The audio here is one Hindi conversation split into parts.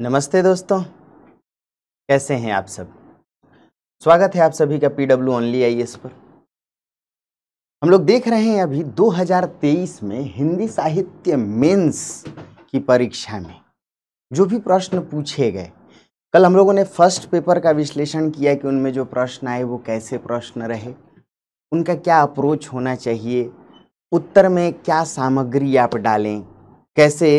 नमस्ते दोस्तों कैसे हैं आप सब स्वागत है आप सभी का P W only I S पर हम लोग देख रहे हैं अभी 2023 में हिंदी साहित्य मेंस की परीक्षा में जो भी प्रश्न पूछे गए कल हम लोगों ने फर्स्ट पेपर का विश्लेषण किया कि उनमें जो प्रश्न आए वो कैसे प्रश्न रहे उनका क्या अप्रोच होना चाहिए उत्तर में क्या सामग्री आप डालें कैसे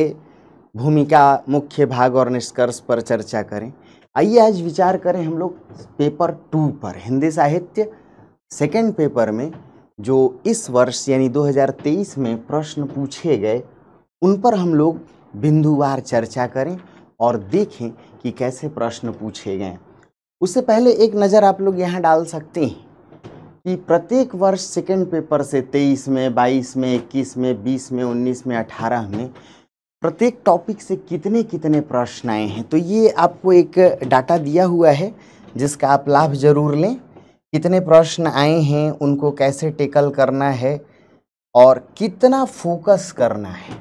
भूमिका मुख्य भाग और निष्कर्ष पर चर्चा करें आइए आज विचार करें हम लोग पेपर टू पर हिंदी साहित्य सेकेंड पेपर में जो इस वर्ष यानी 2023 में प्रश्न पूछे गए उन पर हम लोग बिंदुवार चर्चा करें और देखें कि कैसे प्रश्न पूछे गए उससे पहले एक नज़र आप लोग यहाँ डाल सकते हैं कि प्रत्येक वर्ष सेकेंड पेपर से 23 में 22 में 21 में 20 में 19 में 18 में प्रत्येक टॉपिक से कितने कितने प्रश्न आए हैं तो ये आपको एक डाटा दिया हुआ है जिसका आप लाभ जरूर लें कितने प्रश्न आए हैं उनको कैसे टेकल करना है और कितना फोकस करना है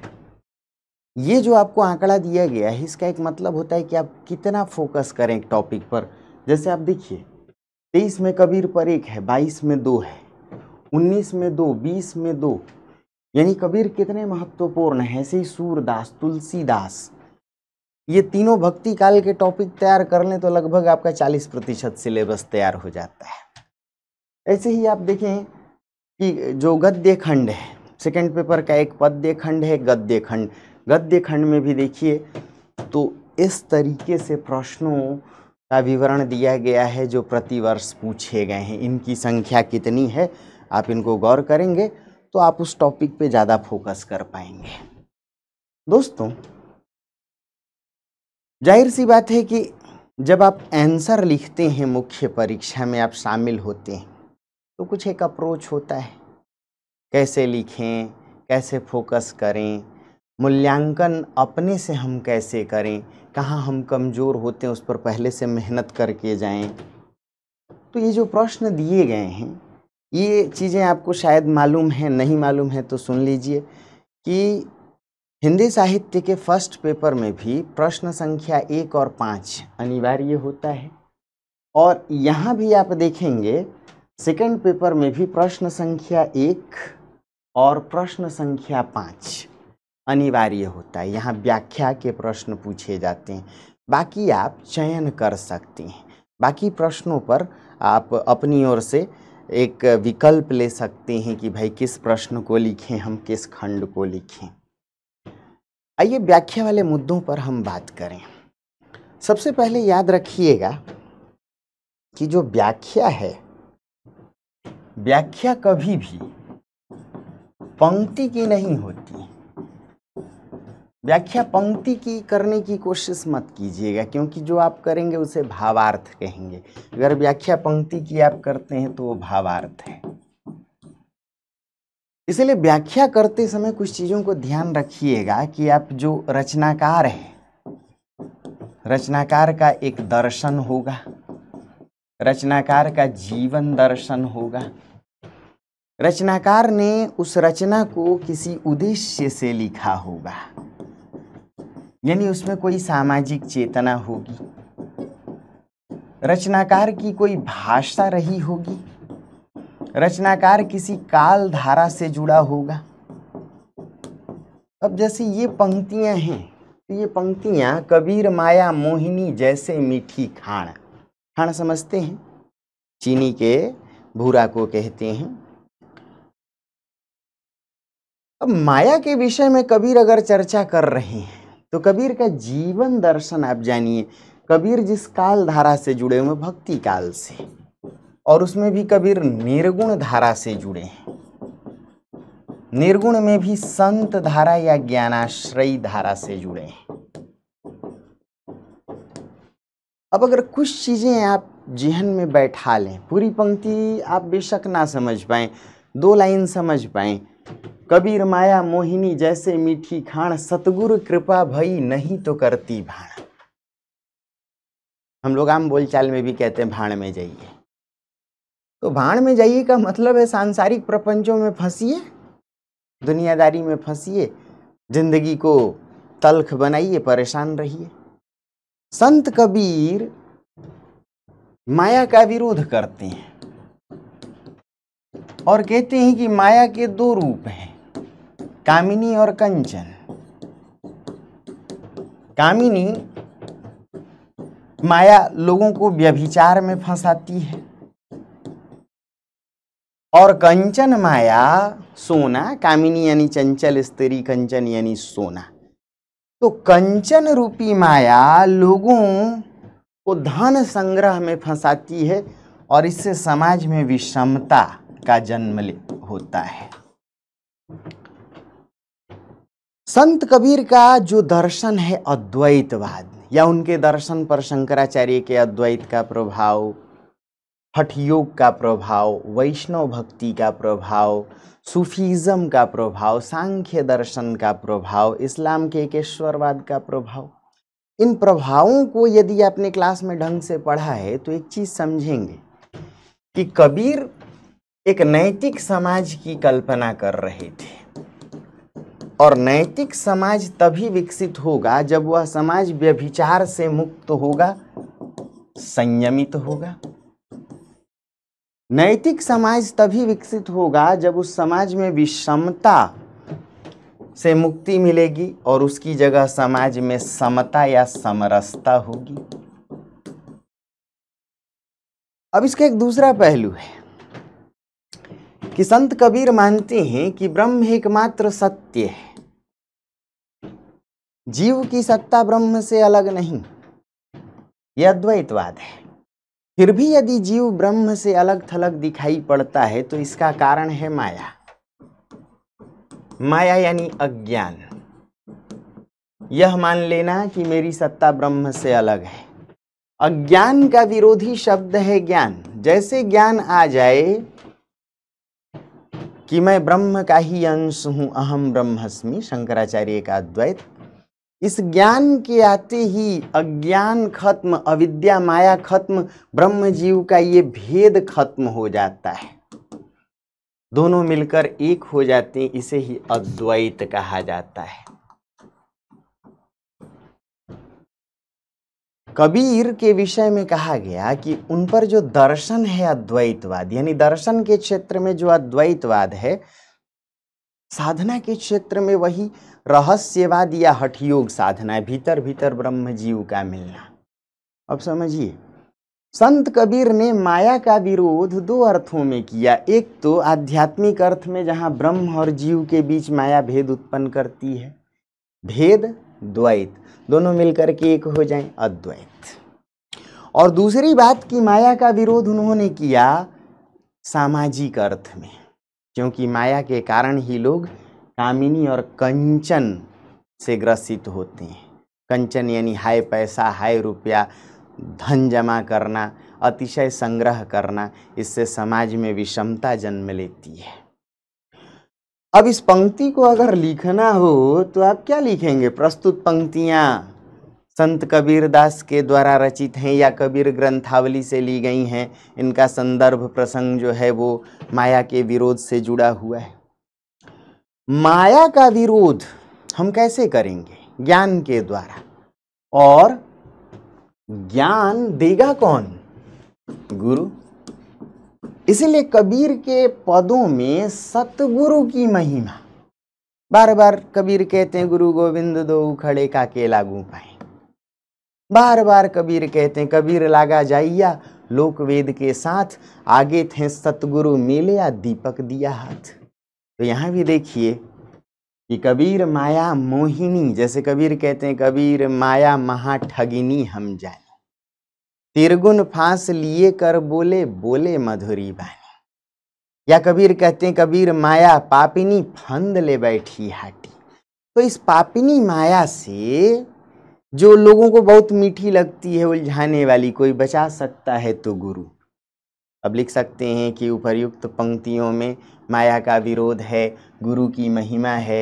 ये जो आपको आंकड़ा दिया गया है इसका एक मतलब होता है कि आप कितना फोकस करें एक टॉपिक पर जैसे आप देखिए तेईस में कबीर पर एक है बाईस में दो है उन्नीस में दो बीस में दो यानी कबीर कितने महत्वपूर्ण हैं ऐसे ही सूरदास तुलसीदास ये तीनों भक्ति काल के टॉपिक तैयार कर लें तो लगभग आपका 40 प्रतिशत सिलेबस तैयार हो जाता है ऐसे ही आप देखें कि जो गद्य खंड है सेकेंड पेपर का एक पद्य खंड है गद्य खंड गद्य खंड में भी देखिए तो इस तरीके से प्रश्नों का विवरण दिया गया है जो प्रतिवर्ष पूछे गए हैं इनकी संख्या कितनी है आप इनको गौर करेंगे तो आप उस टॉपिक पे ज़्यादा फोकस कर पाएंगे दोस्तों जाहिर सी बात है कि जब आप आंसर लिखते हैं मुख्य परीक्षा में आप शामिल होते हैं तो कुछ एक अप्रोच होता है कैसे लिखें कैसे फोकस करें मूल्यांकन अपने से हम कैसे करें कहाँ हम कमज़ोर होते हैं उस पर पहले से मेहनत करके जाएं तो ये जो प्रश्न दिए गए हैं ये चीज़ें आपको शायद मालूम है नहीं मालूम है तो सुन लीजिए कि हिंदी साहित्य के फर्स्ट पेपर में भी प्रश्न संख्या एक और पाँच अनिवार्य होता है और यहाँ भी आप देखेंगे सेकंड पेपर में भी प्रश्न संख्या एक और प्रश्न संख्या पाँच अनिवार्य होता है यहाँ व्याख्या के प्रश्न पूछे जाते हैं बाकी आप चयन कर सकते हैं बाकी प्रश्नों पर आप अपनी ओर से एक विकल्प ले सकते हैं कि भाई किस प्रश्न को लिखें हम किस खंड को लिखें आइए व्याख्या वाले मुद्दों पर हम बात करें सबसे पहले याद रखिएगा कि जो व्याख्या है व्याख्या कभी भी पंक्ति की नहीं होती है व्याख्या पंक्ति की करने की कोशिश मत कीजिएगा क्योंकि जो आप करेंगे उसे भावार्थ कहेंगे अगर व्याख्या पंक्ति की आप करते हैं तो वो भावार्थ है इसलिए व्याख्या करते समय कुछ चीज़ों को ध्यान रखिएगा कि आप जो रचनाकार हैं रचनाकार का एक दर्शन होगा रचनाकार का जीवन दर्शन होगा रचनाकार ने उस रचना को किसी उद्देश्य से लिखा होगा यानी उसमें कोई सामाजिक चेतना होगी रचनाकार की कोई भाषा रही होगी रचनाकार किसी काल धारा से जुड़ा होगा अब जैसे ये पंक्तियां हैं तो ये पंक्तियां कबीर माया मोहिनी जैसे मीठी खाण खाण समझते हैं चीनी के भूरा को कहते हैं अब माया के विषय में कबीर अगर चर्चा कर रहे हैं तो कबीर का जीवन दर्शन आप जानिए कबीर जिस काल धारा से जुड़े हुए भक्ति काल से और उसमें भी कबीर निर्गुण धारा से जुड़े हैं निर्गुण में भी संत धारा या ज्ञानाश्रयी धारा से जुड़े हैं अब अगर कुछ चीज़ें आप जेहन में बैठा लें पूरी पंक्ति आप बेशक ना समझ पाए दो लाइन समझ पाए कबीर माया मोहिनी जैसे मीठी खाण सतगुरु कृपा भई नहीं तो करती भाण हम लोग आम बोलचाल में भी कहते हैं भाण में जाइए तो भाण में जाइए का मतलब है सांसारिक प्रपंचों में फंसिए दुनियादारी में फंसिए जिंदगी को तलख बनाइए परेशान रहिए संत कबीर माया का विरोध करते हैं और कहते हैं कि माया के दो रूप हैं कामिनी और कंचन कामिनी माया लोगों को व्यभिचार में फंसाती है और कंचन माया सोना कामिनी यानी चंचल स्त्री कंचन यानी सोना तो कंचन रूपी माया लोगों को धन संग्रह में फंसाती है और इससे समाज में विषमता का जन्म होता है संत कबीर का जो दर्शन है अद्वैतवाद या उनके दर्शन पर शंकराचार्य के अद्वैत का प्रभाव हठयोग का प्रभाव वैष्णव भक्ति का प्रभाव सूफीज्म का प्रभाव सांख्य दर्शन का प्रभाव इस्लाम के एकेश्वरवाद का प्रभाव इन प्रभावों को यदि आपने क्लास में ढंग से पढ़ा है तो एक चीज़ समझेंगे कि कबीर एक नैतिक समाज की कल्पना कर रहे थे और नैतिक समाज तभी विकसित होगा जब वह समाज व्यभिचार से मुक्त होगा संयमित होगा नैतिक समाज तभी विकसित होगा जब उस समाज में विषमता से मुक्ति मिलेगी और उसकी जगह समाज में समता या समरसता होगी अब इसका एक दूसरा पहलू है कि संत कबीर मानते हैं कि ब्रह्म एकमात्र सत्य है जीव की सत्ता ब्रह्म से अलग नहीं यह अद्वैतवाद है फिर भी यदि जीव ब्रह्म से अलग थलग दिखाई पड़ता है तो इसका कारण है माया माया यानी अज्ञान यह मान लेना कि मेरी सत्ता ब्रह्म से अलग है अज्ञान का विरोधी शब्द है ज्ञान जैसे ज्ञान आ जाए कि मैं ब्रह्म का ही अंश हूँ अहम ब्रह्मस्मि शंकराचार्य का अद्वैत इस ज्ञान के आते ही अज्ञान खत्म अविद्या माया खत्म ब्रह्म जीव का ये भेद खत्म हो जाता है दोनों मिलकर एक हो जाते हैं इसे ही अद्वैत कहा जाता है कबीर के विषय में कहा गया कि उन पर जो दर्शन है अद्वैतवाद यानी दर्शन के क्षेत्र में जो अद्वैतवाद है साधना के क्षेत्र में वही रहस्यवाद या हठयोग साधना भीतर भीतर ब्रह्म जीव का मिलना अब समझिए संत कबीर ने माया का विरोध दो अर्थों में किया एक तो आध्यात्मिक अर्थ में जहाँ ब्रह्म और जीव के बीच माया भेद उत्पन्न करती है भेद द्वैत दोनों मिलकर के एक हो जाएं अद्वैत और दूसरी बात कि माया का विरोध उन्होंने किया सामाजिक अर्थ में क्योंकि माया के कारण ही लोग कामिनी और कंचन से ग्रसित होते हैं कंचन यानी हाय पैसा हाय रुपया धन जमा करना अतिशय संग्रह करना इससे समाज में विषमता जन्म लेती है अब इस पंक्ति को अगर लिखना हो तो आप क्या लिखेंगे प्रस्तुत पंक्तियाँ संत कबीर दास के द्वारा रचित हैं या कबीर ग्रंथावली से ली गई हैं इनका संदर्भ प्रसंग जो है वो माया के विरोध से जुड़ा हुआ है माया का विरोध हम कैसे करेंगे ज्ञान के द्वारा और ज्ञान देगा कौन गुरु इसलिए कबीर के पदों में सतगुरु की महिमा बार बार कबीर कहते हैं गुरु गोविंद दो खड़े का के लागू पाए बार बार कबीर कहते हैं कबीर लागा जाइया लोक वेद के साथ आगे थे सतगुरु मिले या दीपक दिया हाथ तो यहाँ भी देखिए कि कबीर माया मोहिनी जैसे कबीर कहते हैं कबीर माया महाठगिनी हम जाए तिरगुन फांस लिए कर बोले बोले मधुरी बानी या कबीर कहते हैं कबीर माया पापिनी फंद ले बैठी हाटी तो इस पापिनी माया से जो लोगों को बहुत मीठी लगती है उलझाने वाली कोई बचा सकता है तो गुरु अब लिख सकते हैं कि उपर्युक्त पंक्तियों में माया का विरोध है गुरु की महिमा है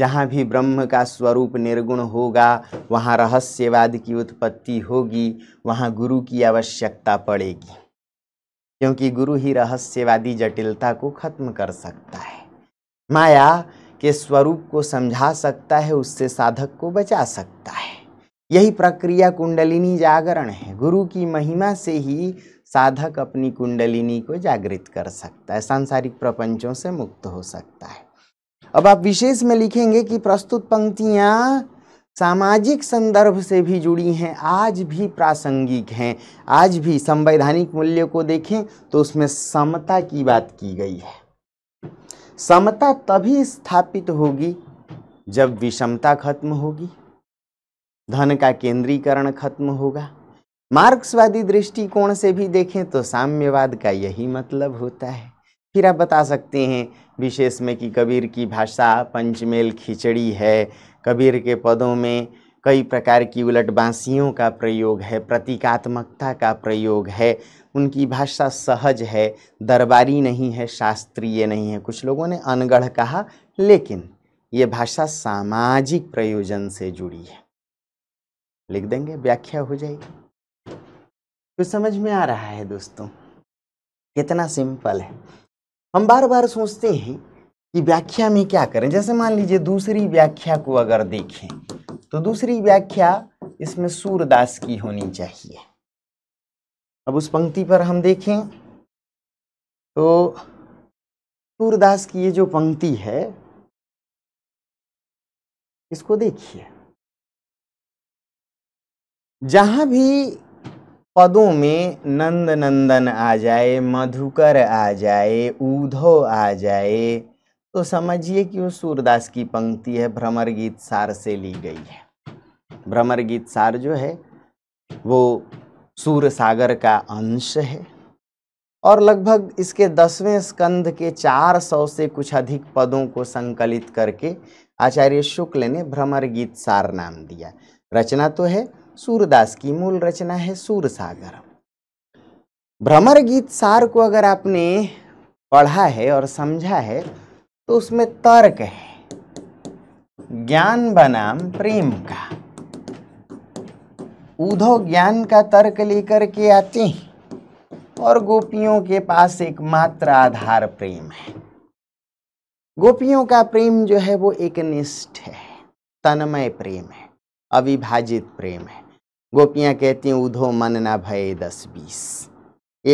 जहाँ भी ब्रह्म का स्वरूप निर्गुण होगा वहाँ रहस्यवाद की उत्पत्ति होगी वहाँ गुरु की आवश्यकता पड़ेगी क्योंकि गुरु ही रहस्यवादी जटिलता को खत्म कर सकता है माया के स्वरूप को समझा सकता है उससे साधक को बचा सकता है यही प्रक्रिया कुंडलिनी जागरण है गुरु की महिमा से ही साधक अपनी कुंडलिनी को जागृत कर सकता है सांसारिक प्रपंचों से मुक्त हो सकता है अब आप विशेष में लिखेंगे कि प्रस्तुत पंक्तियाँ सामाजिक संदर्भ से भी जुड़ी हैं आज भी प्रासंगिक हैं आज भी संवैधानिक मूल्य को देखें तो उसमें समता की बात की गई है समता तभी स्थापित होगी जब विषमता खत्म होगी धन का केंद्रीकरण खत्म होगा मार्क्सवादी दृष्टिकोण से भी देखें तो साम्यवाद का यही मतलब होता है फिर आप बता सकते हैं विशेष में कि कबीर की भाषा पंचमेल खिचड़ी है कबीर के पदों में कई प्रकार की उलट बांसियों का प्रयोग है प्रतीकात्मकता का प्रयोग है उनकी भाषा सहज है दरबारी नहीं है शास्त्रीय नहीं है कुछ लोगों ने अनगढ़ कहा लेकिन ये भाषा सामाजिक प्रयोजन से जुड़ी है लिख देंगे व्याख्या हो जाएगी कुछ तो समझ में आ रहा है दोस्तों कितना सिंपल है हम बार बार सोचते हैं कि व्याख्या में क्या करें जैसे मान लीजिए दूसरी व्याख्या को अगर देखें तो दूसरी व्याख्या इसमें सूरदास की होनी चाहिए अब उस पंक्ति पर हम देखें तो सूरदास की ये जो पंक्ति है इसको देखिए जहां भी पदों में नंद नंदन आ जाए मधुकर आ जाए ऊधव आ जाए तो समझिए कि वो सूरदास की पंक्ति है भ्रमर गीत सार से ली गई है भ्रमर गीत सार जो है वो सूर्य सागर का अंश है और लगभग इसके दसवें स्कंद के चार सौ से कुछ अधिक पदों को संकलित करके आचार्य शुक्ल ने भ्रमर गीत सार नाम दिया रचना तो है सूरदास की मूल रचना है सूर सागर भ्रमर गीत सार को अगर आपने पढ़ा है और समझा है तो उसमें तर्क है ज्ञान बनाम प्रेम का उधव ज्ञान का तर्क लेकर के आते हैं और गोपियों के पास एक मात्र आधार प्रेम है गोपियों का प्रेम जो है वो एक निष्ठ है तन्मय प्रेम है अविभाजित प्रेम है गोपियाँ कहती हैं उधो मन ना भये दस बीस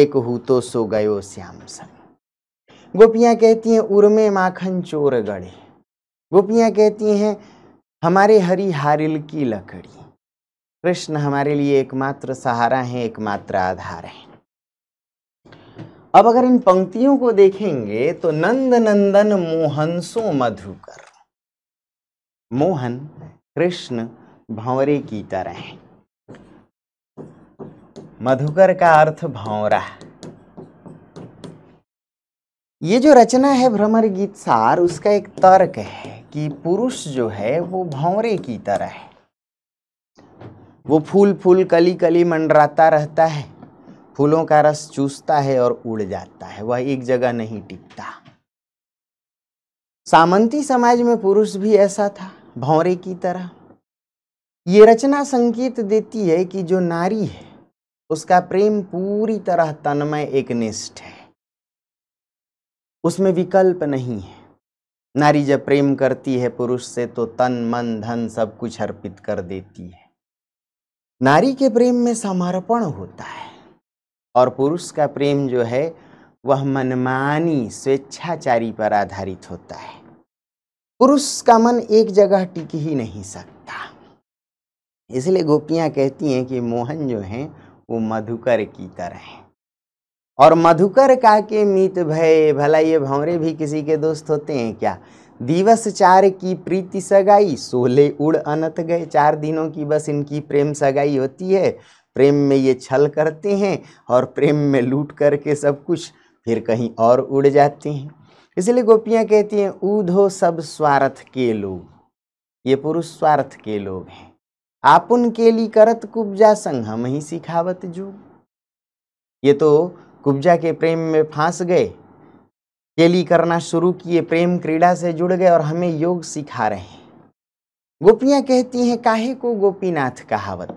एक हु तो सो गयो श्याम संग गोपियाँ कहती हैं उर्मे माखन चोर गढ़े गोपियाँ कहती हैं हमारे हरी हारिल की लकड़ी कृष्ण हमारे लिए एकमात्र सहारा हैं एकमात्र आधार हैं अब अगर इन पंक्तियों को देखेंगे तो नंद नंदन मोहन सो मधुकर मोहन कृष्ण भंवरे की तरह हैं मधुकर का अर्थ भौंरा ये जो रचना है भ्रमर गीत सार उसका एक तर्क है कि पुरुष जो है वो भौंरे की तरह है वो फूल फूल कली कली मंडराता रहता है फूलों का रस चूसता है और उड़ जाता है वह एक जगह नहीं टिकता सामंती समाज में पुरुष भी ऐसा था भौंरे की तरह ये रचना संकेत देती है कि जो नारी है उसका प्रेम पूरी तरह तन्मय निष्ठ है उसमें विकल्प नहीं है नारी जब प्रेम करती है पुरुष से तो तन मन धन सब कुछ अर्पित कर देती है नारी के प्रेम में समर्पण होता है और पुरुष का प्रेम जो है वह मनमानी स्वेच्छाचारी पर आधारित होता है पुरुष का मन एक जगह टिक ही नहीं सकता इसलिए गोपियां कहती हैं कि मोहन जो हैं वो मधुकर की तरह और मधुकर का के मित भय भला ये भंवरे भी किसी के दोस्त होते हैं क्या दिवस चार की प्रीति सगाई सोले उड़ अनत गए चार दिनों की बस इनकी प्रेम सगाई होती है प्रेम में ये छल करते हैं और प्रेम में लूट करके सब कुछ फिर कहीं और उड़ जाते हैं इसलिए गोपियाँ कहती हैं ऊधो सब स्वार्थ के लोग ये पुरुष स्वार्थ के लोग हैं आपुन के लिए करत कुब्जा संग ही सिखावत जो ये तो कुब्जा के प्रेम में फांस गए केली करना शुरू किए प्रेम क्रीड़ा से जुड़ गए और हमें योग सिखा रहे हैं गोपियां कहती हैं काहे को गोपीनाथ कहावत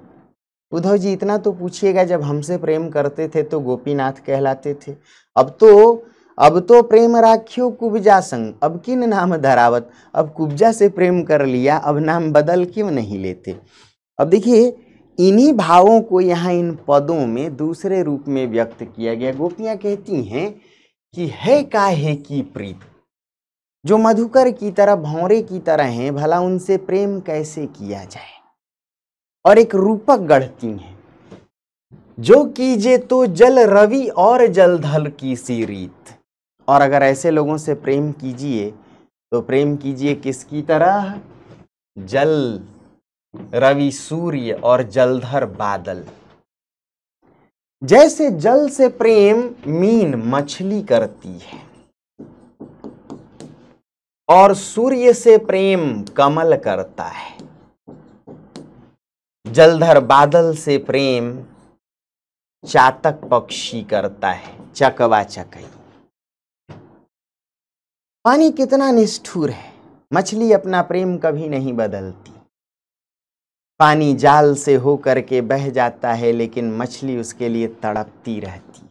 उद्धव जी इतना तो पूछिएगा जब हमसे प्रेम करते थे तो गोपीनाथ कहलाते थे अब तो अब तो प्रेम राखियो कुब्जा संग अब किन नाम धरावत अब कुब्जा से प्रेम कर लिया अब नाम बदल क्यों नहीं लेते अब देखिए इन्हीं भावों को यहाँ इन पदों में दूसरे रूप में व्यक्त किया गया गोपियाँ कहती हैं कि है का है की प्रीत जो मधुकर की तरह भौरे की तरह हैं भला उनसे प्रेम कैसे किया जाए और एक रूपक गढ़ती हैं जो कीजे तो जल रवि और जल धल की सी रीत और अगर ऐसे लोगों से प्रेम कीजिए तो प्रेम कीजिए किसकी तरह जल रवि सूर्य और जलधर बादल जैसे जल से प्रेम मीन मछली करती है और सूर्य से प्रेम कमल करता है जलधर बादल से प्रेम चातक पक्षी करता है चकवा चकई पानी कितना निष्ठुर है मछली अपना प्रेम कभी नहीं बदलती पानी जाल से होकर के बह जाता है लेकिन मछली उसके लिए तड़पती रहती है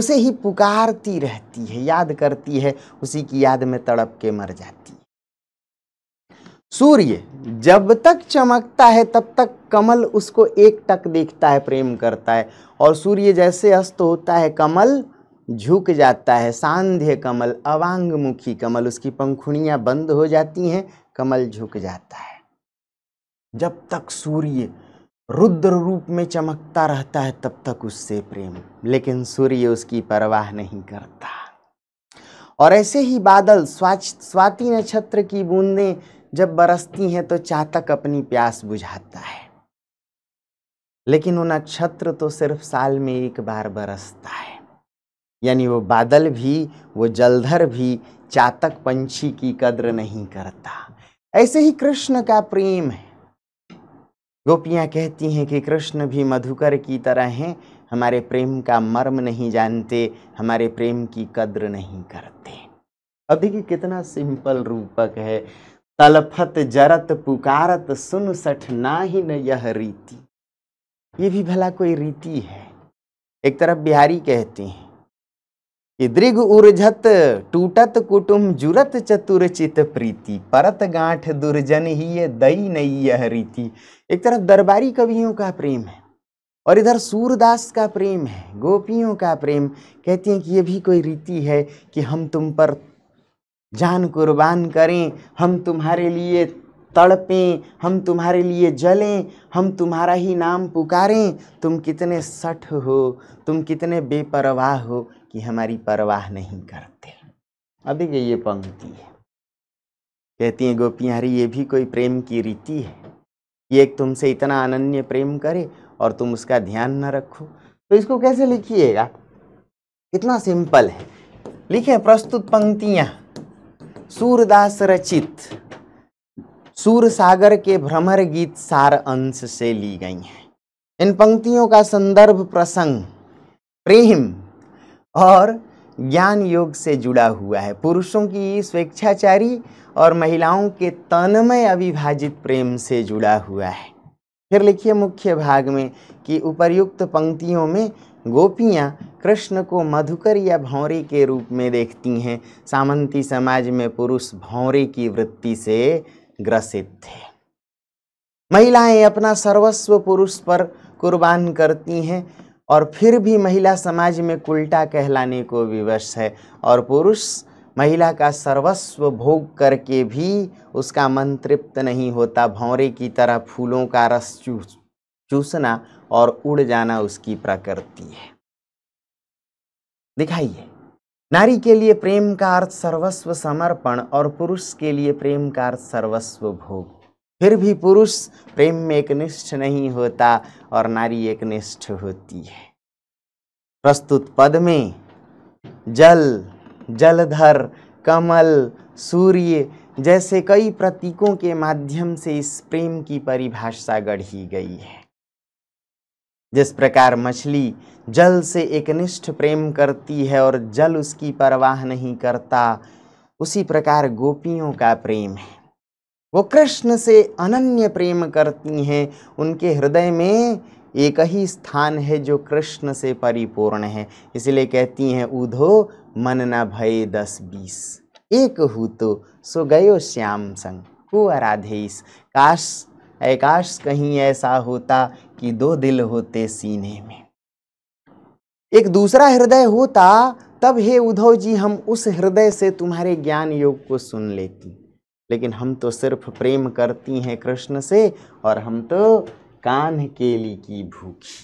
उसे ही पुकारती रहती है याद करती है उसी की याद में तड़प के मर जाती है सूर्य जब तक चमकता है तब तक कमल उसको एक टक देखता है प्रेम करता है और सूर्य जैसे अस्त होता है कमल झुक जाता है सांध्य कमल अवांगमुखी कमल उसकी पंखुड़ियाँ बंद हो जाती हैं कमल झुक जाता है जब तक सूर्य रुद्र रूप में चमकता रहता है तब तक उससे प्रेम लेकिन सूर्य उसकी परवाह नहीं करता और ऐसे ही बादल स्वाति नक्षत्र की बूंदें जब बरसती हैं तो चातक अपनी प्यास बुझाता है लेकिन वो नक्षत्र तो सिर्फ साल में एक बार बरसता है यानी वो बादल भी वो जलधर भी चातक पंछी की कद्र नहीं करता ऐसे ही कृष्ण का प्रेम है गोपियाँ कहती हैं कि कृष्ण भी मधुकर की तरह हैं हमारे प्रेम का मर्म नहीं जानते हमारे प्रेम की कद्र नहीं करते अब देखिए कितना सिंपल रूपक है तलफत जरत पुकारत सुन सठ ना ही न यह रीति ये भी भला कोई रीति है एक तरफ बिहारी कहते हैं दृग उर्जत टूटत कुटुम जुरत चतुर चित प्रीति परत गांठ दुर्जन ही ये दई नई यह रीति एक तरफ दरबारी कवियों का प्रेम है और इधर सूरदास का प्रेम है गोपियों का प्रेम कहती हैं कि ये भी कोई रीति है कि हम तुम पर जान कुर्बान करें हम तुम्हारे लिए तड़पें हम तुम्हारे लिए जलें हम तुम्हारा ही नाम पुकारें तुम कितने सठ हो तुम कितने बेपरवाह हो कि हमारी परवाह नहीं करते अब देखिए ये पंक्ति है कहती हैं गोपियाँ ये भी कोई प्रेम की रीति है ये एक तुमसे इतना अनन्य प्रेम करे और तुम उसका ध्यान न रखो तो इसको कैसे लिखिएगा कितना सिंपल है लिखे प्रस्तुत पंक्तियाँ सूरदास रचित सूर सागर के भ्रमर गीत सार अंश से ली गई हैं इन पंक्तियों का संदर्भ प्रसंग प्रेम और ज्ञान योग से जुड़ा हुआ है पुरुषों की स्वेच्छाचारी और महिलाओं के तनमय अविभाजित प्रेम से जुड़ा हुआ है फिर लिखिए मुख्य भाग में कि उपर्युक्त पंक्तियों में गोपियाँ कृष्ण को मधुकर या भौरे के रूप में देखती हैं सामंती समाज में पुरुष भौरे की वृत्ति से ग्रसित थे महिलाएं अपना सर्वस्व पुरुष पर कुर्बान करती हैं और फिर भी महिला समाज में उल्टा कहलाने को विवश है और पुरुष महिला का सर्वस्व भोग करके भी उसका मन तृप्त नहीं होता भौरे की तरह फूलों का रस चूस चूसना और उड़ जाना उसकी प्रकृति है दिखाइए नारी के लिए प्रेम का अर्थ सर्वस्व समर्पण और पुरुष के लिए प्रेम का अर्थ सर्वस्व भोग फिर भी पुरुष प्रेम में एक निष्ठ नहीं होता और नारी एक निष्ठ होती है प्रस्तुत पद में जल जलधर कमल सूर्य जैसे कई प्रतीकों के माध्यम से इस प्रेम की परिभाषा गढ़ी गई है जिस प्रकार मछली जल से एक निष्ठ प्रेम करती है और जल उसकी परवाह नहीं करता उसी प्रकार गोपियों का प्रेम है वो कृष्ण से अनन्य प्रेम करती हैं उनके हृदय में एक ही स्थान है जो कृष्ण से परिपूर्ण है इसलिए कहती हैं उधो मन न भय दस बीस एक हु तो सो गयो श्याम संग को आराधेश काश आकाश कहीं ऐसा होता कि दो दिल होते सीने में एक दूसरा हृदय होता तब हे उद्धव जी हम उस हृदय से तुम्हारे ज्ञान योग को सुन लेती लेकिन हम तो सिर्फ प्रेम करती हैं कृष्ण से और हम तो कान केली की भूखी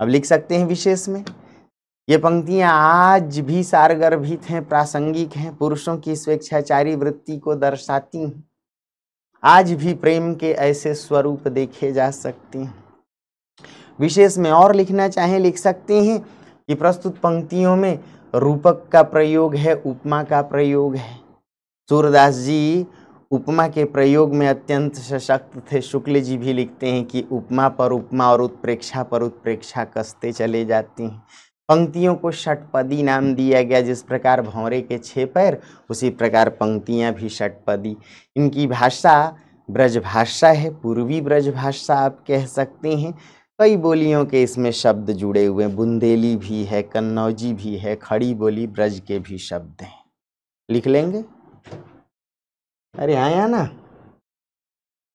अब लिख सकते हैं विशेष में ये पंक्तियां आज भी सारगर्भित हैं प्रासंगिक हैं पुरुषों की स्वेच्छाचारी वृत्ति को दर्शाती हैं आज भी प्रेम के ऐसे स्वरूप देखे जा सकते हैं विशेष में और लिखना चाहें लिख सकते हैं कि प्रस्तुत पंक्तियों में रूपक का प्रयोग है उपमा का प्रयोग है सूरदास जी उपमा के प्रयोग में अत्यंत सशक्त थे शुक्ल जी भी लिखते हैं कि उपमा पर उपमा और उत्प्रेक्षा पर उत्प्रेक्षा कसते चले जाते हैं पंक्तियों को षटपदी नाम दिया गया जिस प्रकार भौरे के छः पैर उसी प्रकार पंक्तियाँ भी षटपदी इनकी भाषा ब्रजभाषा है पूर्वी ब्रजभाषा आप कह सकते हैं कई बोलियों के इसमें शब्द जुड़े हुए बुंदेली भी है कन्नौजी भी है खड़ी बोली ब्रज के भी शब्द हैं लिख लेंगे अरे हाँ यहाँ ना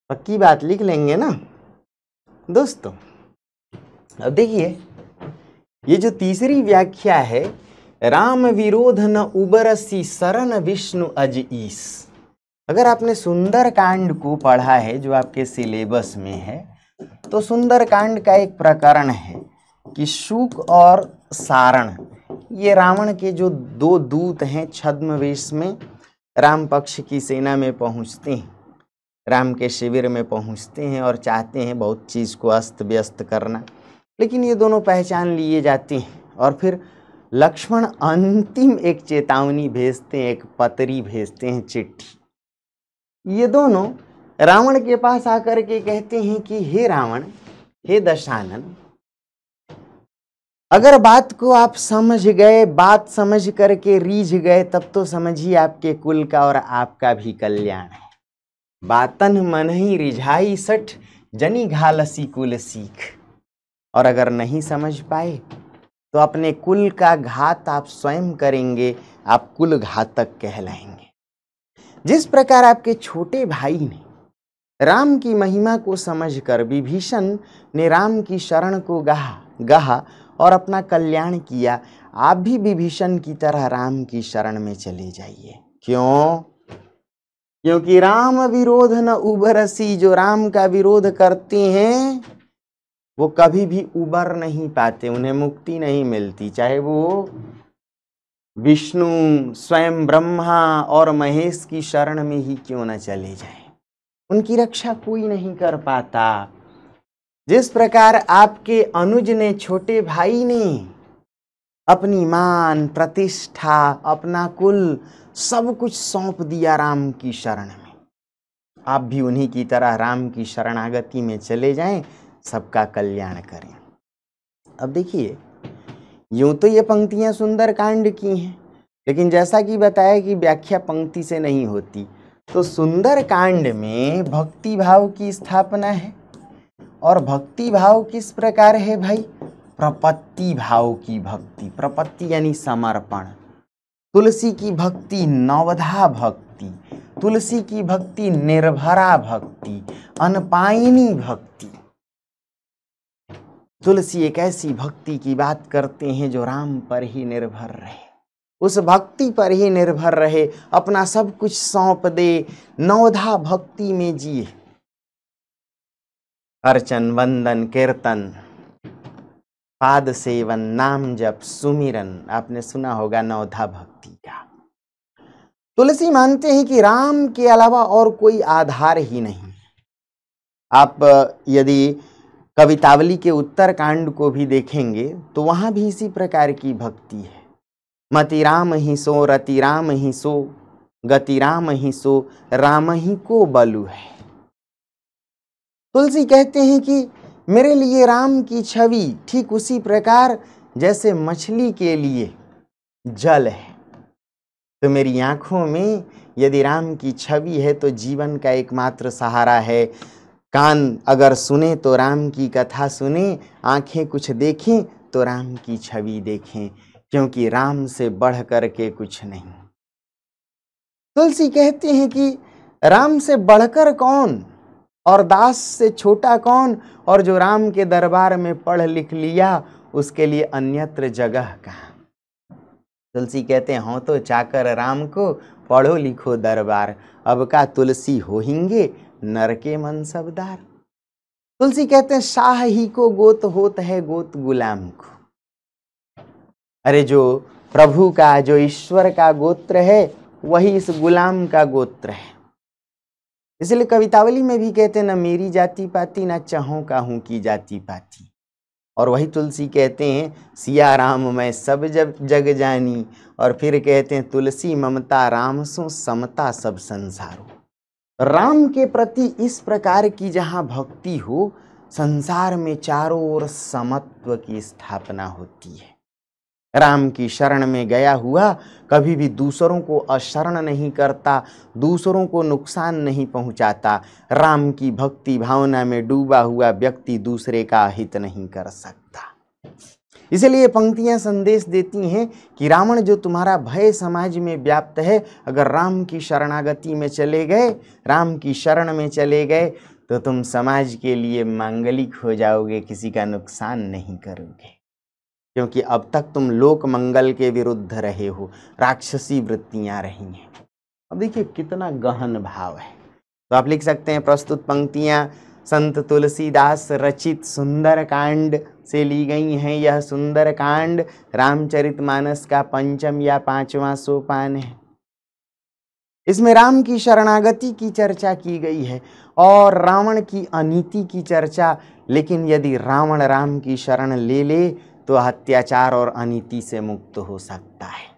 पक्की बात लिख लेंगे ना दोस्तों अब देखिए ये जो तीसरी व्याख्या है राम विरोध न उबरसी शरण विष्णु अज ईस अगर आपने सुंदर कांड को पढ़ा है जो आपके सिलेबस में है तो सुंदर कांड का एक प्रकरण है कि शुक और सारण ये रावण के जो दो दूत हैं छद्म वेश में राम पक्ष की सेना में पहुंचते हैं राम के शिविर में पहुंचते हैं और चाहते हैं बहुत चीज़ को अस्त व्यस्त करना लेकिन ये दोनों पहचान लिए जाते हैं और फिर लक्ष्मण अंतिम एक चेतावनी भेजते हैं एक पतरी भेजते हैं चिट्ठी ये दोनों रावण के पास आकर के कहते हैं कि हे रावण हे दशानन अगर बात को आप समझ गए बात समझ करके रीझ गए तब तो समझिए आपके कुल का और आपका भी कल्याण है बातन मन ही रिझाई सठ जनी घालसी कुल सीख और अगर नहीं समझ पाए तो अपने कुल का घात आप स्वयं करेंगे आप कुल घातक कहलाएंगे जिस प्रकार आपके छोटे भाई ने राम की महिमा को समझकर विभीषण ने राम की शरण को गहा गहा और अपना कल्याण किया आप भी विभीषण की तरह राम की शरण में चले जाइए क्यों क्योंकि राम विरोध न उबरसी जो राम का विरोध करते हैं वो कभी भी उबर नहीं पाते उन्हें मुक्ति नहीं मिलती चाहे वो विष्णु स्वयं ब्रह्मा और महेश की शरण में ही क्यों न चले जाए उनकी रक्षा कोई नहीं कर पाता जिस प्रकार आपके अनुज ने छोटे भाई ने अपनी मान प्रतिष्ठा अपना कुल सब कुछ सौंप दिया राम की शरण में आप भी उन्हीं की तरह राम की शरणागति में चले जाएं सबका कल्याण करें अब देखिए यूं तो ये पंक्तियां सुंदर कांड की हैं लेकिन जैसा कि बताया कि व्याख्या पंक्ति से नहीं होती तो सुंदर कांड में भक्ति भाव की स्थापना है और भक्ति भाव किस प्रकार है भाई प्रपत्ति भाव की भक्ति प्रपत्ति यानी समर्पण तुलसी की भक्ति नवधा भक्ति तुलसी की भक्ति निर्भरा भक्ति अनपायनी भक्ति तुलसी एक ऐसी भक्ति की बात करते हैं जो राम पर ही निर्भर रहे उस भक्ति पर ही निर्भर रहे अपना सब कुछ सौंप दे नवधा भक्ति में जिए अर्चन वंदन कीर्तन पाद सेवन नाम जप सुमिरन आपने सुना होगा नवधा भक्ति का तुलसी मानते हैं कि राम के अलावा और कोई आधार ही नहीं आप यदि कवितावली के उत्तर कांड को भी देखेंगे तो वहां भी इसी प्रकार की भक्ति है मति राम ही सो रति राम ही सो गति राम ही सो राम ही को बलु है तुलसी कहते हैं कि मेरे लिए राम की छवि ठीक उसी प्रकार जैसे मछली के लिए जल है तो मेरी आंखों में यदि राम की छवि है तो जीवन का एकमात्र सहारा है कान अगर सुने तो राम की कथा सुने आंखें कुछ देखें तो राम की छवि देखें क्योंकि राम से बढ़ कर के कुछ नहीं तुलसी कहते हैं कि राम से बढ़कर कौन और दास से छोटा कौन और जो राम के दरबार में पढ़ लिख लिया उसके लिए अन्यत्र जगह कहाँ तुलसी कहते हैं हाँ हो तो चाकर राम को पढ़ो लिखो दरबार अब का तुलसी होहिंगे नर के मनसबदार तुलसी कहते हैं शाह ही को गोत होत है गोत गुलाम को अरे जो प्रभु का जो ईश्वर का गोत्र है वही इस गुलाम का गोत्र है इसलिए कवितावली में भी कहते हैं ना मेरी जाति पाती ना चहों का हूँ की जाति पाती और वही तुलसी कहते हैं सिया राम मैं सब जब जग जानी और फिर कहते हैं तुलसी ममता राम सो समता सब संसारो राम के प्रति इस प्रकार की जहाँ भक्ति हो संसार में चारों ओर समत्व की स्थापना होती है राम की शरण में गया हुआ कभी भी दूसरों को अशरण नहीं करता दूसरों को नुकसान नहीं पहुंचाता राम की भक्ति भावना में डूबा हुआ व्यक्ति दूसरे का हित नहीं कर सकता इसलिए पंक्तियां संदेश देती हैं कि रावण जो तुम्हारा भय समाज में व्याप्त है अगर राम की शरणागति में चले गए राम की शरण में चले गए तो तुम समाज के लिए मांगलिक हो जाओगे किसी का नुकसान नहीं करोगे क्योंकि अब तक तुम लोक मंगल के विरुद्ध रहे हो राक्षसी वृत्तियां रही हैं अब देखिए कितना गहन भाव है तो आप लिख सकते हैं प्रस्तुत पंक्तियां संत तुलसीदास रचित सुंदर कांड से ली गई हैं यह सुंदर कांड रामचरितमानस का पंचम या पांचवा सोपान है इसमें राम की शरणागति की चर्चा की गई है और रावण की अनीति की चर्चा लेकिन यदि रावण राम की शरण ले ले तो अत्याचार और अनिति से मुक्त हो सकता है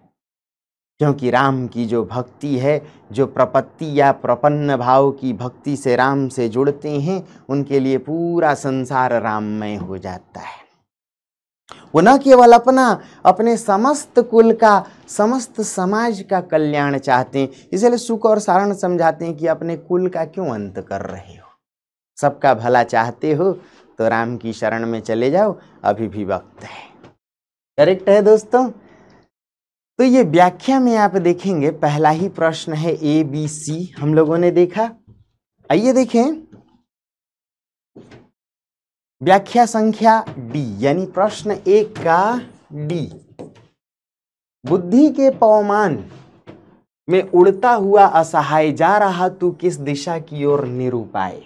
क्योंकि राम की जो भक्ति है जो प्रपत्ति या प्रपन्न भाव की भक्ति से राम से जुड़ते हैं उनके लिए पूरा संसार राममय हो जाता है वो न केवल अपना अपने समस्त कुल का समस्त समाज का कल्याण चाहते हैं इसलिए सुख और सारण समझाते हैं कि अपने कुल का क्यों अंत कर रहे हो सबका भला चाहते हो तो राम की शरण में चले जाओ अभी भी वक्त है करेक्ट है दोस्तों तो ये व्याख्या में आप देखेंगे पहला ही प्रश्न है ए बी सी हम लोगों ने देखा आइए देखें व्याख्या संख्या डी यानी प्रश्न एक का डी बुद्धि के पवमान में उड़ता हुआ असहाय जा रहा तू किस दिशा की ओर निरूपाय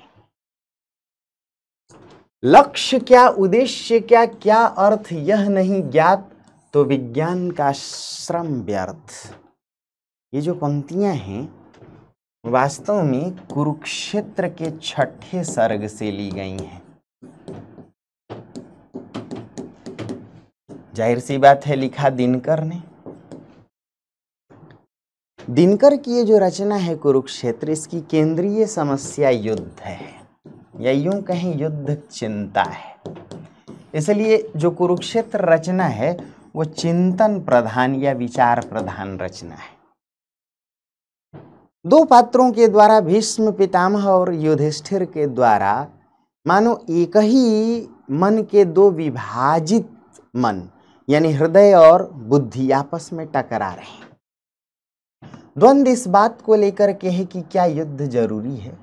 लक्ष्य क्या उद्देश्य क्या क्या अर्थ यह नहीं ज्ञात तो विज्ञान का श्रम व्यर्थ ये जो पंक्तियां हैं वास्तव में कुरुक्षेत्र के छठे सर्ग से ली गई हैं जाहिर सी बात है लिखा दिनकर ने दिनकर की ये जो रचना है कुरुक्षेत्र इसकी केंद्रीय समस्या युद्ध है या यूं कहें युद्ध चिंता है इसलिए जो कुरुक्षेत्र रचना है वो चिंतन प्रधान या विचार प्रधान रचना है दो पात्रों के द्वारा भीष्म पितामह और युधिष्ठिर के द्वारा मानो एक ही मन के दो विभाजित मन यानी हृदय और बुद्धि आपस में टकरा रहे द्वंद्व इस बात को लेकर के है कि क्या युद्ध जरूरी है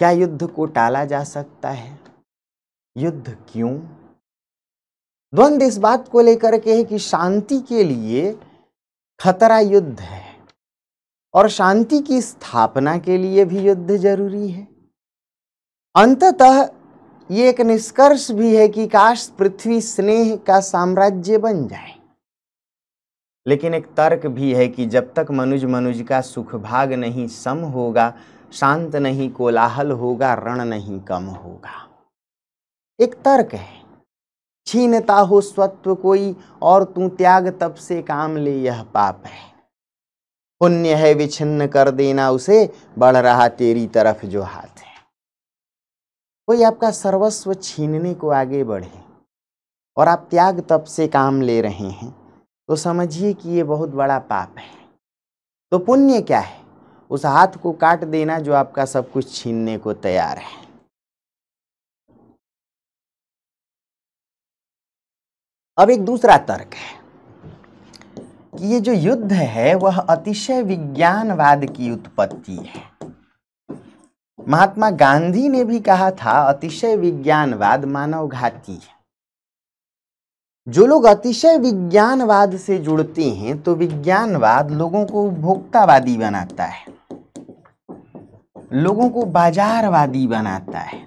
क्या युद्ध को टाला जा सकता है युद्ध क्यों द्वंद्व इस बात को लेकर के है कि शांति के लिए खतरा युद्ध है और शांति की स्थापना के लिए भी युद्ध जरूरी है अंततः ये एक निष्कर्ष भी है कि काश पृथ्वी स्नेह का साम्राज्य बन जाए लेकिन एक तर्क भी है कि जब तक मनुज मनुज का सुख भाग नहीं सम होगा शांत नहीं कोलाहल होगा रण नहीं कम होगा एक तर्क है छीनता हो स्वत्व कोई और तू त्याग तप से काम ले यह पाप है पुण्य है विच्छिन्न कर देना उसे बढ़ रहा तेरी तरफ जो हाथ है कोई आपका सर्वस्व छीनने को आगे बढ़े और आप त्याग तप से काम ले रहे हैं तो समझिए कि ये बहुत बड़ा पाप है तो पुण्य क्या है उस हाथ को काट देना जो आपका सब कुछ छीनने को तैयार है अब एक दूसरा तर्क है कि ये जो युद्ध है वह अतिशय विज्ञानवाद की उत्पत्ति है महात्मा गांधी ने भी कहा था अतिशय विज्ञानवाद मानव घाती है जो लोग अतिशय विज्ञानवाद से जुड़ते हैं तो विज्ञानवाद लोगों को उपभोक्तावादी बनाता है लोगों को बाजारवादी बनाता है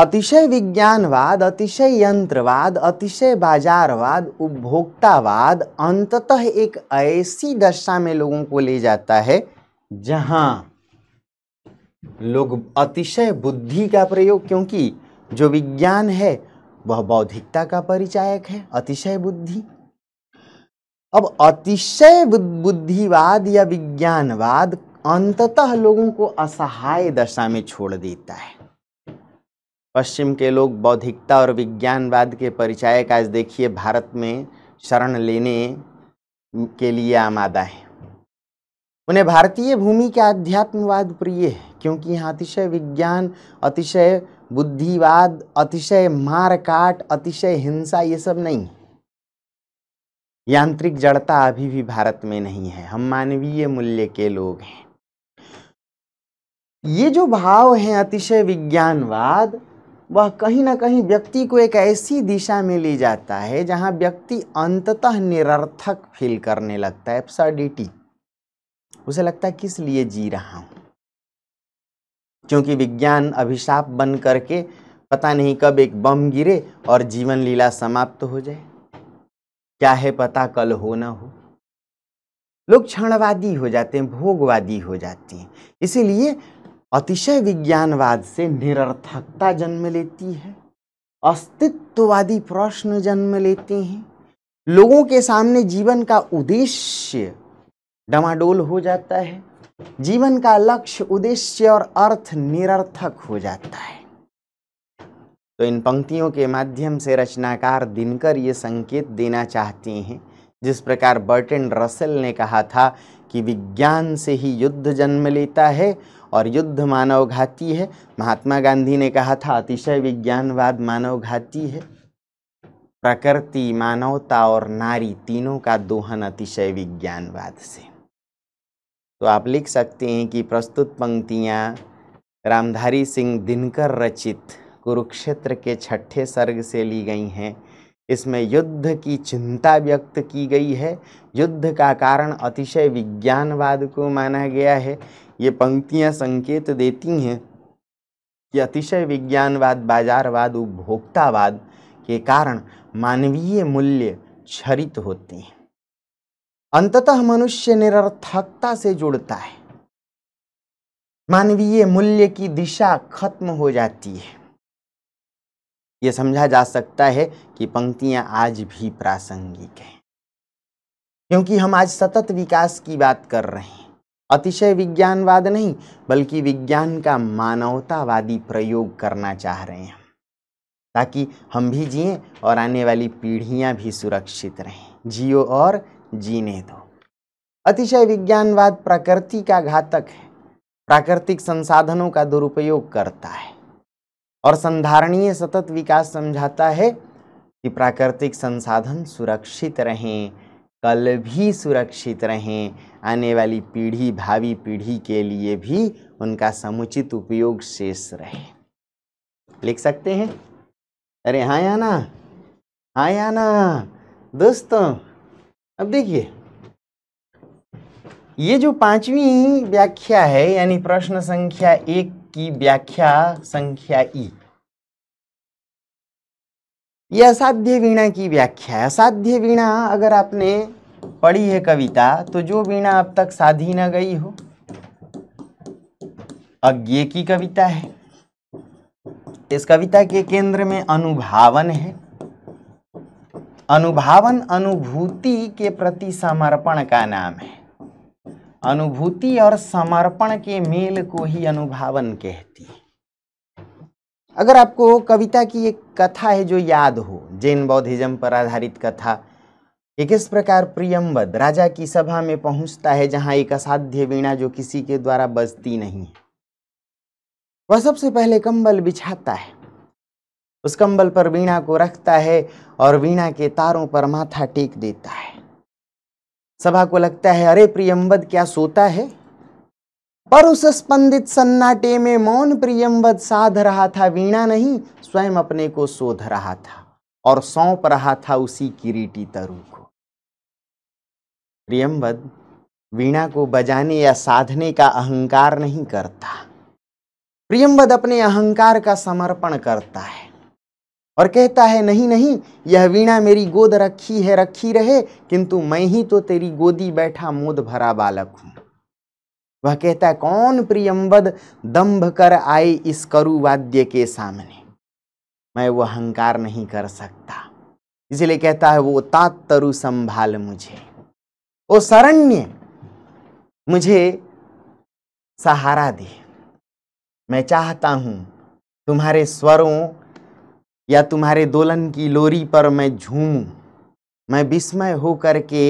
अतिशय विज्ञानवाद अतिशय यंत्रवाद अतिशय बाजारवाद उपभोक्तावाद अंततः एक ऐसी दशा में लोगों को ले जाता है जहां लोग अतिशय बुद्धि का प्रयोग क्योंकि जो विज्ञान है वह बौद्धिकता का परिचायक है अतिशय बुद्धि अब अतिशय बुद्धिवाद या विज्ञानवाद अंततः लोगों को असहाय दशा में छोड़ देता है पश्चिम के लोग बौद्धिकता और विज्ञानवाद के परिचायक आज देखिए भारत में शरण लेने के लिए आमादा है उन्हें भारतीय भूमि के अध्यात्मवाद प्रिय है क्योंकि यहाँ अतिशय विज्ञान अतिशय बुद्धिवाद अतिशय मार काट अतिशय हिंसा ये सब नहीं है यांत्रिक जड़ता अभी भी भारत में नहीं है हम मानवीय मूल्य के लोग हैं ये जो भाव हैं अतिशय विज्ञानवाद वह कहीं ना कहीं व्यक्ति को एक ऐसी दिशा में ले जाता है जहां व्यक्ति अंततः निरर्थक फील करने लगता है एप्सर्डिटी उसे लगता है किस लिए जी रहा हूं क्योंकि विज्ञान अभिशाप बन करके पता नहीं कब एक बम गिरे और जीवन लीला समाप्त तो हो जाए क्या है पता कल हो ना हो लोग क्षणवादी हो जाते हैं भोगवादी हो जाते हैं इसीलिए अतिशय विज्ञानवाद से निरर्थकता जन्म लेती है अस्तित्ववादी प्रश्न जन्म लेते हैं लोगों के सामने जीवन का उद्देश्य डमाडोल हो जाता है जीवन का लक्ष्य उद्देश्य और अर्थ निरर्थक हो जाता है तो इन पंक्तियों के माध्यम से रचनाकार दिनकर ये संकेत देना चाहते हैं जिस प्रकार बर्टन रसल ने कहा था कि विज्ञान से ही युद्ध जन्म लेता है और युद्ध मानव घाती है महात्मा गांधी ने कहा था अतिशय विज्ञानवाद मानव घाती है प्रकृति मानवता और नारी तीनों का दोहन अतिशय विज्ञानवाद से तो आप लिख सकते हैं कि प्रस्तुत पंक्तियाँ रामधारी सिंह दिनकर रचित कुरुक्षेत्र के छठे सर्ग से ली गई हैं इसमें युद्ध की चिंता व्यक्त की गई है युद्ध का कारण अतिशय विज्ञानवाद को माना गया है ये पंक्तियां संकेत देती हैं कि अतिशय विज्ञानवाद बाजारवाद उपभोक्तावाद के कारण मानवीय मूल्य क्षरित होते हैं अंततः मनुष्य निरर्थकता से जुड़ता है मानवीय मूल्य की दिशा खत्म हो जाती है ये समझा जा सकता है कि पंक्तियां आज भी प्रासंगिक हैं क्योंकि हम आज सतत विकास की बात कर रहे हैं अतिशय विज्ञानवाद नहीं बल्कि विज्ञान का मानवतावादी प्रयोग करना चाह रहे हैं ताकि हम भी जिए और आने वाली पीढ़ियां भी सुरक्षित रहें जियो और जीने दो अतिशय विज्ञानवाद प्रकृति का घातक है प्राकृतिक संसाधनों का दुरुपयोग करता है और संधारणीय सतत विकास समझाता है कि प्राकृतिक संसाधन सुरक्षित रहें कल भी सुरक्षित रहें आने वाली पीढ़ी भावी पीढ़ी के लिए भी उनका समुचित उपयोग शेष रहे लिख सकते हैं अरे हाँ या ना हाँ या ना दोस्तों अब देखिए ये जो पांचवी व्याख्या है यानी प्रश्न संख्या एक की व्याख्या संख्या ई ये असाध्य वीणा की व्याख्या है असाध्य वीणा अगर आपने पढ़ी है कविता तो जो वीणा अब तक साधी ना गई हो अज्ञे की कविता है इस कविता के केंद्र में अनुभावन है अनुभावन अनुभूति के प्रति समर्पण का नाम है अनुभूति और समर्पण के मेल को ही अनुभावन कहती है अगर आपको कविता की एक कथा है जो याद हो जैन बौद्धिज्म पर आधारित कथा एक इस प्रकार प्रियम्बद राजा की सभा में पहुंचता है जहां एक असाध्य वीणा जो किसी के द्वारा बजती नहीं है वह सबसे पहले कंबल बिछाता है उस कंबल पर वीणा को रखता है और वीणा के तारों पर माथा टेक देता है सभा को लगता है अरे प्रियम्बद क्या सोता है पर उस स्पंदित सन्नाटे में मौन प्रियम साध रहा था वीणा नहीं स्वयं अपने को शोध रहा था और सौंप रहा था उसी किरीटी तरु को प्रियमवद वीणा को बजाने या साधने का अहंकार नहीं करता प्रियमवद अपने अहंकार का समर्पण करता है और कहता है नहीं नहीं यह वीणा मेरी गोद रखी है रखी रहे किंतु मैं ही तो तेरी गोदी बैठा मोद भरा बालक हूं वह कहता है कौन प्रियम्बद दंभ कर आए इस करु वाद्य के सामने मैं वो अहंकार नहीं कर सकता इसलिए कहता है वो तात तरु संभाल मुझे ओ शरण्य मुझे सहारा दे मैं चाहता हूं तुम्हारे स्वरों या तुम्हारे दोलन की लोरी पर मैं झूमूं मैं विस्मय होकर के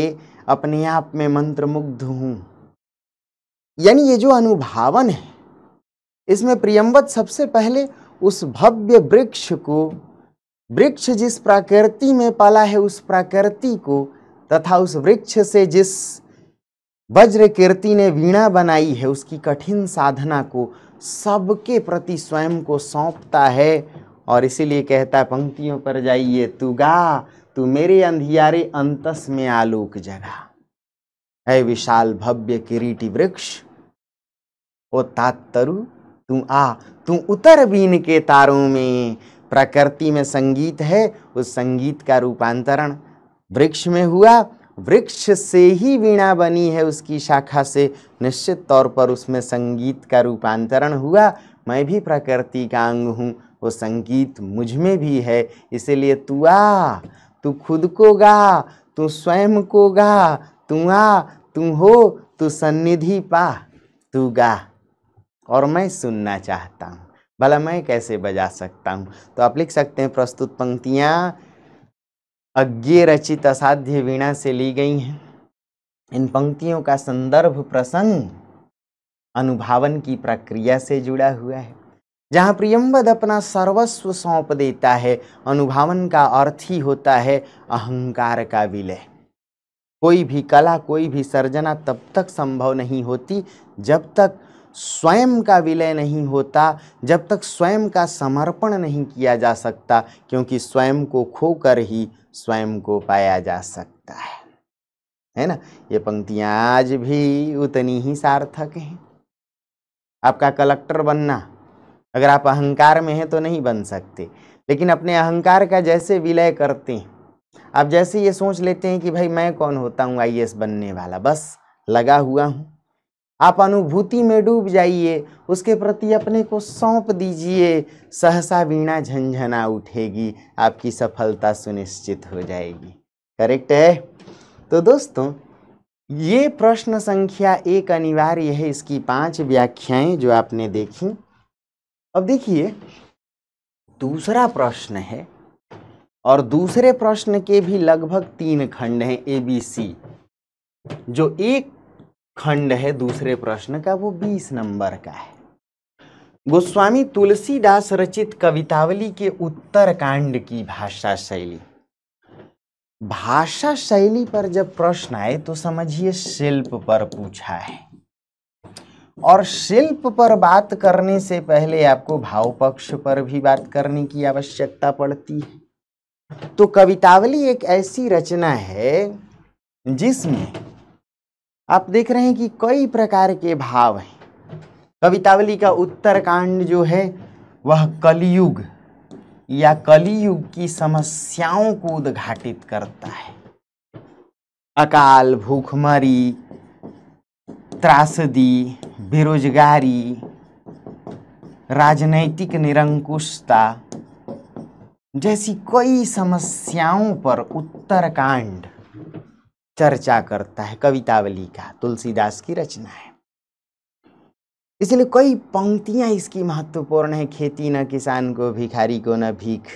अपने आप में मंत्रमुग्ध हूं यानी ये जो अनुभावन है इसमें प्रियम्बत सबसे पहले उस भव्य वृक्ष को वृक्ष जिस प्राकृति में पाला है उस प्रकृति को तथा उस वृक्ष से जिस वज्र कीर्ति ने वीणा बनाई है उसकी कठिन साधना को सबके प्रति स्वयं को सौंपता है और इसीलिए कहता है पंक्तियों पर जाइए तू गा तू मेरे अंधियारे अंतस में आलोक जगा है विशाल भव्य किरीटी वृक्ष ओ तात्तरु तू आ तू उतर बीन के तारों में प्रकृति में संगीत है उस संगीत का रूपांतरण वृक्ष में हुआ वृक्ष से ही वीणा बनी है उसकी शाखा से निश्चित तौर पर उसमें संगीत का रूपांतरण हुआ मैं भी प्रकृति का अंग हूँ वो संगीत मुझ में भी है इसलिए तू आ तू खुद को गा तू स्वयं को गा तू आ तू हो तू सन्निधि पा तू गा और मैं सुनना चाहता हूँ भला मैं कैसे बजा सकता हूँ तो आप लिख सकते हैं प्रस्तुत पंक्तियाँ अज्ञे रचित असाध्य वीणा से ली गई हैं इन पंक्तियों का संदर्भ प्रसंग अनुभावन की प्रक्रिया से जुड़ा हुआ है जहाँ प्रियम्बद अपना सर्वस्व सौंप देता है अनुभावन का अर्थ ही होता है अहंकार का विलय कोई भी कला कोई भी सर्जना तब तक संभव नहीं होती जब तक स्वयं का विलय नहीं होता जब तक स्वयं का समर्पण नहीं किया जा सकता क्योंकि स्वयं को खोकर ही स्वयं को पाया जा सकता है है ना ये पंक्तियाँ आज भी उतनी ही सार्थक हैं आपका कलेक्टर बनना अगर आप अहंकार में हैं तो नहीं बन सकते लेकिन अपने अहंकार का जैसे विलय करते हैं अब जैसे ये सोच लेते हैं कि भाई मैं कौन होता हूँ आई बनने वाला बस लगा हुआ हूँ आप अनुभूति में डूब जाइए उसके प्रति अपने को सौंप दीजिए सहसा वीणा झंझना उठेगी आपकी सफलता सुनिश्चित हो जाएगी करेक्ट है तो दोस्तों ये प्रश्न संख्या एक अनिवार्य है इसकी पांच व्याख्याएं जो आपने देखी अब देखिए दूसरा प्रश्न है और दूसरे प्रश्न के भी लगभग तीन खंड हैं ए बी सी जो एक खंड है दूसरे प्रश्न का वो बीस नंबर का है गोस्वामी तुलसीदास रचित कवितावली के उत्तर कांड की भाषा शैली भाषा शैली पर जब प्रश्न आए तो समझिए शिल्प पर पूछा है और शिल्प पर बात करने से पहले आपको भाव पक्ष पर भी बात करने की आवश्यकता पड़ती है तो कवितावली एक ऐसी रचना है जिसमें आप देख रहे हैं कि कई प्रकार के भाव हैं कवितावली का उत्तरकांड जो है वह कलयुग या कलयुग की समस्याओं को उद्घाटित करता है अकाल भूखमरी त्रासदी बेरोजगारी राजनैतिक निरंकुशता जैसी कई समस्याओं पर उत्तरकांड चर्चा करता है कवितावली का तुलसीदास की रचना है इसलिए कई पंक्तियां इसकी महत्वपूर्ण है खेती न किसान को भिखारी को न भीख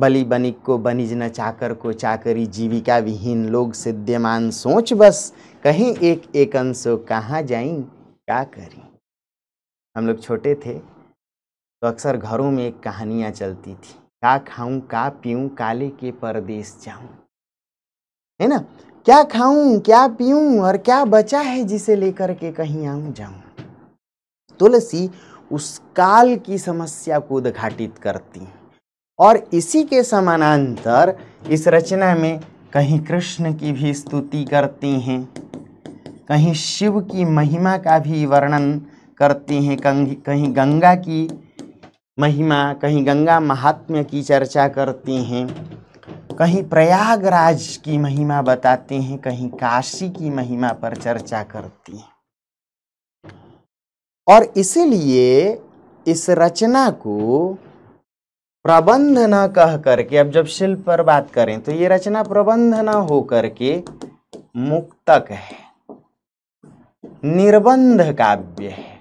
बलि बनिक को बनिज न चाकर को चाकरी जीविका विहीन लोग सिद्धमान सोच बस कहीं एक एक अंशो कहाँ जाई क्या करी हम लोग छोटे थे तो अक्सर घरों में एक कहानियाँ चलती थी का खाऊं का पीऊं काले के परदेश जाऊं है ना क्या खाऊं क्या पीऊं और क्या बचा है जिसे लेकर के कहीं आऊं जाऊं तुलसी उस काल की समस्या को उद्घाटित करती है और इसी के समानांतर इस रचना में कहीं कृष्ण की भी स्तुति करती हैं कहीं शिव की महिमा का भी वर्णन करती हैं कहीं गंगा की महिमा कहीं गंगा महात्म्य की चर्चा करते हैं कहीं प्रयागराज की महिमा बताते हैं कहीं काशी की महिमा पर चर्चा करती हैं और इसीलिए इस रचना को प्रबंध न कह करके अब जब शिल्प पर बात करें तो ये रचना प्रबंध न हो करके मुक्तक है निर्बंध काव्य है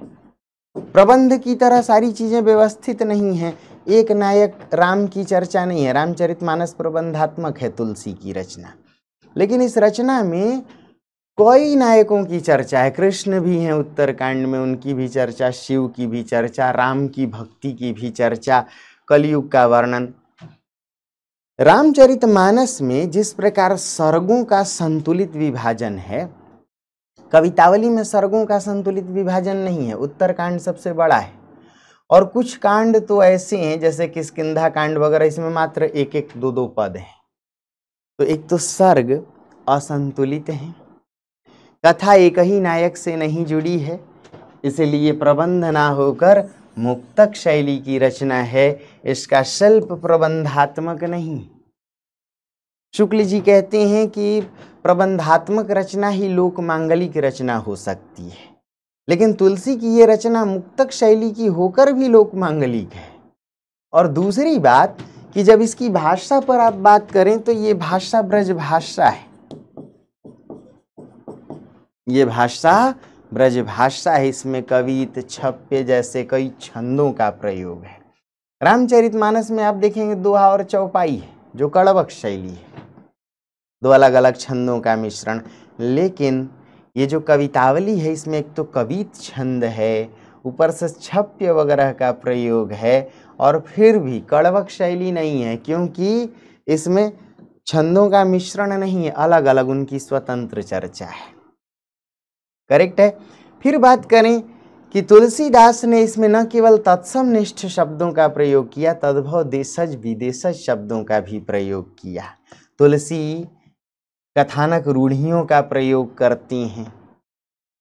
प्रबंध की तरह सारी चीज़ें व्यवस्थित नहीं हैं एक नायक राम की चर्चा नहीं है रामचरित मानस प्रबंधात्मक है तुलसी की रचना लेकिन इस रचना में कई नायकों की चर्चा है कृष्ण भी हैं उत्तरकांड में उनकी भी चर्चा शिव की भी चर्चा राम की भक्ति की भी चर्चा कलयुग का वर्णन रामचरित मानस में जिस प्रकार सर्गों का संतुलित विभाजन है कवितावली में सर्गों का संतुलित विभाजन नहीं है उत्तर कांड सबसे बड़ा है और कुछ कांड तो ऐसे हैं जैसे स्किंधा कांड वगैरह इसमें मात्र एक एक दो दो पद हैं तो एक तो सर्ग असंतुलित हैं कथा एक ही नायक से नहीं जुड़ी है इसलिए प्रबंध ना होकर मुक्तक शैली की रचना है इसका शिल्प प्रबंधात्मक नहीं शुक्ल जी कहते हैं कि प्रबंधात्मक रचना ही लोक मांगलिक रचना हो सकती है लेकिन तुलसी की ये रचना मुक्तक शैली की होकर भी लोक मांगलिक है और दूसरी बात कि जब इसकी भाषा पर आप बात करें तो ये भाषा ब्रज भाषा है ये भाषा ब्रज भाषा है इसमें कवित छप्पे जैसे कई छंदों का प्रयोग है रामचरितमानस में आप देखेंगे दोहा और चौपाई है जो कड़वक शैली है दो अलग अलग छंदों का मिश्रण लेकिन ये जो कवितावली है इसमें एक तो कवित छंद है ऊपर से छप्य वगैरह का प्रयोग है और फिर भी कड़वक शैली नहीं है क्योंकि इसमें छंदों का मिश्रण नहीं है अलग अलग उनकी स्वतंत्र चर्चा है करेक्ट है फिर बात करें कि तुलसीदास ने इसमें न केवल तत्सम निष्ठ शब्दों का प्रयोग किया तद्भव देशज विदेशज शब्दों का भी प्रयोग किया तुलसी कथानक रूढ़ियों का प्रयोग करती हैं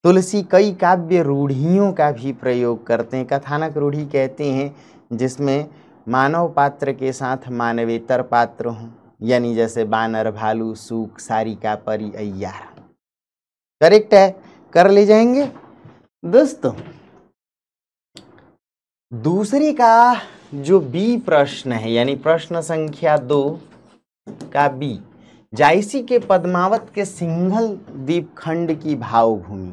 तुलसी कई काव्य रूढ़ियों का भी प्रयोग करते हैं कथानक रूढ़ी कहते हैं जिसमें मानव पात्र के साथ मानवेतर पात्र हों यानी जैसे बानर भालू सूख सारिका परी अयार करेक्ट है कर ले जाएंगे दोस्तों दूसरे का जो बी प्रश्न है यानी प्रश्न संख्या दो का बी जायसी के पद्मावत के सिंघल द्वीप खंड की भावभूमि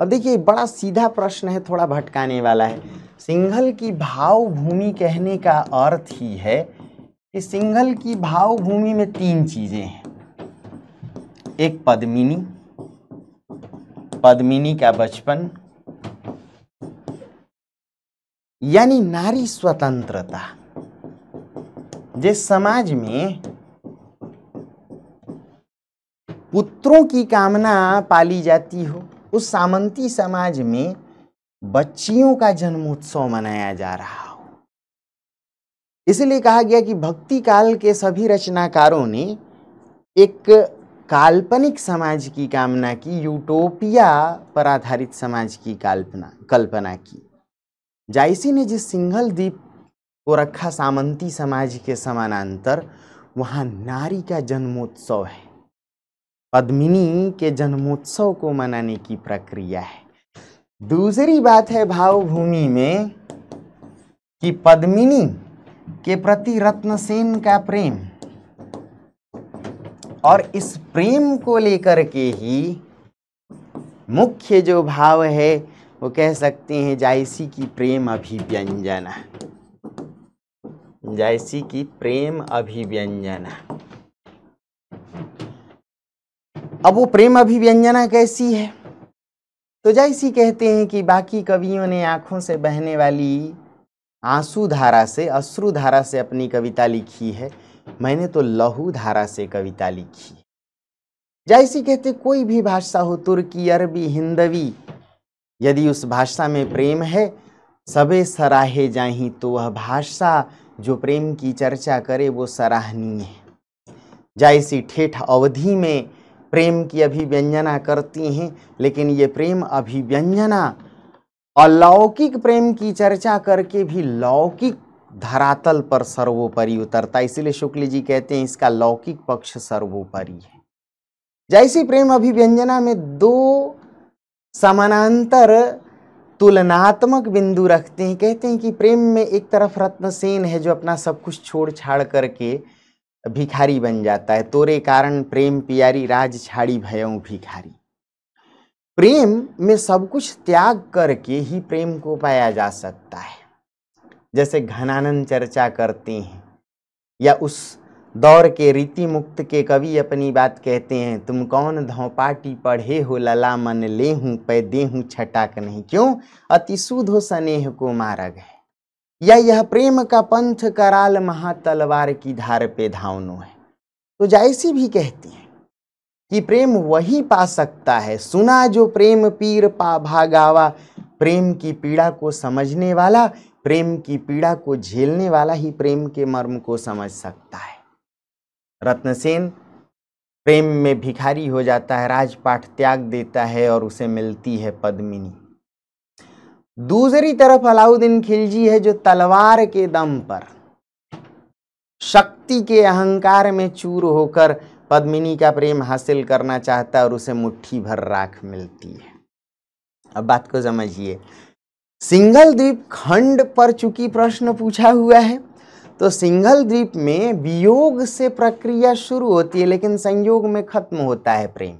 अब देखिए बड़ा सीधा प्रश्न है थोड़ा भटकाने वाला है सिंघल की भावभूमि कहने का अर्थ ही है कि सिंघल की भावभूमि में तीन चीज़ें हैं एक पद्मिनी पद्मिनी का बचपन यानी नारी स्वतंत्रता जिस समाज में पुत्रों की कामना पाली जाती हो उस सामंती समाज में बच्चियों का जन्मोत्सव मनाया जा रहा हो इसलिए कहा गया कि भक्ति काल के सभी रचनाकारों ने एक काल्पनिक समाज की कामना की यूटोपिया पर आधारित समाज की कल्पना कल्पना की जायसी ने जिस सिंघल द्वीप को रखा सामंती समाज के समानांतर वहाँ नारी का जन्मोत्सव है पद्मिनी के जन्मोत्सव को मनाने की प्रक्रिया है दूसरी बात है भावभूमि में कि पद्मिनी के प्रति रत्नसेन का प्रेम और इस प्रेम को लेकर के ही मुख्य जो भाव है वो कह सकते हैं जायसी की प्रेम अभिव्यंजना जायसी की प्रेम अभिव्यंजना अब वो प्रेम अभिव्यंजना कैसी है तो जैसी कहते हैं कि बाकी कवियों ने आंखों से बहने वाली आंसू धारा से अश्रु धारा से अपनी कविता लिखी है मैंने तो लहू धारा से कविता लिखी है जैसी कहते कोई भी भाषा हो तुर्की अरबी हिंदवी यदि उस भाषा में प्रेम है सबे सराहे जाही तो वह भाषा जो प्रेम की चर्चा करे वो सराहनीय है जैसी ठेठ अवधि में प्रेम की अभिव्यंजना करती हैं लेकिन ये प्रेम अभिव्यंजना अलौकिक प्रेम की चर्चा करके भी लौकिक धरातल पर सर्वोपरि उतरता इसलिए शुक्ल जी कहते हैं इसका लौकिक पक्ष सर्वोपरि है जैसी प्रेम अभिव्यंजना में दो समानांतर तुलनात्मक बिंदु रखते हैं कहते हैं कि प्रेम में एक तरफ रत्नसेन है जो अपना सब कुछ छोड़ छाड़ करके भिखारी बन जाता है तोरे कारण प्रेम प्यारी राज छाड़ी भय भिखारी प्रेम में सब कुछ त्याग करके ही प्रेम को पाया जा सकता है जैसे घनानंद चर्चा करते हैं या उस दौर के रीति मुक्त के कवि अपनी बात कहते हैं तुम कौन धौपाटी पढ़े हो लला मन ले हूँ पै दे हूँ छटाक नहीं क्यों अति हो स्नेह को मारा गए या यह प्रेम का पंथ कराल महातलवार की धार पे धावनो है तो जायसी भी कहती है कि प्रेम वही पा सकता है सुना जो प्रेम पीर पा भागावा प्रेम की पीड़ा को समझने वाला प्रेम की पीड़ा को झेलने वाला ही प्रेम के मर्म को समझ सकता है रत्नसेन प्रेम में भिखारी हो जाता है राजपाठ त्याग देता है और उसे मिलती है पद्मिनी दूसरी तरफ अलाउद्दीन खिलजी है जो तलवार के दम पर शक्ति के अहंकार में चूर होकर पद्मिनी का प्रेम हासिल करना चाहता है और उसे मुट्ठी भर राख मिलती है अब बात को समझिए सिंगल द्वीप खंड पर चुकी प्रश्न पूछा हुआ है तो सिंगल द्वीप में वियोग से प्रक्रिया शुरू होती है लेकिन संयोग में खत्म होता है प्रेम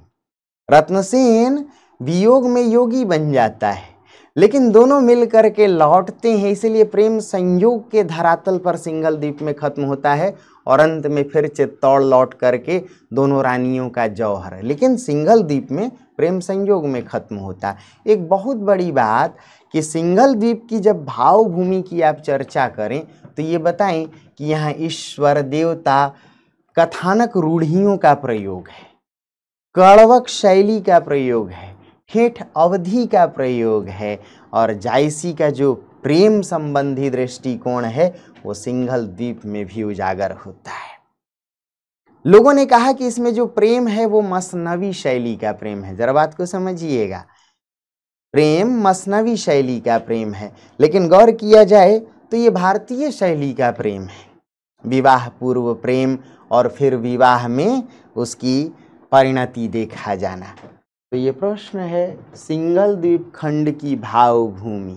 रत्नसेन वियोग में योगी बन जाता है लेकिन दोनों मिल कर के लौटते हैं इसीलिए प्रेम संयोग के धरातल पर सिंगल द्वीप में खत्म होता है और अंत में फिर चित्तौड़ लौट करके दोनों रानियों का जौहर लेकिन सिंगल द्वीप में प्रेम संयोग में खत्म होता है एक बहुत बड़ी बात कि सिंगल द्वीप की जब भावभूमि की आप चर्चा करें तो ये बताएं कि यहाँ ईश्वर देवता कथानक रूढ़ियों का प्रयोग है कड़वक शैली का प्रयोग है हेठ अवधि का प्रयोग है और जायसी का जो प्रेम संबंधी दृष्टिकोण है वो सिंघल द्वीप में भी उजागर होता है लोगों ने कहा कि इसमें जो प्रेम है वो मसनवी शैली का प्रेम है जरा बात को समझिएगा प्रेम मसनवी शैली का प्रेम है लेकिन गौर किया जाए तो ये भारतीय शैली का प्रेम है विवाह पूर्व प्रेम और फिर विवाह में उसकी परिणति देखा जाना तो ये प्रश्न है सिंगल द्वीप खंड की भावभूमि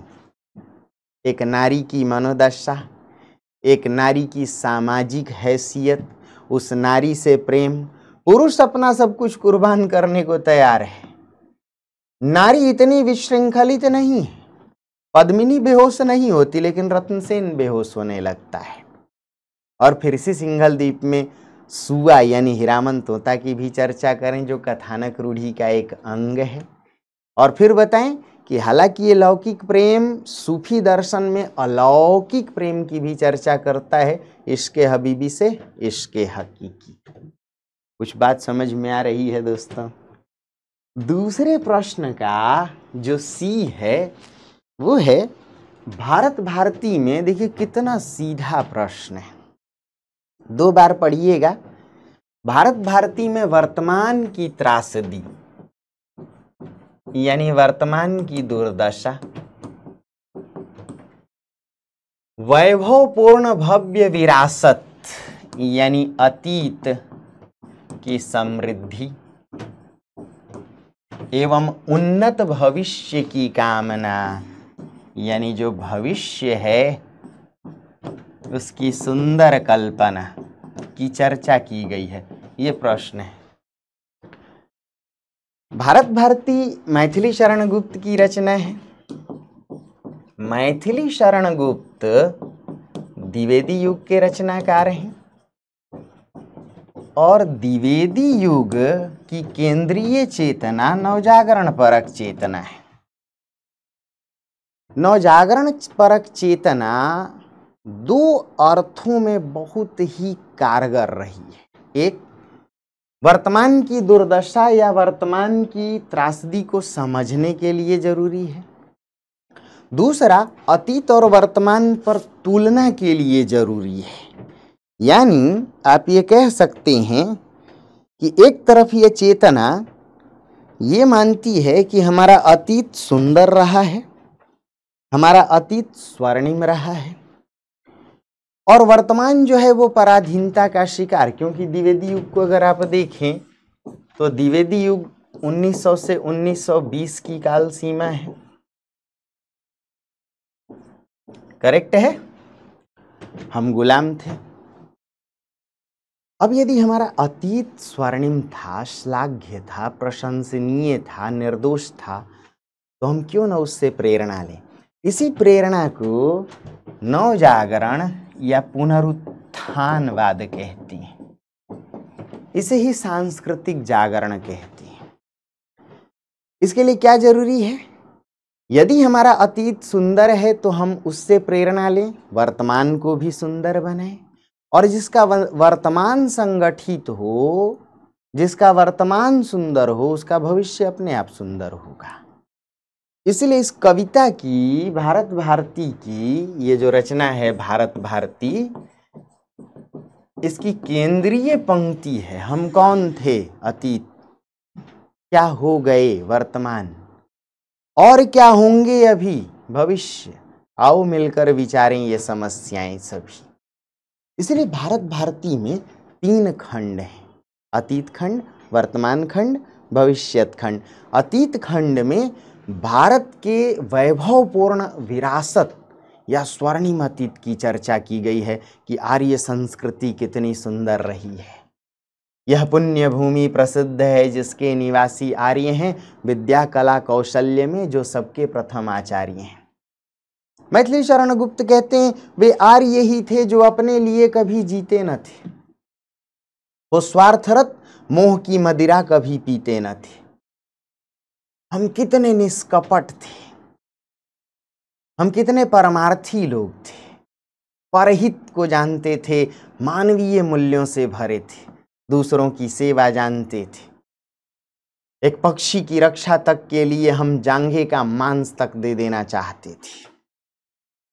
एक नारी की मनोदशा एक नारी की सामाजिक हैसियत उस नारी से प्रेम पुरुष अपना सब कुछ कुर्बान करने को तैयार है नारी इतनी विश्रृंखलित नहीं है पद्मिनी बेहोश नहीं होती लेकिन रत्नसेन बेहोश होने लगता है और फिर इसी सिंगल द्वीप में सुआ यानी हिरामन तोता की भी चर्चा करें जो कथानक रूढ़ी का एक अंग है और फिर बताएं कि हालांकि ये लौकिक प्रेम सूफी दर्शन में अलौकिक प्रेम की भी चर्चा करता है इसके हबीबी से इसके हकीकी कुछ बात समझ में आ रही है दोस्तों दूसरे प्रश्न का जो सी है वो है भारत भारती में देखिए कितना सीधा प्रश्न है दो बार पढ़िएगा भारत भारती में वर्तमान की त्रासदी यानी वर्तमान की दुर्दशा वैभवपूर्ण भव्य विरासत यानी अतीत की समृद्धि एवं उन्नत भविष्य की कामना यानी जो भविष्य है उसकी सुंदर कल्पना की चर्चा की गई है ये प्रश्न है भारत भारती मैथिली शरण गुप्त की रचना है मैथिली शरण गुप्त द्विवेदी युग के रचनाकार हैं और द्विवेदी युग की केंद्रीय चेतना नवजागरण परक चेतना है नवजागरण परक चेतना दो अर्थों में बहुत ही कारगर रही है एक वर्तमान की दुर्दशा या वर्तमान की त्रासदी को समझने के लिए जरूरी है दूसरा अतीत और वर्तमान पर तुलना के लिए जरूरी है यानी आप ये कह सकते हैं कि एक तरफ ये चेतना ये मानती है कि हमारा अतीत सुंदर रहा है हमारा अतीत स्वर्णिम रहा है और वर्तमान जो है वो पराधीनता का शिकार क्योंकि द्विवेदी युग को अगर आप देखें तो द्विवेदी युग 1900 से 1920 की काल सीमा है करेक्ट है हम गुलाम थे अब यदि हमारा अतीत स्वर्णिम था श्लाघ्य था प्रशंसनीय था निर्दोष था तो हम क्यों ना उससे प्रेरणा लें इसी प्रेरणा को नवजागरण या पुनरुत्थानवाद कहती हैं इसे ही सांस्कृतिक जागरण कहती हैं इसके लिए क्या जरूरी है यदि हमारा अतीत सुंदर है तो हम उससे प्रेरणा लें वर्तमान को भी सुंदर बनाएं और जिसका वर्तमान संगठित हो जिसका वर्तमान सुंदर हो उसका भविष्य अपने आप सुंदर होगा इसलिए इस कविता की भारत भारती की ये जो रचना है भारत भारती इसकी केंद्रीय पंक्ति है हम कौन थे अतीत क्या हो गए वर्तमान और क्या होंगे अभी भविष्य आओ मिलकर विचारें ये समस्याएं सभी इसलिए भारत भारती में तीन खंड हैं अतीत खंड वर्तमान खंड भविष्यत खंड अतीत खंड में भारत के वैभवपूर्ण विरासत या स्वर्णिम अतीत की चर्चा की गई है कि आर्य संस्कृति कितनी सुंदर रही है यह पुण्य भूमि प्रसिद्ध है जिसके निवासी आर्य हैं विद्या कला कौशल्य में जो सबके प्रथम आचार्य हैं मैथिली शरण गुप्त कहते हैं वे आर्य ही थे जो अपने लिए कभी जीते न थे वो स्वार्थरत मोह की मदिरा कभी पीते न थे हम कितने निष्कपट थे हम कितने परमार्थी लोग थे परहित को जानते थे मानवीय मूल्यों से भरे थे दूसरों की सेवा जानते थे एक पक्षी की रक्षा तक के लिए हम जांघे का मांस तक दे देना चाहते थे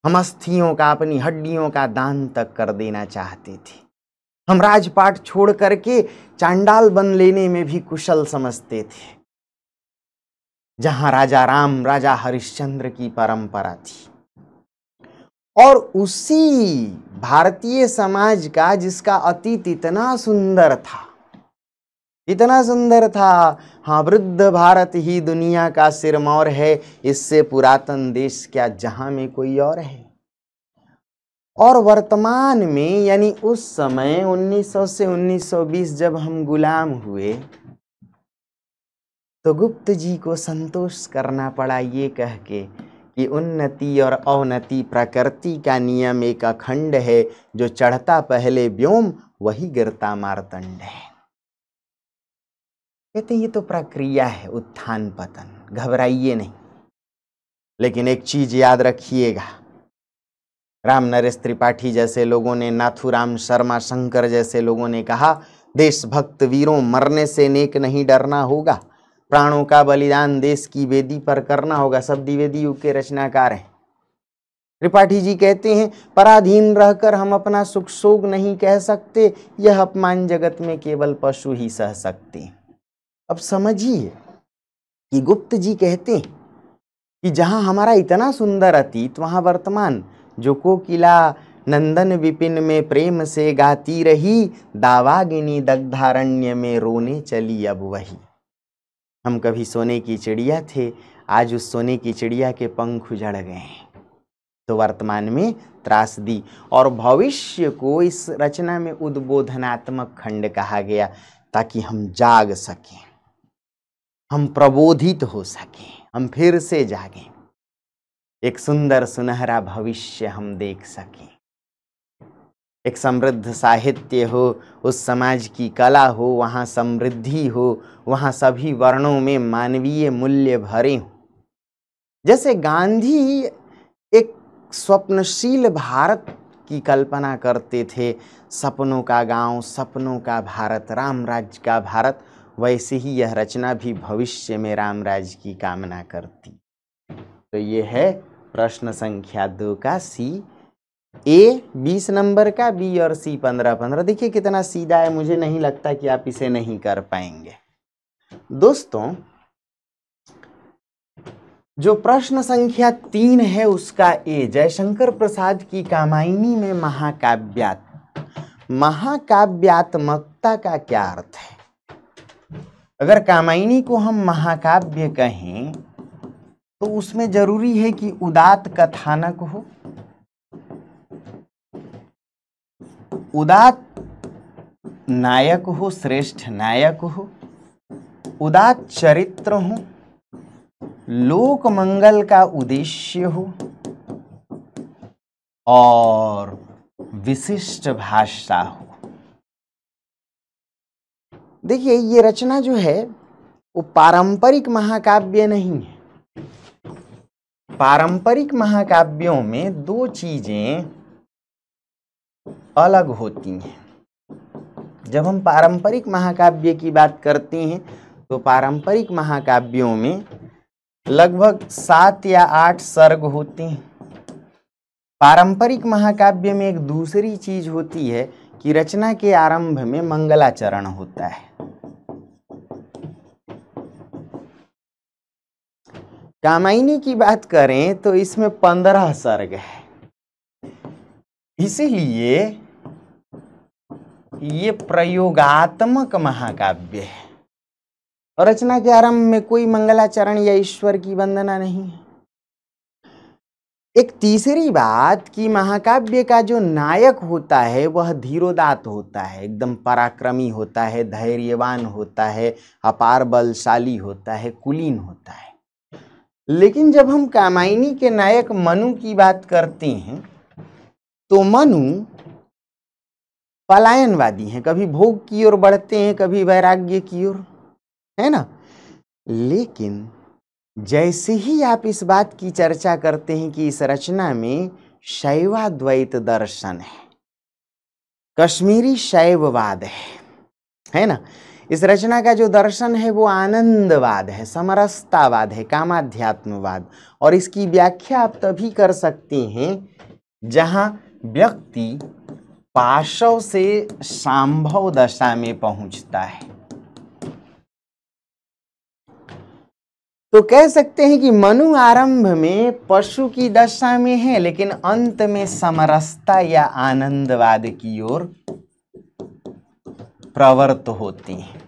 हम अस्थियों का अपनी हड्डियों का दान तक कर देना चाहते थे हम राजपाट छोड़ करके चांडाल बन लेने में भी कुशल समझते थे जहां राजा राम राजा हरिश्चंद्र की परंपरा थी और उसी भारतीय समाज का जिसका अतीत इतना सुंदर था इतना सुंदर था हाँ वृद्ध भारत ही दुनिया का सिरमौर है इससे पुरातन देश क्या जहां में कोई और है और वर्तमान में यानी उस समय 1900 से 1920 जब हम गुलाम हुए तो गुप्त जी को संतोष करना पड़ा ये कह के कि उन्नति और अवनति प्रकृति का नियम एक अखंड है जो चढ़ता पहले व्योम वही गिरता मारतंड है कहते ये तो प्रक्रिया है उत्थान पतन घबराइए नहीं लेकिन एक चीज याद रखिएगा राम नरेश त्रिपाठी जैसे लोगों ने नाथुराम शर्मा शंकर जैसे लोगों ने कहा देशभक्त वीरों मरने से नेक नहीं डरना होगा प्राणों का बलिदान देश की वेदी पर करना होगा सब द्विवेदी युग के रचनाकार हैं त्रिपाठी जी कहते हैं पराधीन रहकर हम अपना सुख शोक नहीं कह सकते यह अपमान जगत में केवल पशु ही सह सकते अब समझिए कि गुप्त जी कहते हैं कि जहाँ हमारा इतना सुंदर अतीत वहाँ वर्तमान जो को किला नंदन विपिन में प्रेम से गाती रही दावागिनी दग्धारण्य में रोने चली अब वही हम कभी सोने की चिड़िया थे आज उस सोने की चिड़िया के पंख उजड़ गए हैं तो वर्तमान में त्रास दी और भविष्य को इस रचना में उद्बोधनात्मक खंड कहा गया ताकि हम जाग सकें हम प्रबोधित हो सकें हम फिर से जागें एक सुंदर सुनहरा भविष्य हम देख सकें एक समृद्ध साहित्य हो उस समाज की कला हो वहाँ समृद्धि हो वहाँ सभी वर्णों में मानवीय मूल्य भरे हों जैसे गांधी एक स्वप्नशील भारत की कल्पना करते थे सपनों का गांव सपनों का भारत राम राज्य का भारत वैसे ही यह रचना भी भविष्य में राम राज्य की कामना करती तो ये है प्रश्न संख्या दो का सी ए बीस नंबर का बी और सी पंद्रह पंद्रह देखिए कितना सीधा है मुझे नहीं लगता कि आप इसे नहीं कर पाएंगे दोस्तों जो प्रश्न संख्या तीन है उसका ए जयशंकर प्रसाद की कामायनी में महाकाव्यात् महाकाव्यात्मकता का क्या अर्थ है अगर कामायनी को हम महाकाव्य कहें तो उसमें जरूरी है कि उदात कथानक हो उदात नायक हो श्रेष्ठ नायक हो उदात चरित्र हो लोक मंगल का उद्देश्य हो और विशिष्ट भाषा हो देखिए ये रचना जो है वो पारंपरिक महाकाव्य नहीं है पारंपरिक महाकाव्यों में दो चीज़ें अलग होती हैं जब हम पारंपरिक महाकाव्य की बात करते हैं तो पारंपरिक महाकाव्यों में लगभग सात या आठ सर्ग होते हैं पारंपरिक महाकाव्य में एक दूसरी चीज होती है कि रचना के आरंभ में मंगलाचरण होता है कामायनी की बात करें तो इसमें पंद्रह सर्ग है इसीलिए ये प्रयोगात्मक महाकाव्य है रचना के आरंभ में कोई मंगलाचरण या ईश्वर की वंदना नहीं है एक तीसरी बात कि महाकाव्य का जो नायक होता है वह धीरोदात होता है एकदम पराक्रमी होता है धैर्यवान होता है अपार बलशाली होता है कुलीन होता है लेकिन जब हम कामायनी के नायक मनु की बात करते हैं तो मनु पलायनवादी हैं कभी भोग की ओर बढ़ते हैं कभी वैराग्य की ओर है ना लेकिन जैसे ही आप इस बात की चर्चा करते हैं कि इस रचना में शैवाद्वैत दर्शन है कश्मीरी शैववाद है है ना इस रचना का जो दर्शन है वो आनंदवाद है समरसतावाद है कामाध्यात्मवाद और इसकी व्याख्या आप तभी कर सकते हैं जहाँ व्यक्ति पार्शव से संभव दशा में पहुंचता है तो कह सकते हैं कि मनु आरंभ में पशु की दशा में है लेकिन अंत में समरसता या आनंदवाद की ओर प्रवृत्त होती है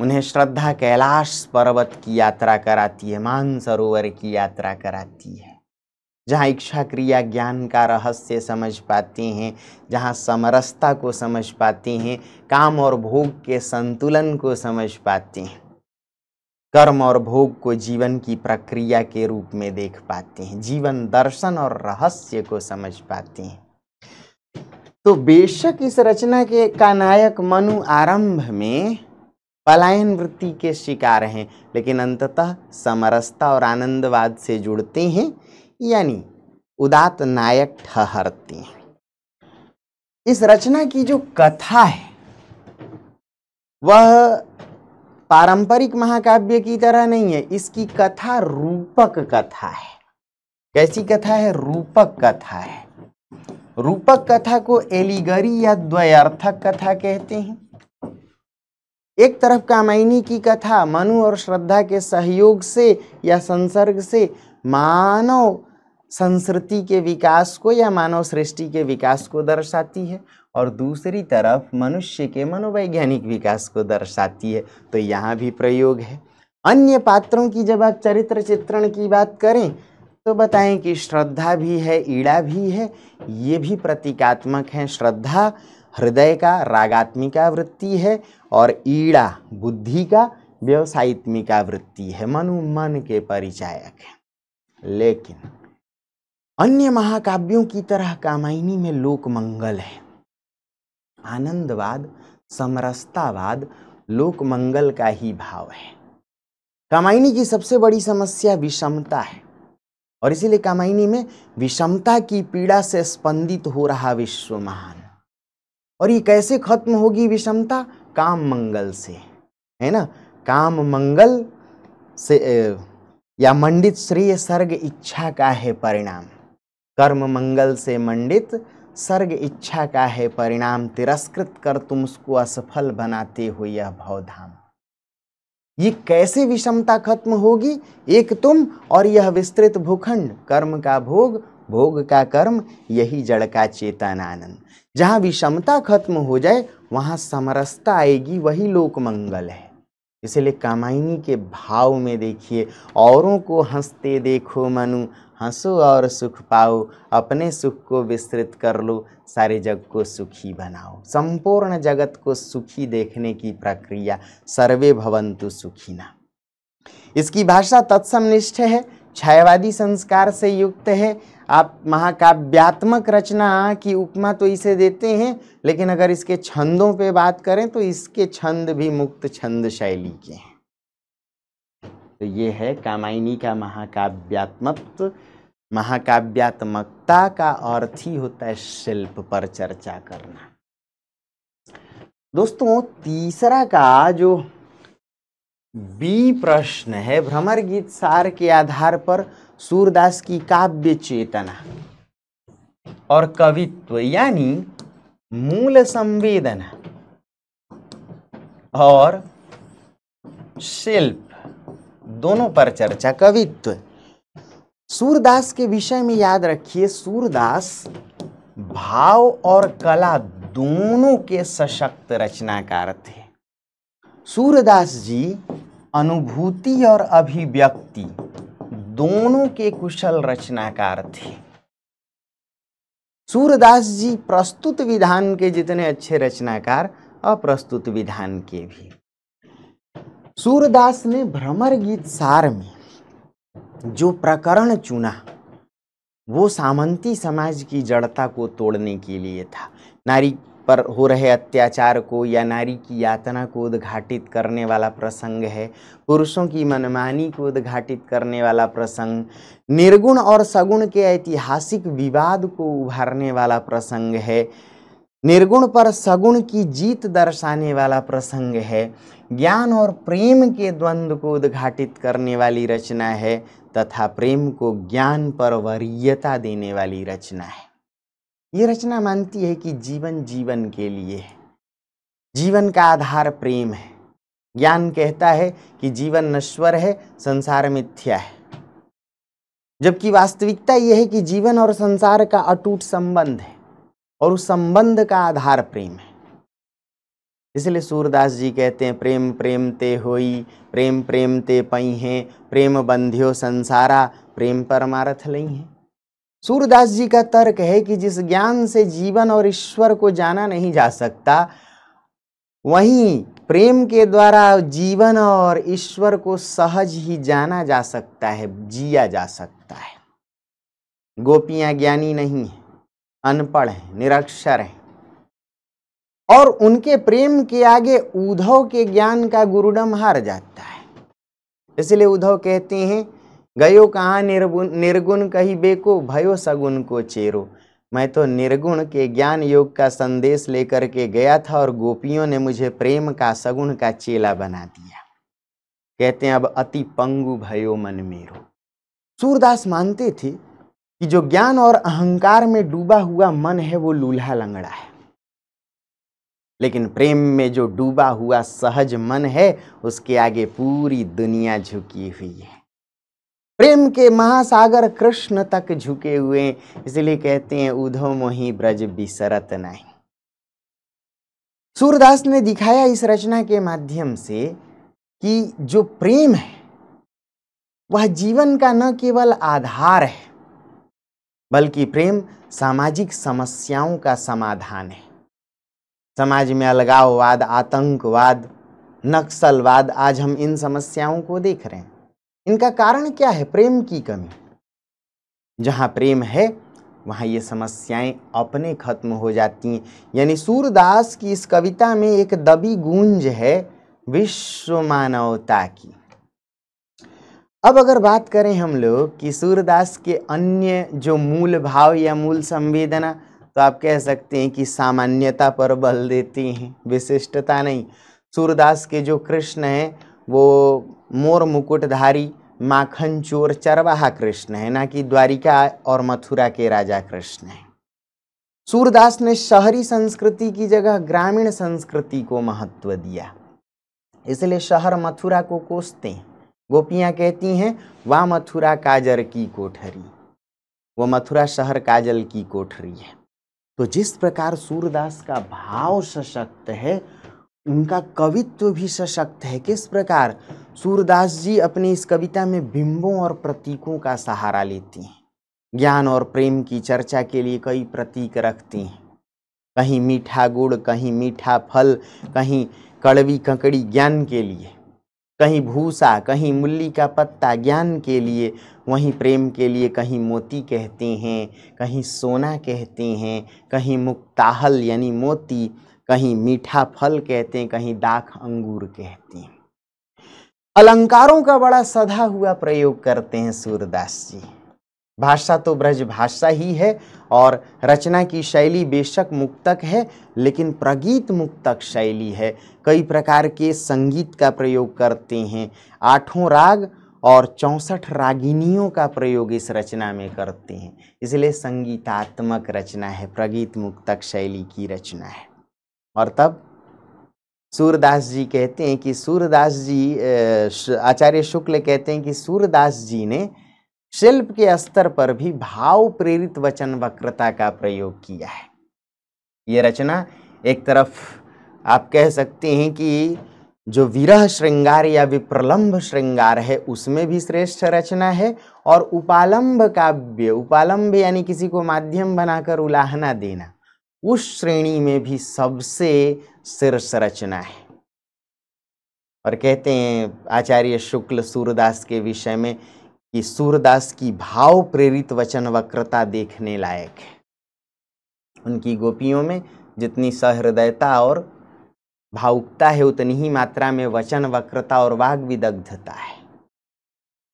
उन्हें श्रद्धा कैलाश पर्वत की यात्रा कराती है मानसरोवर की यात्रा कराती है जहाँ इच्छा क्रिया ज्ञान का रहस्य समझ पाती हैं जहाँ समरसता को समझ पाती हैं काम और भोग के संतुलन को समझ पाती हैं कर्म और भोग को जीवन की प्रक्रिया के रूप में देख पाती हैं जीवन दर्शन और रहस्य को समझ पाती हैं तो बेशक इस रचना के का नायक मनु आरंभ में पलायन वृत्ति के शिकार हैं लेकिन अंततः समरसता और आनंदवाद से जुड़ते हैं यानी उदात नायक ठहरती हैं इस रचना की जो कथा है वह पारंपरिक महाकाव्य की तरह नहीं है इसकी कथा रूपक कथा है कैसी कथा है रूपक कथा है रूपक कथा को एलिगरी या द्वयार्थक कथा कहते हैं एक तरफ कामायनी की कथा मनु और श्रद्धा के सहयोग से या संसर्ग से मानव संस्कृति के विकास को या मानव सृष्टि के विकास को दर्शाती है और दूसरी तरफ मनुष्य के मनोवैज्ञानिक विकास को दर्शाती है तो यहाँ भी प्रयोग है अन्य पात्रों की जब आप चरित्र चित्रण की बात करें तो बताएं कि श्रद्धा भी है ईड़ा भी है ये भी प्रतीकात्मक है श्रद्धा हृदय का रागात्मिका वृत्ति है और ईड़ा बुद्धि का व्यवसायित्मिका वृत्ति है मनु मन के परिचायक है लेकिन अन्य महाकाव्यों की तरह कामायनी में लोक मंगल है आनंदवाद समरसतावाद लोक मंगल का ही भाव है कामायनी की सबसे बड़ी समस्या विषमता है और इसीलिए कामायनी में विषमता की पीड़ा से स्पंदित हो रहा विश्व महान और ये कैसे खत्म होगी विषमता काम मंगल से है ना काम मंगल से ए, या मंडित श्रेय सर्ग इच्छा का है परिणाम कर्म मंगल से मंडित सर्ग इच्छा का है परिणाम तिरस्कृत कर तुम उसको असफल बनाते हो यह भवधाम ये कैसे विषमता खत्म होगी एक तुम और यह विस्तृत भूखंड कर्म का भोग भोग का कर्म यही जड़ का चेतन आनंद जहाँ विषमता खत्म हो जाए वहाँ समरसता आएगी वही लोक मंगल है इसलिए कामायनी के भाव में देखिए औरों को हंसते देखो मनु हंसो और सुख पाओ अपने सुख को विस्तृत कर लो सारे जग को सुखी बनाओ संपूर्ण जगत को सुखी देखने की प्रक्रिया सर्वे भवंतु सुखी ना इसकी भाषा तत्समनिष्ठ है छायावादी संस्कार से युक्त है आप महाकाव्यात्मक रचना की उपमा तो इसे देते हैं लेकिन अगर इसके छंदों पे बात करें तो इसके छंद भी मुक्त छंद शैली के हैं तो ये है कामायनी का महाकाव्यात्मक महाकाव्यात्मकता का अर्थ ही होता है शिल्प पर चर्चा करना दोस्तों तीसरा का जो बी प्रश्न है भ्रमर गीत सार के आधार पर सूरदास की काव्य चेतना और कवित्व यानी मूल संवेदना और शिल्प दोनों पर चर्चा कवित्व सूरदास के विषय में याद रखिए सूरदास भाव और कला दोनों के सशक्त रचनाकार थे सूरदास जी अनुभूति और अभिव्यक्ति दोनों के कुशल रचनाकार थे सूरदास जी प्रस्तुत विधान के जितने अच्छे रचनाकार अप्रस्तुत विधान के भी सूरदास ने भ्रमर गीत सार में जो प्रकरण चुना वो सामंती समाज की जड़ता को तोड़ने के लिए था नारी पर हो रहे अत्याचार को या नारी की यातना को उद्घाटित करने वाला प्रसंग है पुरुषों की मनमानी को उद्घाटित करने वाला प्रसंग निर्गुण और सगुण के ऐतिहासिक विवाद को उभारने वाला प्रसंग है निर्गुण पर सगुण की जीत दर्शाने वाला प्रसंग है ज्ञान और प्रेम के द्वंद्व को उद्घाटित करने वाली रचना है तथा प्रेम को ज्ञान पर वरीयता देने वाली रचना है ये रचना मानती है कि जीवन जीवन के लिए है जीवन का आधार प्रेम है ज्ञान कहता है कि जीवन नश्वर है संसार मिथ्या है जबकि वास्तविकता यह है कि जीवन और संसार का अटूट संबंध है और उस संबंध का आधार प्रेम है इसलिए सूरदास जी कहते हैं प्रेम प्रेम ते होई प्रेम प्रेम ते पई हैं प्रेम बंध्यो संसारा प्रेम परमारथ लई हैं सूरदास जी का तर्क है कि जिस ज्ञान से जीवन और ईश्वर को जाना नहीं जा सकता वहीं प्रेम के द्वारा जीवन और ईश्वर को सहज ही जाना जा सकता है जिया जा सकता है गोपियां ज्ञानी नहीं हैं अनपढ़ हैं निरक्षर हैं और उनके प्रेम के आगे उद्धव के ज्ञान का गुरुडम हार जाता है इसलिए उद्धव कहते हैं गयो कहाँ निर्गुण निर्गुण कही बेको भयो सगुन को चेरो मैं तो निर्गुण के ज्ञान योग का संदेश लेकर के गया था और गोपियों ने मुझे प्रेम का सगुण का चेला बना दिया कहते हैं अब अति पंगु भयो मन मेरो सूरदास मानते थे कि जो ज्ञान और अहंकार में डूबा हुआ मन है वो लूल्हा लंगड़ा है लेकिन प्रेम में जो डूबा हुआ सहज मन है उसके आगे पूरी दुनिया झुकी हुई है प्रेम के महासागर कृष्ण तक झुके हुए इसलिए कहते हैं उधो मोही ब्रज बिसरत नहीं सूरदास ने दिखाया इस रचना के माध्यम से कि जो प्रेम है वह जीवन का न केवल आधार है बल्कि प्रेम सामाजिक समस्याओं का समाधान है समाज में अलगाववाद आतंकवाद नक्सलवाद आज हम इन समस्याओं को देख रहे हैं इनका कारण क्या है प्रेम की कमी जहाँ प्रेम है वहाँ ये समस्याएं अपने खत्म हो जाती हैं यानी सूरदास की इस कविता में एक दबी गूंज है विश्व मानवता की अब अगर बात करें हम लोग कि सूरदास के अन्य जो मूल भाव या मूल संवेदना तो आप कह सकते हैं कि सामान्यता पर बल देती हैं विशिष्टता नहीं सूरदास के जो कृष्ण हैं वो मोर मुकुटधारी माखन चोर चरवाहा कृष्ण है ना कि द्वारिका और मथुरा के राजा कृष्ण है सूरदास ने शहरी संस्कृति की जगह ग्रामीण संस्कृति को महत्व दिया इसलिए शहर मथुरा को कोसते हैं गोपियां कहती हैं वा मथुरा काजर की कोठरी वो मथुरा शहर काजल की कोठरी है तो जिस प्रकार सूरदास का भाव सशक्त है उनका कवित्व भी सशक्त है किस प्रकार सूरदास जी अपनी इस कविता में बिंबों और प्रतीकों का सहारा लेती हैं ज्ञान और प्रेम की चर्चा के लिए कई प्रतीक रखती हैं कहीं मीठा गुड़ कहीं मीठा फल कहीं कड़वी ककड़ी ज्ञान के लिए कहीं भूसा कहीं मुल्ली का पत्ता ज्ञान के लिए वहीं प्रेम के लिए कहीं मोती कहते हैं कहीं सोना कहते हैं कहीं मुक्ताहल यानी मोती कहीं मीठा फल कहते हैं कहीं दाख अंगूर कहते हैं अलंकारों का बड़ा सधा हुआ प्रयोग करते हैं सूरदास जी भाषा तो ब्रज भाषा ही है और रचना की शैली बेशक मुक्तक है लेकिन प्रगीत मुक्तक शैली है कई प्रकार के संगीत का प्रयोग करते हैं आठों राग और चौंसठ रागिनियों का प्रयोग इस रचना में करते हैं इसलिए संगीतात्मक रचना है प्रगीत मुक्तक शैली की रचना है और तब सूरदास जी कहते हैं कि सूरदास जी आचार्य शुक्ल कहते हैं कि सूरदास जी ने शिल्प के स्तर पर भी भाव प्रेरित वचन वक्रता का प्रयोग किया है ये रचना एक तरफ आप कह सकते हैं कि जो विरह श्रृंगार या विप्रलंब श्रृंगार है उसमें भी श्रेष्ठ रचना है और उपालंब काव्य उपालंब यानी किसी को माध्यम बनाकर उलाहना देना उस श्रेणी में भी सबसे शीर्ष रचना है और कहते हैं आचार्य शुक्ल सूरदास के विषय में कि सूरदास की भाव प्रेरित वचन वक्रता देखने लायक है उनकी गोपियों में जितनी सहृदयता और भावुकता है उतनी ही मात्रा में वचन वक्रता और वाग विदग्धता है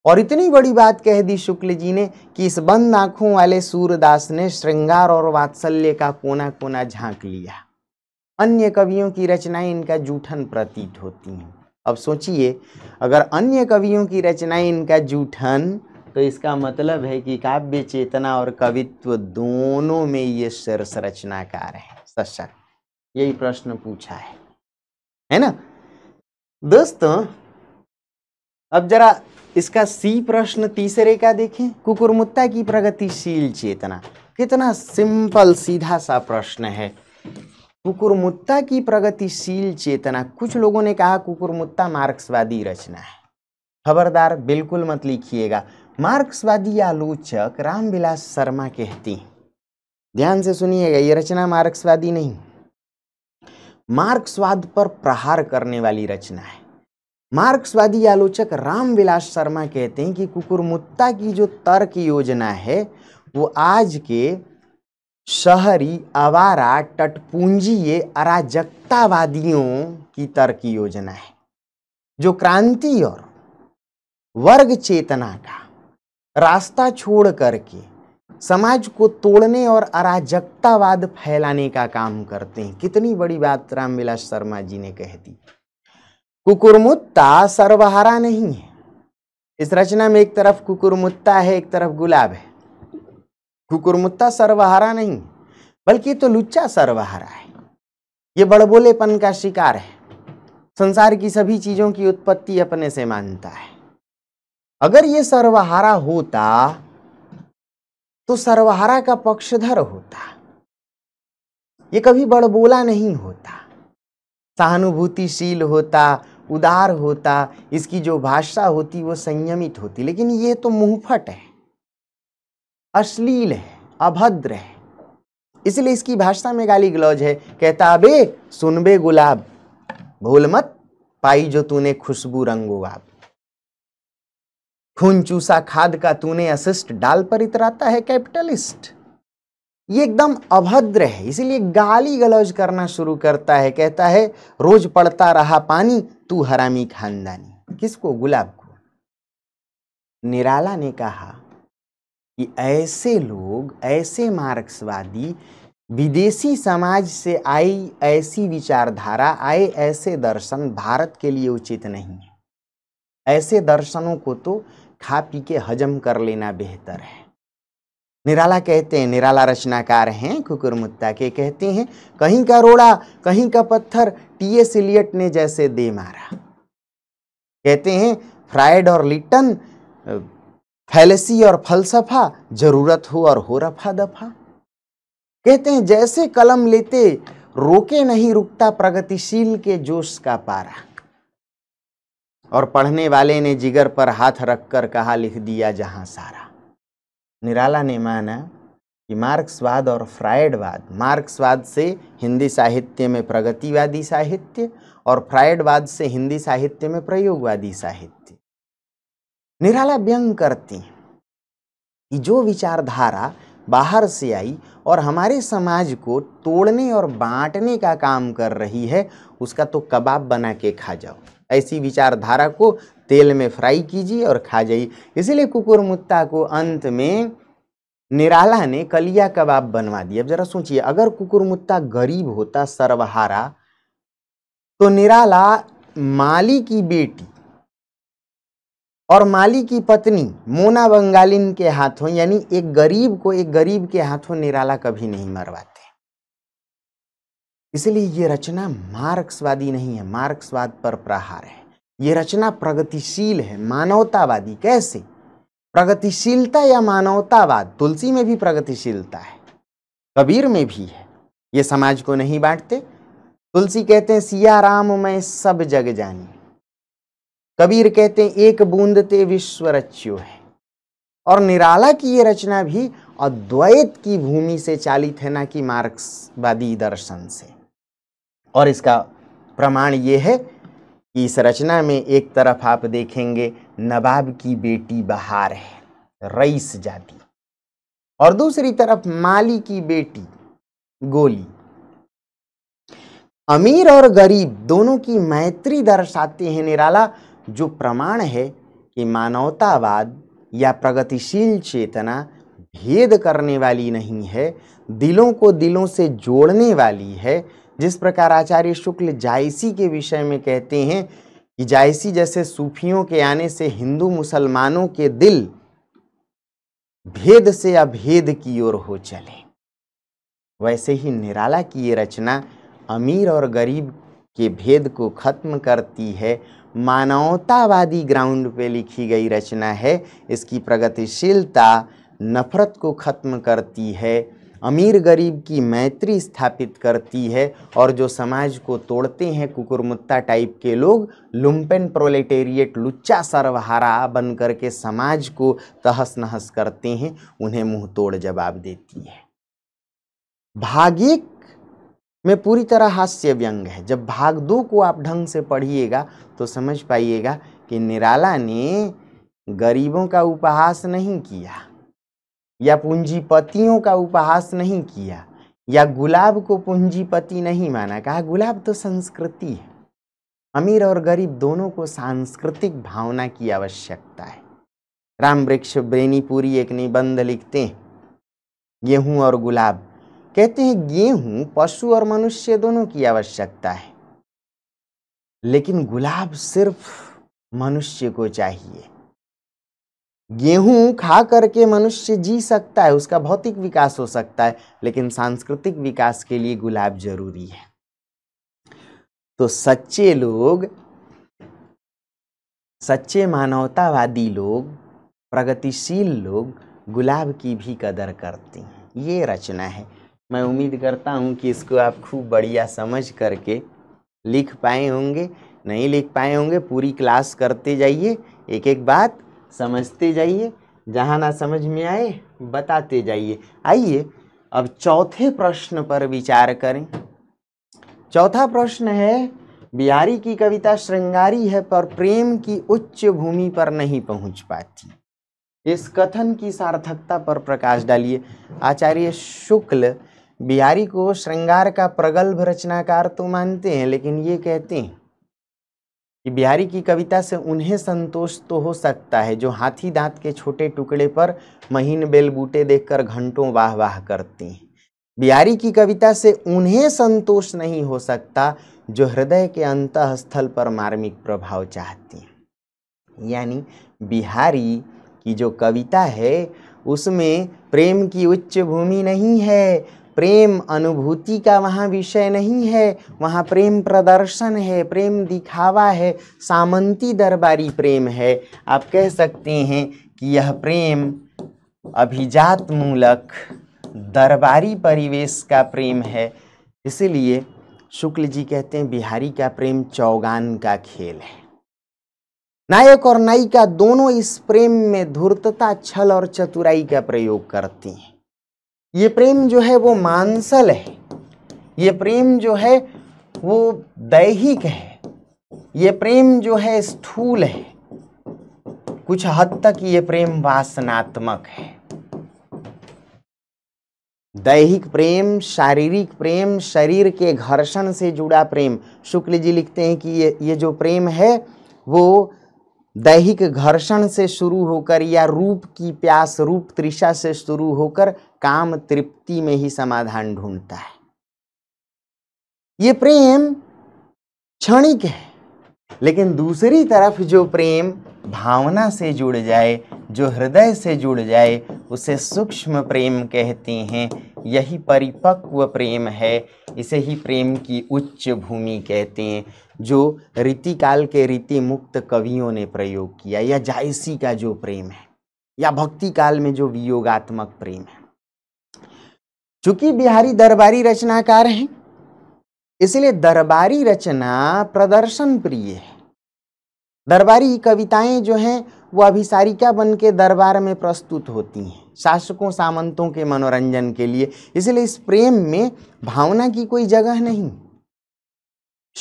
और इतनी बड़ी बात कह दी शुक्ल जी ने कि इस बंद आंखों वाले सूरदास ने श्रृंगार और वात्सल्य का कोना कोना झांक लिया अन्य कवियों की रचनाएं इनका जूठन प्रतीत होती हैं अब सोचिए अगर अन्य कवियों की रचनाएं इनका जूठन तो इसका मतलब है कि काव्य चेतना और कवित्व दोनों में ये शीर्ष रचनाकार है सशक्त यही प्रश्न पूछा है है ना दोस्तों अब जरा इसका सी प्रश्न तीसरे का देखें कुकुरमुत्ता की प्रगतिशील चेतना कितना सिंपल सीधा सा प्रश्न है कुकुरमुत्ता की प्रगतिशील चेतना कुछ लोगों ने कहा कुकुरमुत्ता मार्क्सवादी रचना है खबरदार बिल्कुल मत लिखिएगा मार्क्सवादी आलोचक रामविलास शर्मा कहती ध्यान से सुनिएगा ये रचना मार्क्सवादी नहीं मार्क्सवाद पर प्रहार करने वाली रचना है मार्क्सवादी आलोचक रामविलास शर्मा कहते हैं कि कुकुरमुत्ता की जो तर्क योजना है वो आज के शहरी आवारा तटपूंजीय अराजकतावादियों की तर्क योजना है जो क्रांति और वर्ग चेतना का रास्ता छोड़ करके समाज को तोड़ने और अराजकतावाद फैलाने का काम करते हैं कितनी बड़ी बात रामविलास शर्मा जी ने कह दी कुकुरमुत्ता सर्वहारा नहीं है इस रचना में एक तरफ कुकुरमुत्ता है एक तरफ गुलाब है कुकुरमुत्ता सर्वहारा नहीं बल्कि तो लुच्चा सर्वहारा है ये बड़बोलेपन का शिकार है संसार की सभी चीज़ों की उत्पत्ति अपने से मानता है अगर ये सर्वहारा होता तो सर्वहारा का पक्षधर होता ये कभी बड़बोला नहीं होता सहानुभूतिशील होता उदार होता इसकी जो भाषा होती वो संयमित होती लेकिन ये तो मुंहफट है अश्लील है अभद्र है इसलिए इसकी भाषा में गाली गलौज है कहता अबे सुनबे गुलाब भूल मत पाई जो तूने खुशबू रंगो आप खून चूसा खाद का तूने असिस्ट डाल पर इतराता है कैपिटलिस्ट ये एकदम अभद्र है इसीलिए गाली गलौज करना शुरू करता है कहता है रोज पड़ता रहा पानी तू हरामी खानदानी किसको गुलाब को निराला ने कहा कि ऐसे लोग ऐसे मार्क्सवादी विदेशी समाज से आई ऐसी विचारधारा आए ऐसे दर्शन भारत के लिए उचित नहीं है ऐसे दर्शनों को तो खा पी के हजम कर लेना बेहतर है निराला कहते हैं निराला रचनाकार हैं मुत्ता के कहते हैं कहीं का रोड़ा कहीं का पत्थर टी एस इलियट ने जैसे दे मारा कहते हैं फ्राइड और लिटन फैलसी और फलसफा जरूरत हो और हो रफा दफा कहते हैं जैसे कलम लेते रोके नहीं रुकता प्रगतिशील के जोश का पारा और पढ़ने वाले ने जिगर पर हाथ रखकर कहा लिख दिया जहां सारा निराला ने माना कि मार्क्सवाद और फ्रायडवाद मार्क्सवाद से हिंदी साहित्य में प्रगतिवादी साहित्य और फ्रायडवाद से हिंदी साहित्य में प्रयोगवादी साहित्य निराला व्यंग करती हैं कि जो विचारधारा बाहर से आई और हमारे समाज को तोड़ने और बांटने का काम कर रही है उसका तो कबाब बना के खा जाओ ऐसी विचारधारा को तेल में फ्राई कीजिए और खा जाइए इसीलिए कुकुर मुत्ता को अंत में निराला ने कलिया कबाब बनवा दिया अब जरा सोचिए अगर कुकुर मुत्ता गरीब होता सर्वहारा तो निराला माली की बेटी और माली की पत्नी मोना बंगालिन के हाथों यानी एक गरीब को एक गरीब के हाथों निराला कभी नहीं मरवाते इसलिए ये रचना मार्क्सवादी नहीं है मार्क्सवाद पर प्रहार है ये रचना प्रगतिशील है मानवतावादी कैसे प्रगतिशीलता या मानवतावाद तुलसी में भी प्रगतिशीलता है कबीर में भी है ये समाज को नहीं बांटते तुलसी कहते हैं सिया राम मैं सब जग जानी कबीर कहते हैं एक बूंदते विश्व रच्यो है और निराला की ये रचना भी अद्वैत की भूमि से चालित है ना कि मार्क्सवादी दर्शन से और इसका प्रमाण ये है इस रचना में एक तरफ आप देखेंगे नवाब की बेटी बहार है रईस जाति और दूसरी तरफ माली की बेटी गोली अमीर और गरीब दोनों की मैत्री दर्शाते हैं निराला जो प्रमाण है कि मानवतावाद या प्रगतिशील चेतना भेद करने वाली नहीं है दिलों को दिलों से जोड़ने वाली है जिस प्रकार आचार्य शुक्ल जायसी के विषय में कहते हैं कि जायसी जैसे सूफियों के आने से हिंदू मुसलमानों के दिल भेद से अभेद की ओर हो चले वैसे ही निराला की ये रचना अमीर और गरीब के भेद को खत्म करती है मानवतावादी ग्राउंड पे लिखी गई रचना है इसकी प्रगतिशीलता नफरत को खत्म करती है अमीर गरीब की मैत्री स्थापित करती है और जो समाज को तोड़ते हैं कुकुरमुत्ता टाइप के लोग लुम्पेन प्रोलेटेरिएट लुच्चा सर्वहारा बन करके समाज को तहस नहस करते हैं उन्हें मुंह तोड़ जवाब देती है भागिक में पूरी तरह हास्य व्यंग है जब भाग दो को आप ढंग से पढ़िएगा तो समझ पाइएगा कि निराला ने गरीबों का उपहास नहीं किया या पूंजीपतियों का उपहास नहीं किया या गुलाब को पूंजीपति नहीं माना कहा गुलाब तो संस्कृति है अमीर और गरीब दोनों को सांस्कृतिक भावना की आवश्यकता है राम वृक्ष ब्रेनीपुरी एक निबंध लिखते हैं गेहूं और गुलाब कहते हैं गेहूं पशु और मनुष्य दोनों की आवश्यकता है लेकिन गुलाब सिर्फ मनुष्य को चाहिए गेहूं खा करके मनुष्य जी सकता है उसका भौतिक विकास हो सकता है लेकिन सांस्कृतिक विकास के लिए गुलाब जरूरी है तो सच्चे लोग सच्चे मानवतावादी लोग प्रगतिशील लोग गुलाब की भी कदर करते हैं ये रचना है मैं उम्मीद करता हूँ कि इसको आप खूब बढ़िया समझ करके लिख पाए होंगे नहीं लिख पाए होंगे पूरी क्लास करते जाइए एक एक बात समझते जाइए जहाँ ना समझ में आए बताते जाइए आइए अब चौथे प्रश्न पर विचार करें चौथा प्रश्न है बिहारी की कविता श्रृंगारी है पर प्रेम की उच्च भूमि पर नहीं पहुंच पाती इस कथन की सार्थकता पर प्रकाश डालिए आचार्य शुक्ल बिहारी को श्रृंगार का प्रगल्भ रचनाकार तो मानते हैं लेकिन ये कहते हैं कि बिहारी की कविता से उन्हें संतोष तो हो सकता है जो हाथी दांत के छोटे टुकड़े पर महीन बेल बूटे देखकर घंटों वाह वाह करती हैं बिहारी की कविता से उन्हें संतोष नहीं हो सकता जो हृदय के स्थल पर मार्मिक प्रभाव चाहती हैं यानी बिहारी की जो कविता है उसमें प्रेम की उच्च भूमि नहीं है प्रेम अनुभूति का वहाँ विषय नहीं है वहाँ प्रेम प्रदर्शन है प्रेम दिखावा है सामंती दरबारी प्रेम है आप कह सकते हैं कि यह प्रेम अभिजात मूलक दरबारी परिवेश का प्रेम है इसलिए शुक्ल जी कहते हैं बिहारी का प्रेम चौगान का खेल है नायक और नायिका दोनों इस प्रेम में धूर्तता छल और चतुराई का प्रयोग करती हैं ये प्रेम जो है वो मांसल है ये प्रेम जो है वो दैहिक है ये प्रेम जो है स्थूल है कुछ हद तक ये प्रेम वासनात्मक है दैहिक प्रेम शारीरिक प्रेम शरीर के घर्षण से जुड़ा प्रेम शुक्ल जी लिखते हैं कि ये ये जो प्रेम है वो दैहिक घर्षण से शुरू होकर या रूप की प्यास रूप त्रिषा से शुरू होकर काम तृप्ति में ही समाधान ढूंढता है ये प्रेम क्षणिक है लेकिन दूसरी तरफ जो प्रेम भावना से जुड़ जाए जो हृदय से जुड़ जाए उसे सूक्ष्म प्रेम कहते हैं यही परिपक्व प्रेम है इसे ही प्रेम की उच्च भूमि कहते हैं जो रीतिकाल के रीति मुक्त कवियों ने प्रयोग किया या जायसी का जो प्रेम है या भक्ति काल में जो वियोगात्मक प्रेम है चूंकि बिहारी दरबारी रचनाकार हैं इसलिए दरबारी रचना प्रदर्शन प्रिय है दरबारी कविताएं जो हैं वो अभिसारिका बन के दरबार में प्रस्तुत होती हैं शासकों सामंतों के मनोरंजन के लिए इसलिए इस प्रेम में भावना की कोई जगह नहीं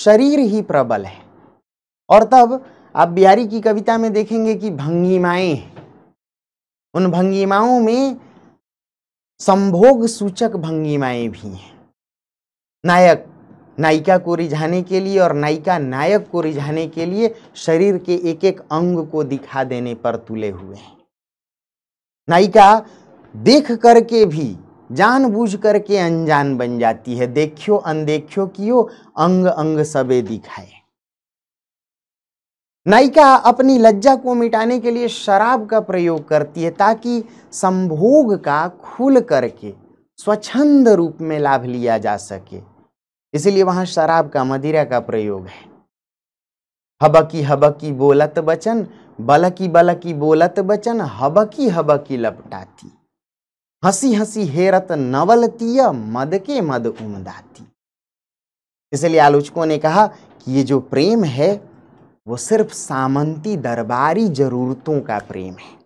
शरीर ही प्रबल है और तब आप बिहारी की कविता में देखेंगे कि भंगिमाएं उन भंगिमाओं में संभोग सूचक भंगिमाएं भी हैं नायक नायिका को रिझाने के लिए और नायिका नायक को रिझाने के लिए शरीर के एक एक अंग को दिखा देने पर तुले हुए हैं नायिका देख करके भी जान बूझ करके अनजान बन जाती है देखियो अनदेखियो कियो अंग अंग सबे दिखाए नायिका अपनी लज्जा को मिटाने के लिए शराब का प्रयोग करती है ताकि संभोग का खुल करके स्वच्छंद रूप में लाभ लिया जा सके इसीलिए वहां शराब का मदिरा का प्रयोग है हबकी हबकी बोलत बचन बलकी बलकी बोलत बचन हबकी हबकी लपटाती हंसी हंसी हेरत नवलती मद के मद उमदाती इसलिए आलोचकों ने कहा कि ये जो प्रेम है वो सिर्फ सामंती दरबारी जरूरतों का प्रेम है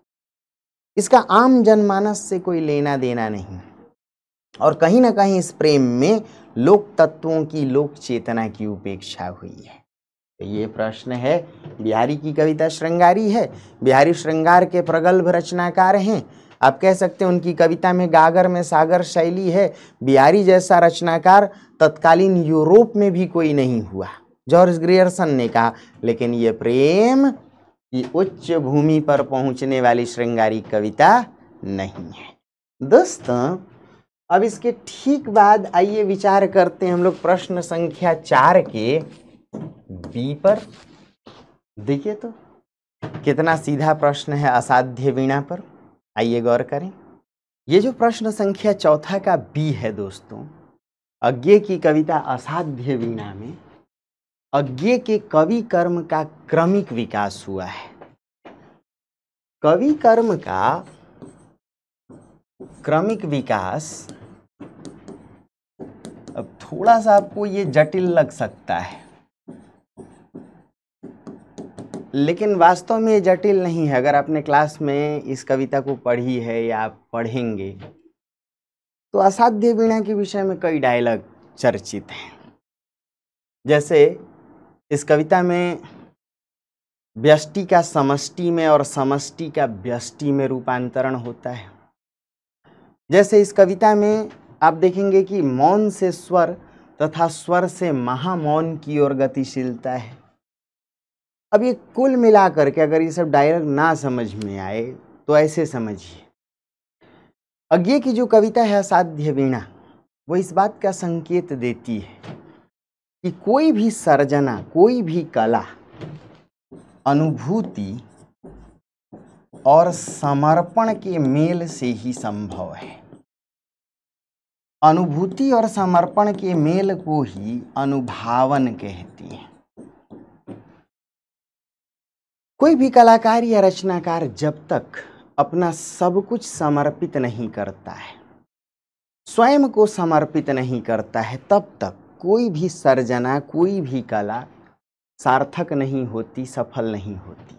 इसका आम जनमानस से कोई लेना देना नहीं और कहीं ना कहीं इस प्रेम में लोक तत्वों की लोक चेतना की उपेक्षा हुई है तो ये प्रश्न है बिहारी की कविता श्रृंगारी है बिहारी श्रृंगार के प्रगल्भ रचनाकार हैं आप कह सकते हैं उनकी कविता में गागर में सागर शैली है बिहारी जैसा रचनाकार तत्कालीन यूरोप में भी कोई नहीं हुआ जॉर्ज ग्रियर्सन ने कहा लेकिन ये प्रेम ये उच्च भूमि पर पहुंचने वाली श्रृंगारी कविता नहीं है दोस्तों अब इसके ठीक बाद आइए विचार करते हैं हम लोग प्रश्न संख्या चार के बी पर देखिए तो कितना सीधा प्रश्न है असाध्य वीणा पर आइए गौर करें ये जो प्रश्न संख्या चौथा का बी है दोस्तों अज्ञे की कविता असाध्य वीणा में अज्ञे के कवि कर्म का क्रमिक विकास हुआ है कवि कर्म का क्रमिक विकास अब थोड़ा सा आपको ये जटिल लग सकता है लेकिन वास्तव में ये जटिल नहीं है अगर आपने क्लास में इस कविता को पढ़ी है या आप पढ़ेंगे तो असाध्य वीणा के विषय में कई डायलॉग चर्चित हैं जैसे इस कविता में व्यष्टि का समष्टि में और समष्टि का व्यष्टि में रूपांतरण होता है जैसे इस कविता में आप देखेंगे कि मौन से स्वर तथा स्वर से महामौन की ओर गतिशीलता है अब ये कुल मिलाकर के अगर ये सब डायरेक्ट ना समझ में आए तो ऐसे समझिए अज्ञे की जो कविता है असाध्य वीणा वो इस बात का संकेत देती है कि कोई भी सर्जना कोई भी कला अनुभूति और समर्पण के मेल से ही संभव है अनुभूति और समर्पण के मेल को ही अनुभावन कहती हैं कोई भी कलाकार या रचनाकार जब तक अपना सब कुछ समर्पित नहीं करता है स्वयं को समर्पित नहीं करता है तब तक कोई भी सर्जना कोई भी कला सार्थक नहीं होती सफल नहीं होती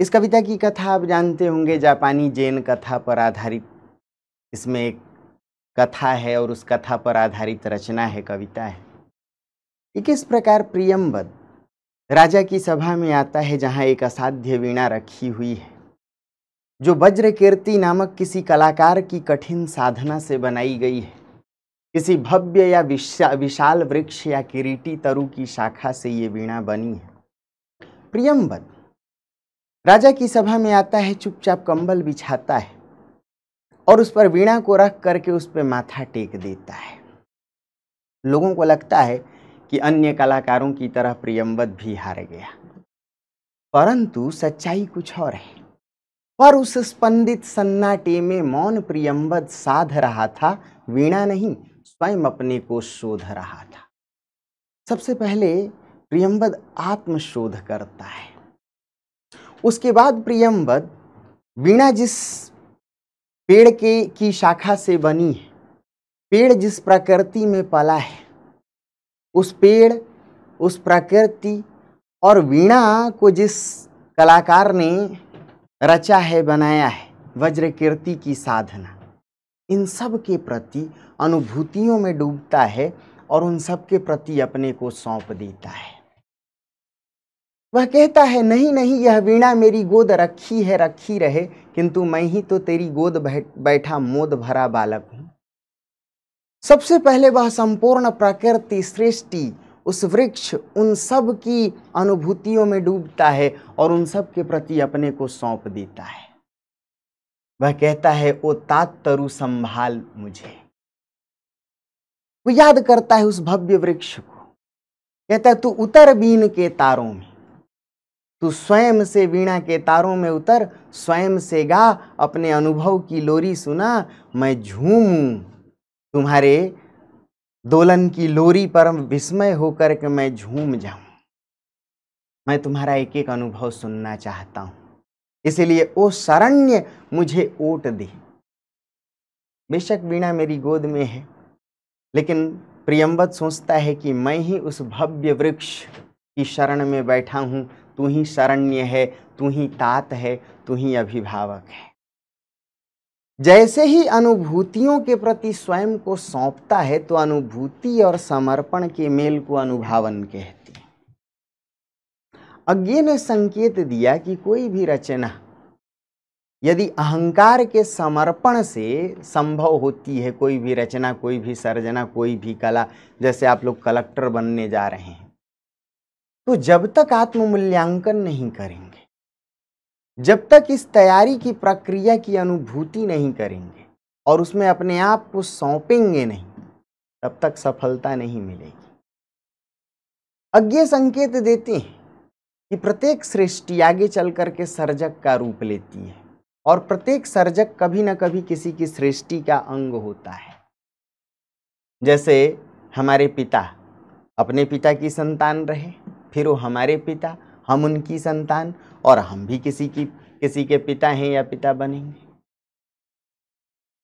इस कविता की कथा आप जानते होंगे जापानी जैन कथा पर आधारित इसमें एक कथा है और उस कथा पर आधारित रचना है कविता है ये किस प्रकार प्रियम्बद राजा की सभा में आता है जहाँ एक असाध्य वीणा रखी हुई है जो वज्र कीर्ति नामक किसी कलाकार की कठिन साधना से बनाई गई है किसी भव्य या विशा, विशाल वृक्ष या किरीटी तरु की शाखा से ये वीणा बनी है प्रियम्बद राजा की सभा में आता है चुपचाप कंबल बिछाता है और उस पर वीणा को रख करके उस पर माथा टेक देता है लोगों को लगता है कि अन्य कलाकारों की तरह प्रियम्बद भी हार गया परंतु सच्चाई कुछ और है पर उस स्पंदित सन्नाटे में मौन प्रियम्बद साध रहा था वीणा नहीं स्वयं अपने को शोध रहा था सबसे पहले प्रियम्बद आत्मशोध करता है उसके बाद प्रियम्बद वीणा जिस पेड़ के की शाखा से बनी है पेड़ जिस प्रकृति में पला है उस पेड़ उस प्रकृति और वीणा को जिस कलाकार ने रचा है बनाया है वज्र कीर्ति की साधना इन सब के प्रति अनुभूतियों में डूबता है और उन सब के प्रति अपने को सौंप देता है वह कहता है नहीं नहीं यह वीणा मेरी गोद रखी है रखी रहे किंतु मैं ही तो तेरी गोद बैठा मोद भरा बालक हूं सबसे पहले वह संपूर्ण प्रकृति सृष्टि उस वृक्ष उन सब की अनुभूतियों में डूबता है और उन सब के प्रति अपने को सौंप देता है वह कहता है ओ तात तरु संभाल मुझे वो याद करता है उस भव्य वृक्ष को कहता है तू उतर बीन के तारों में तू स्वयं से वीणा के तारों में उतर स्वयं से गा अपने अनुभव की लोरी सुना मैं झूमूं तुम्हारे दोलन की लोरी पर विस्मय होकर के मैं झूम जाऊं मैं तुम्हारा एक एक अनुभव सुनना चाहता हूं इसलिए ओ शरण्य मुझे ओट दे बेशक वीणा मेरी गोद में है लेकिन प्रियम्बत सोचता है कि मैं ही उस भव्य वृक्ष की शरण में बैठा हूँ तू ही शरण्य है तू ही तात है तू ही अभिभावक है जैसे ही अनुभूतियों के प्रति स्वयं को सौंपता है तो अनुभूति और समर्पण के मेल को अनुभावन कहते हैं अज्ञे ने संकेत दिया कि कोई भी रचना यदि अहंकार के समर्पण से संभव होती है कोई भी रचना कोई भी सर्जना कोई भी कला जैसे आप लोग कलेक्टर बनने जा रहे हैं तो जब तक आत्ममूल्यांकन नहीं करेंगे जब तक इस तैयारी की प्रक्रिया की अनुभूति नहीं करेंगे और उसमें अपने आप को सौंपेंगे नहीं तब तक सफलता नहीं मिलेगी अज्ञ संकेत देते हैं कि प्रत्येक सृष्टि आगे चल करके सर्जक का रूप लेती है और प्रत्येक सर्जक कभी ना कभी किसी की सृष्टि का अंग होता है जैसे हमारे पिता अपने पिता की संतान रहे फिर वो हमारे पिता हम उनकी संतान और हम भी किसी की किसी के पिता हैं या पिता बनेंगे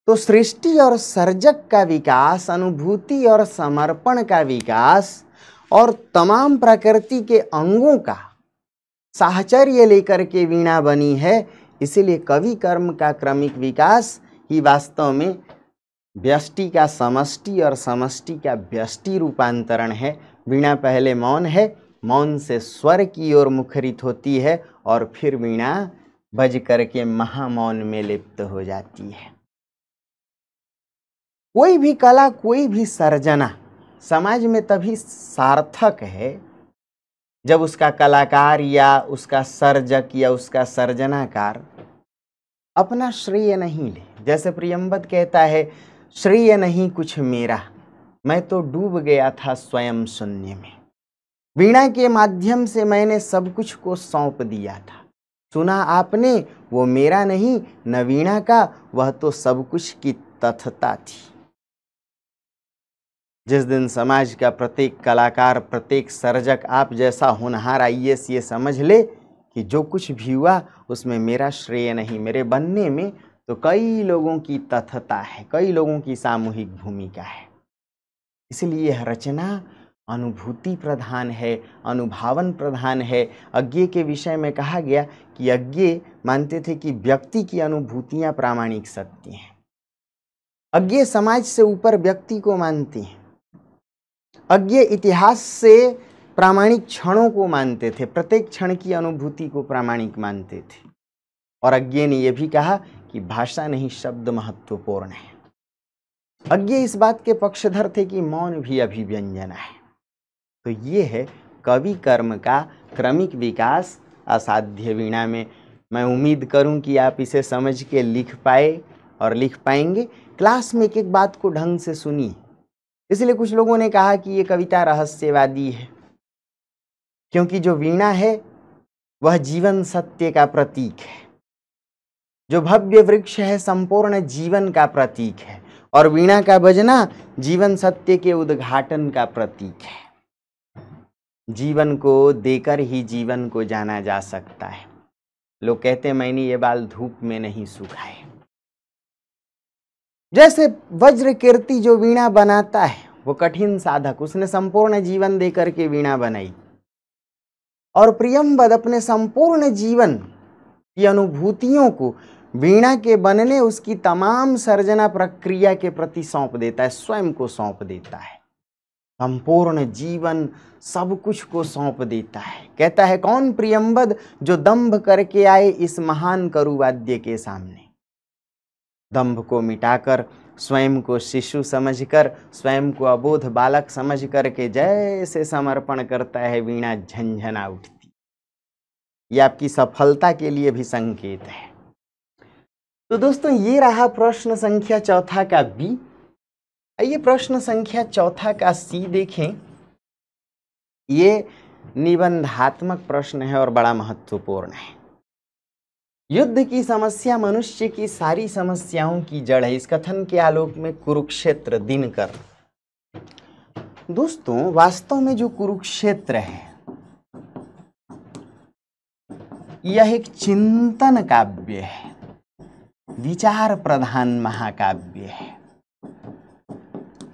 तो सृष्टि और सर्जक का विकास अनुभूति और समर्पण का विकास और तमाम प्रकृति के अंगों का साहचर्य लेकर के वीणा बनी है इसलिए कवि कर्म का क्रमिक विकास ही वास्तव में व्यष्टि का समष्टि और समष्टि का व्यष्टि रूपांतरण है वीणा पहले मौन है मौन से स्वर की ओर मुखरित होती है और फिर वीणा भज करके महामौन में लिप्त हो जाती है कोई भी कला कोई भी सर्जना समाज में तभी सार्थक है जब उसका कलाकार या उसका सर्जक या उसका सर्जनाकार अपना श्रेय नहीं ले जैसे प्रियम्बद कहता है श्रेय नहीं कुछ मेरा मैं तो डूब गया था स्वयं शून्य में वीणा के माध्यम से मैंने सब कुछ को सौंप दिया था सुना आपने वो मेरा नहीं न वीणा का वह तो सब कुछ की तथता थी जिस दिन समाज का प्रत्येक कलाकार प्रत्येक सर्जक आप जैसा होनहार आई ये समझ ले कि जो कुछ भी हुआ उसमें मेरा श्रेय नहीं मेरे बनने में तो कई लोगों की तथता है कई लोगों की सामूहिक भूमिका है इसलिए यह रचना अनुभूति प्रधान है अनुभावन प्रधान है अज्ञे के विषय में कहा गया कि अज्ञे मानते थे कि व्यक्ति की अनुभूतियां प्रामाणिक सत्य हैं अज्ञे समाज से ऊपर व्यक्ति को मानती हैं अज्ञे इतिहास से प्रामाणिक क्षणों को मानते थे प्रत्येक क्षण की अनुभूति को प्रामाणिक मानते थे और अज्ञे ने यह भी कहा कि भाषा नहीं शब्द महत्वपूर्ण है अज्ञे इस बात के पक्षधर थे कि मौन भी अभिव्यंजन है तो ये है कवि कर्म का क्रमिक विकास असाध्य वीणा में मैं उम्मीद करूं कि आप इसे समझ के लिख पाए और लिख पाएंगे क्लास में एक एक बात को ढंग से सुनी इसलिए कुछ लोगों ने कहा कि ये कविता रहस्यवादी है क्योंकि जो वीणा है वह जीवन सत्य का प्रतीक है जो भव्य वृक्ष है संपूर्ण जीवन का प्रतीक है और वीणा का बजना जीवन सत्य के उद्घाटन का प्रतीक है जीवन को देकर ही जीवन को जाना जा सकता है लोग कहते हैं मैंने ये बाल धूप में नहीं सुखाए जैसे वज्र कीर्ति जो वीणा बनाता है वो कठिन साधक उसने संपूर्ण जीवन देकर के वीणा बनाई और प्रियम्बद अपने संपूर्ण जीवन की अनुभूतियों को वीणा के बनने उसकी तमाम सर्जना प्रक्रिया के प्रति सौंप देता है स्वयं को सौंप देता है संपूर्ण पूर्ण जीवन सब कुछ को सौंप देता है कहता है कौन प्रियम्बद जो दंभ करके आए इस महान करुवाद्य के सामने दंभ को मिटाकर स्वयं को शिशु समझकर स्वयं को अबोध बालक समझ करके जैसे समर्पण करता है वीणा झंझना उठती ये आपकी सफलता के लिए भी संकेत है तो दोस्तों ये रहा प्रश्न संख्या चौथा का बी आइए प्रश्न संख्या चौथा का सी देखें ये निबंधात्मक प्रश्न है और बड़ा महत्वपूर्ण है युद्ध की समस्या मनुष्य की सारी समस्याओं की जड़ है इस कथन के आलोक में कुरुक्षेत्र दिनकर दोस्तों वास्तव में जो कुरुक्षेत्र है यह एक चिंतन काव्य है विचार प्रधान महाकाव्य है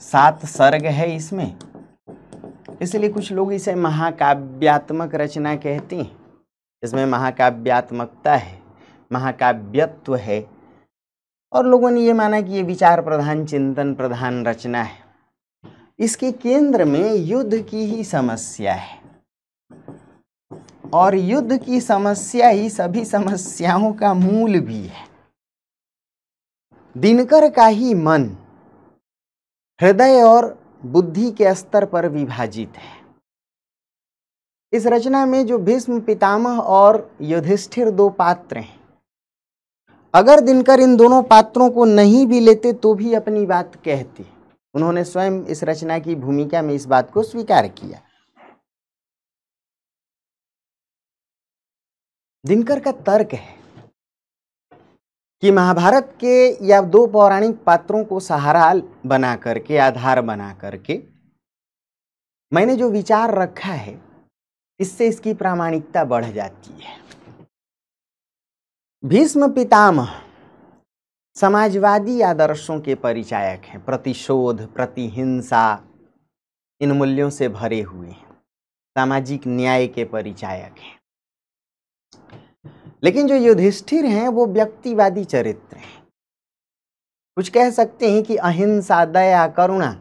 सात सर्ग है इसमें इसलिए कुछ लोग इसे महाकाव्यात्मक रचना कहते हैं इसमें महाकाव्यात्मकता है महाकाव्यत्व है और लोगों ने ये माना कि ये विचार प्रधान चिंतन प्रधान रचना है इसके केंद्र में युद्ध की ही समस्या है और युद्ध की समस्या ही सभी समस्याओं का मूल भी है दिनकर का ही मन हृदय और बुद्धि के स्तर पर विभाजित है इस रचना में जो भीष्म पितामह और युधिष्ठिर दो पात्र हैं अगर दिनकर इन दोनों पात्रों को नहीं भी लेते तो भी अपनी बात कहते उन्होंने स्वयं इस रचना की भूमिका में इस बात को स्वीकार किया दिनकर का तर्क है कि महाभारत के या दो पौराणिक पात्रों को सहारा बना करके आधार बना करके मैंने जो विचार रखा है इससे इसकी प्रामाणिकता बढ़ जाती है भीष्म पितामह समाजवादी आदर्शों के परिचायक हैं प्रतिशोध प्रतिहिंसा इन मूल्यों से भरे हुए हैं सामाजिक न्याय के परिचायक हैं लेकिन जो युधिष्ठिर हैं वो व्यक्तिवादी चरित्र हैं कुछ कह सकते हैं कि अहिंसा दया करुणा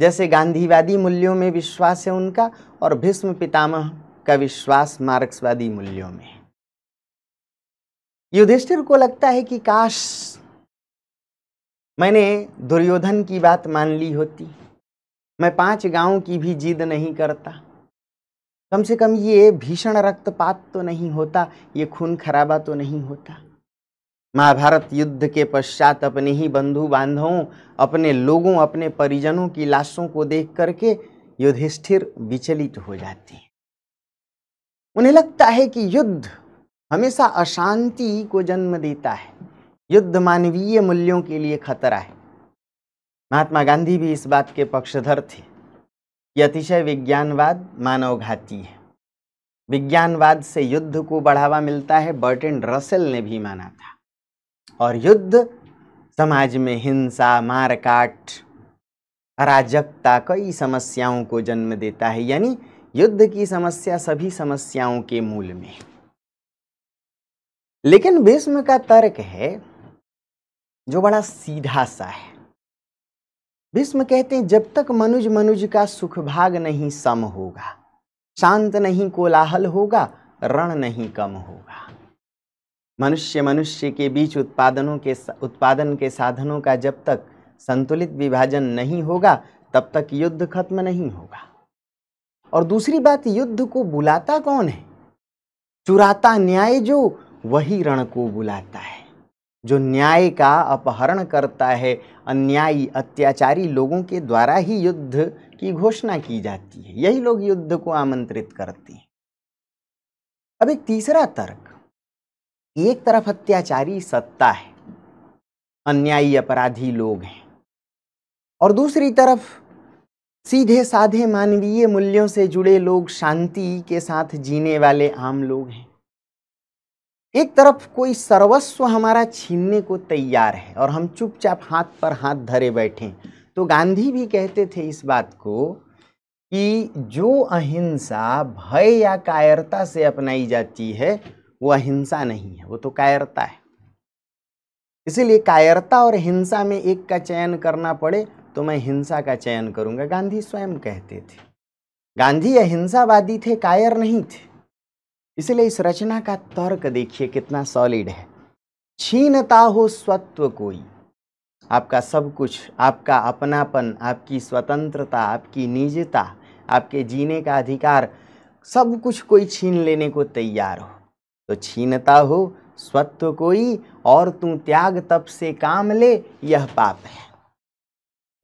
जैसे गांधीवादी मूल्यों में विश्वास है उनका और भीष्म पितामह का विश्वास मार्क्सवादी मूल्यों में युधिष्ठिर को लगता है कि काश मैंने दुर्योधन की बात मान ली होती मैं पांच गांव की भी जिद नहीं करता कम से कम ये भीषण रक्तपात तो नहीं होता ये खून खराबा तो नहीं होता महाभारत युद्ध के पश्चात अपने ही बंधु बांधवों अपने लोगों अपने परिजनों की लाशों को देख करके युधिष्ठिर विचलित हो जाते हैं उन्हें लगता है कि युद्ध हमेशा अशांति को जन्म देता है युद्ध मानवीय मूल्यों के लिए खतरा है महात्मा गांधी भी इस बात के पक्षधर थे अतिशय विज्ञानवाद मानवघाती है विज्ञानवाद से युद्ध को बढ़ावा मिलता है बर्टिन रसेल ने भी माना था और युद्ध समाज में हिंसा मारकाट अराजकता कई समस्याओं को जन्म देता है यानी युद्ध की समस्या सभी समस्याओं के मूल में लेकिन भीष्म का तर्क है जो बड़ा सीधा सा है भीष्म कहते हैं जब तक मनुज मनुज का सुख भाग नहीं सम होगा शांत नहीं कोलाहल होगा रण नहीं कम होगा मनुष्य मनुष्य के बीच उत्पादनों के उत्पादन के साधनों का जब तक संतुलित विभाजन नहीं होगा तब तक युद्ध खत्म नहीं होगा और दूसरी बात युद्ध को बुलाता कौन है चुराता न्याय जो वही रण को बुलाता है जो न्याय का अपहरण करता है अन्यायी अत्याचारी लोगों के द्वारा ही युद्ध की घोषणा की जाती है यही लोग युद्ध को आमंत्रित करते हैं अब एक तीसरा तर्क एक तरफ अत्याचारी सत्ता है अन्यायी अपराधी लोग हैं और दूसरी तरफ सीधे साधे मानवीय मूल्यों से जुड़े लोग शांति के साथ जीने वाले आम लोग हैं एक तरफ कोई सर्वस्व हमारा छीनने को तैयार है और हम चुपचाप हाथ पर हाथ धरे बैठे तो गांधी भी कहते थे इस बात को कि जो अहिंसा भय या कायरता से अपनाई जाती है वो अहिंसा नहीं है वो तो कायरता है इसीलिए कायरता और हिंसा में एक का चयन करना पड़े तो मैं हिंसा का चयन करूंगा गांधी स्वयं कहते थे गांधी अहिंसावादी थे कायर नहीं थे इसलिए इस रचना का तर्क देखिए कितना सॉलिड है छीनता हो स्वत्व कोई आपका सब कुछ आपका अपनापन आपकी स्वतंत्रता आपकी निजता आपके जीने का अधिकार सब कुछ कोई छीन लेने को तैयार हो तो छीनता हो स्वत्व कोई और तू त्याग तप से काम ले यह पाप है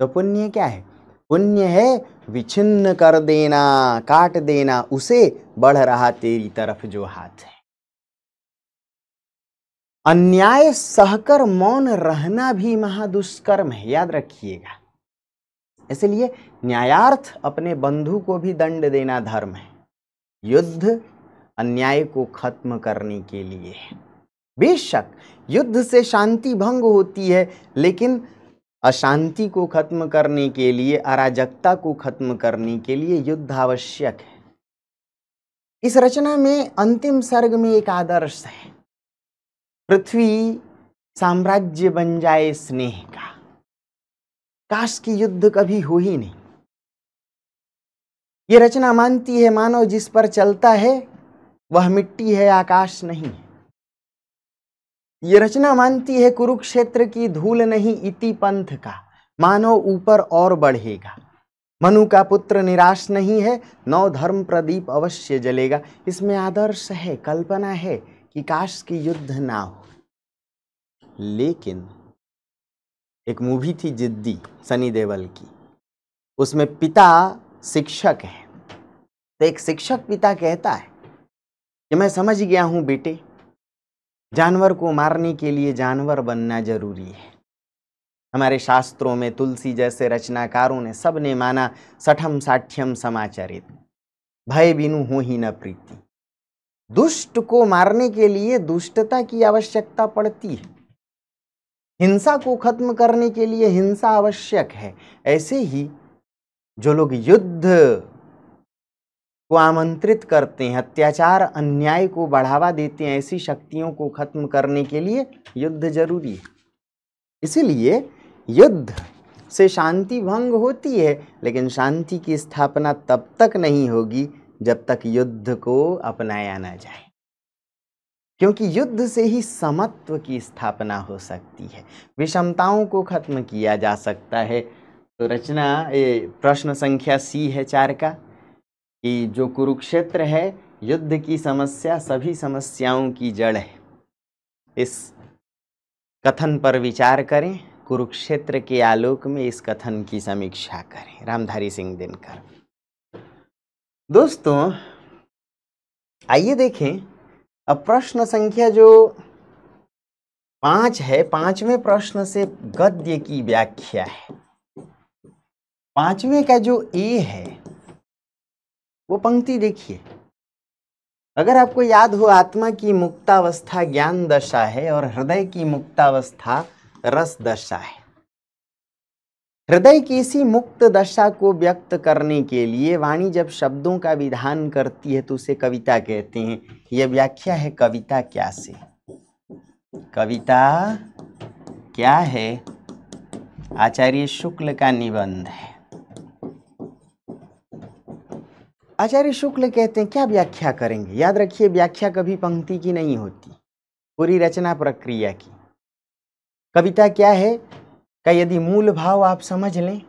तो पुण्य क्या है पुण्य है विचिन्न कर देना काट देना उसे बढ़ रहा तेरी तरफ जो हाथ है अन्याय सहकर मौन रहना भी महादुष्कर्म है याद रखिएगा इसलिए न्यायार्थ अपने बंधु को भी दंड देना धर्म है युद्ध अन्याय को खत्म करने के लिए बेशक युद्ध से शांति भंग होती है लेकिन अशांति को खत्म करने के लिए अराजकता को खत्म करने के लिए युद्ध आवश्यक है इस रचना में अंतिम सर्ग में एक आदर्श है पृथ्वी साम्राज्य बन जाए स्नेह का काश की युद्ध कभी हो ही नहीं ये रचना मानती है मानव जिस पर चलता है वह मिट्टी है आकाश नहीं है ये रचना मानती है कुरुक्षेत्र की धूल नहीं इति पंथ का मानो ऊपर और बढ़ेगा मनु का पुत्र निराश नहीं है नौ धर्म प्रदीप अवश्य जलेगा इसमें आदर्श है कल्पना है कि काश की युद्ध ना हो लेकिन एक मूवी थी जिद्दी सनी देवल की उसमें पिता शिक्षक है तो एक शिक्षक पिता कहता है कि मैं समझ गया हूँ बेटे जानवर को मारने के लिए जानवर बनना जरूरी है हमारे शास्त्रों में तुलसी जैसे रचनाकारों ने सबने माना सठम साठ्यम समाचारित भय बिनु हो ही न प्रीति दुष्ट को मारने के लिए दुष्टता की आवश्यकता पड़ती है हिंसा को खत्म करने के लिए हिंसा आवश्यक है ऐसे ही जो लोग युद्ध को आमंत्रित करते हैं अत्याचार अन्याय को बढ़ावा देते हैं ऐसी शक्तियों को खत्म करने के लिए युद्ध जरूरी है इसीलिए युद्ध से शांति भंग होती है लेकिन शांति की स्थापना तब तक नहीं होगी जब तक युद्ध को अपनाया ना जाए क्योंकि युद्ध से ही समत्व की स्थापना हो सकती है विषमताओं को खत्म किया जा सकता है तो रचना ये प्रश्न संख्या सी है चार का कि जो कुरुक्षेत्र है युद्ध की समस्या सभी समस्याओं की जड़ है इस कथन पर विचार करें कुरुक्षेत्र के आलोक में इस कथन की समीक्षा करें रामधारी सिंह दिनकर दोस्तों आइए देखें अब प्रश्न संख्या जो पांच है पांचवें प्रश्न से गद्य की व्याख्या है पांचवें का जो ए है वो पंक्ति देखिए अगर आपको याद हो आत्मा की मुक्तावस्था ज्ञान दशा है और हृदय की मुक्तावस्था रस दशा है हृदय की इसी मुक्त दशा को व्यक्त करने के लिए वाणी जब शब्दों का विधान करती है तो उसे कविता कहते हैं यह व्याख्या है कविता क्या से कविता क्या है आचार्य शुक्ल का निबंध है आचार्य शुक्ल कहते हैं क्या व्याख्या करेंगे याद रखिए व्याख्या कभी पंक्ति की नहीं होती पूरी रचना प्रक्रिया की कविता क्या है का यदि मूल भाव आप समझ लें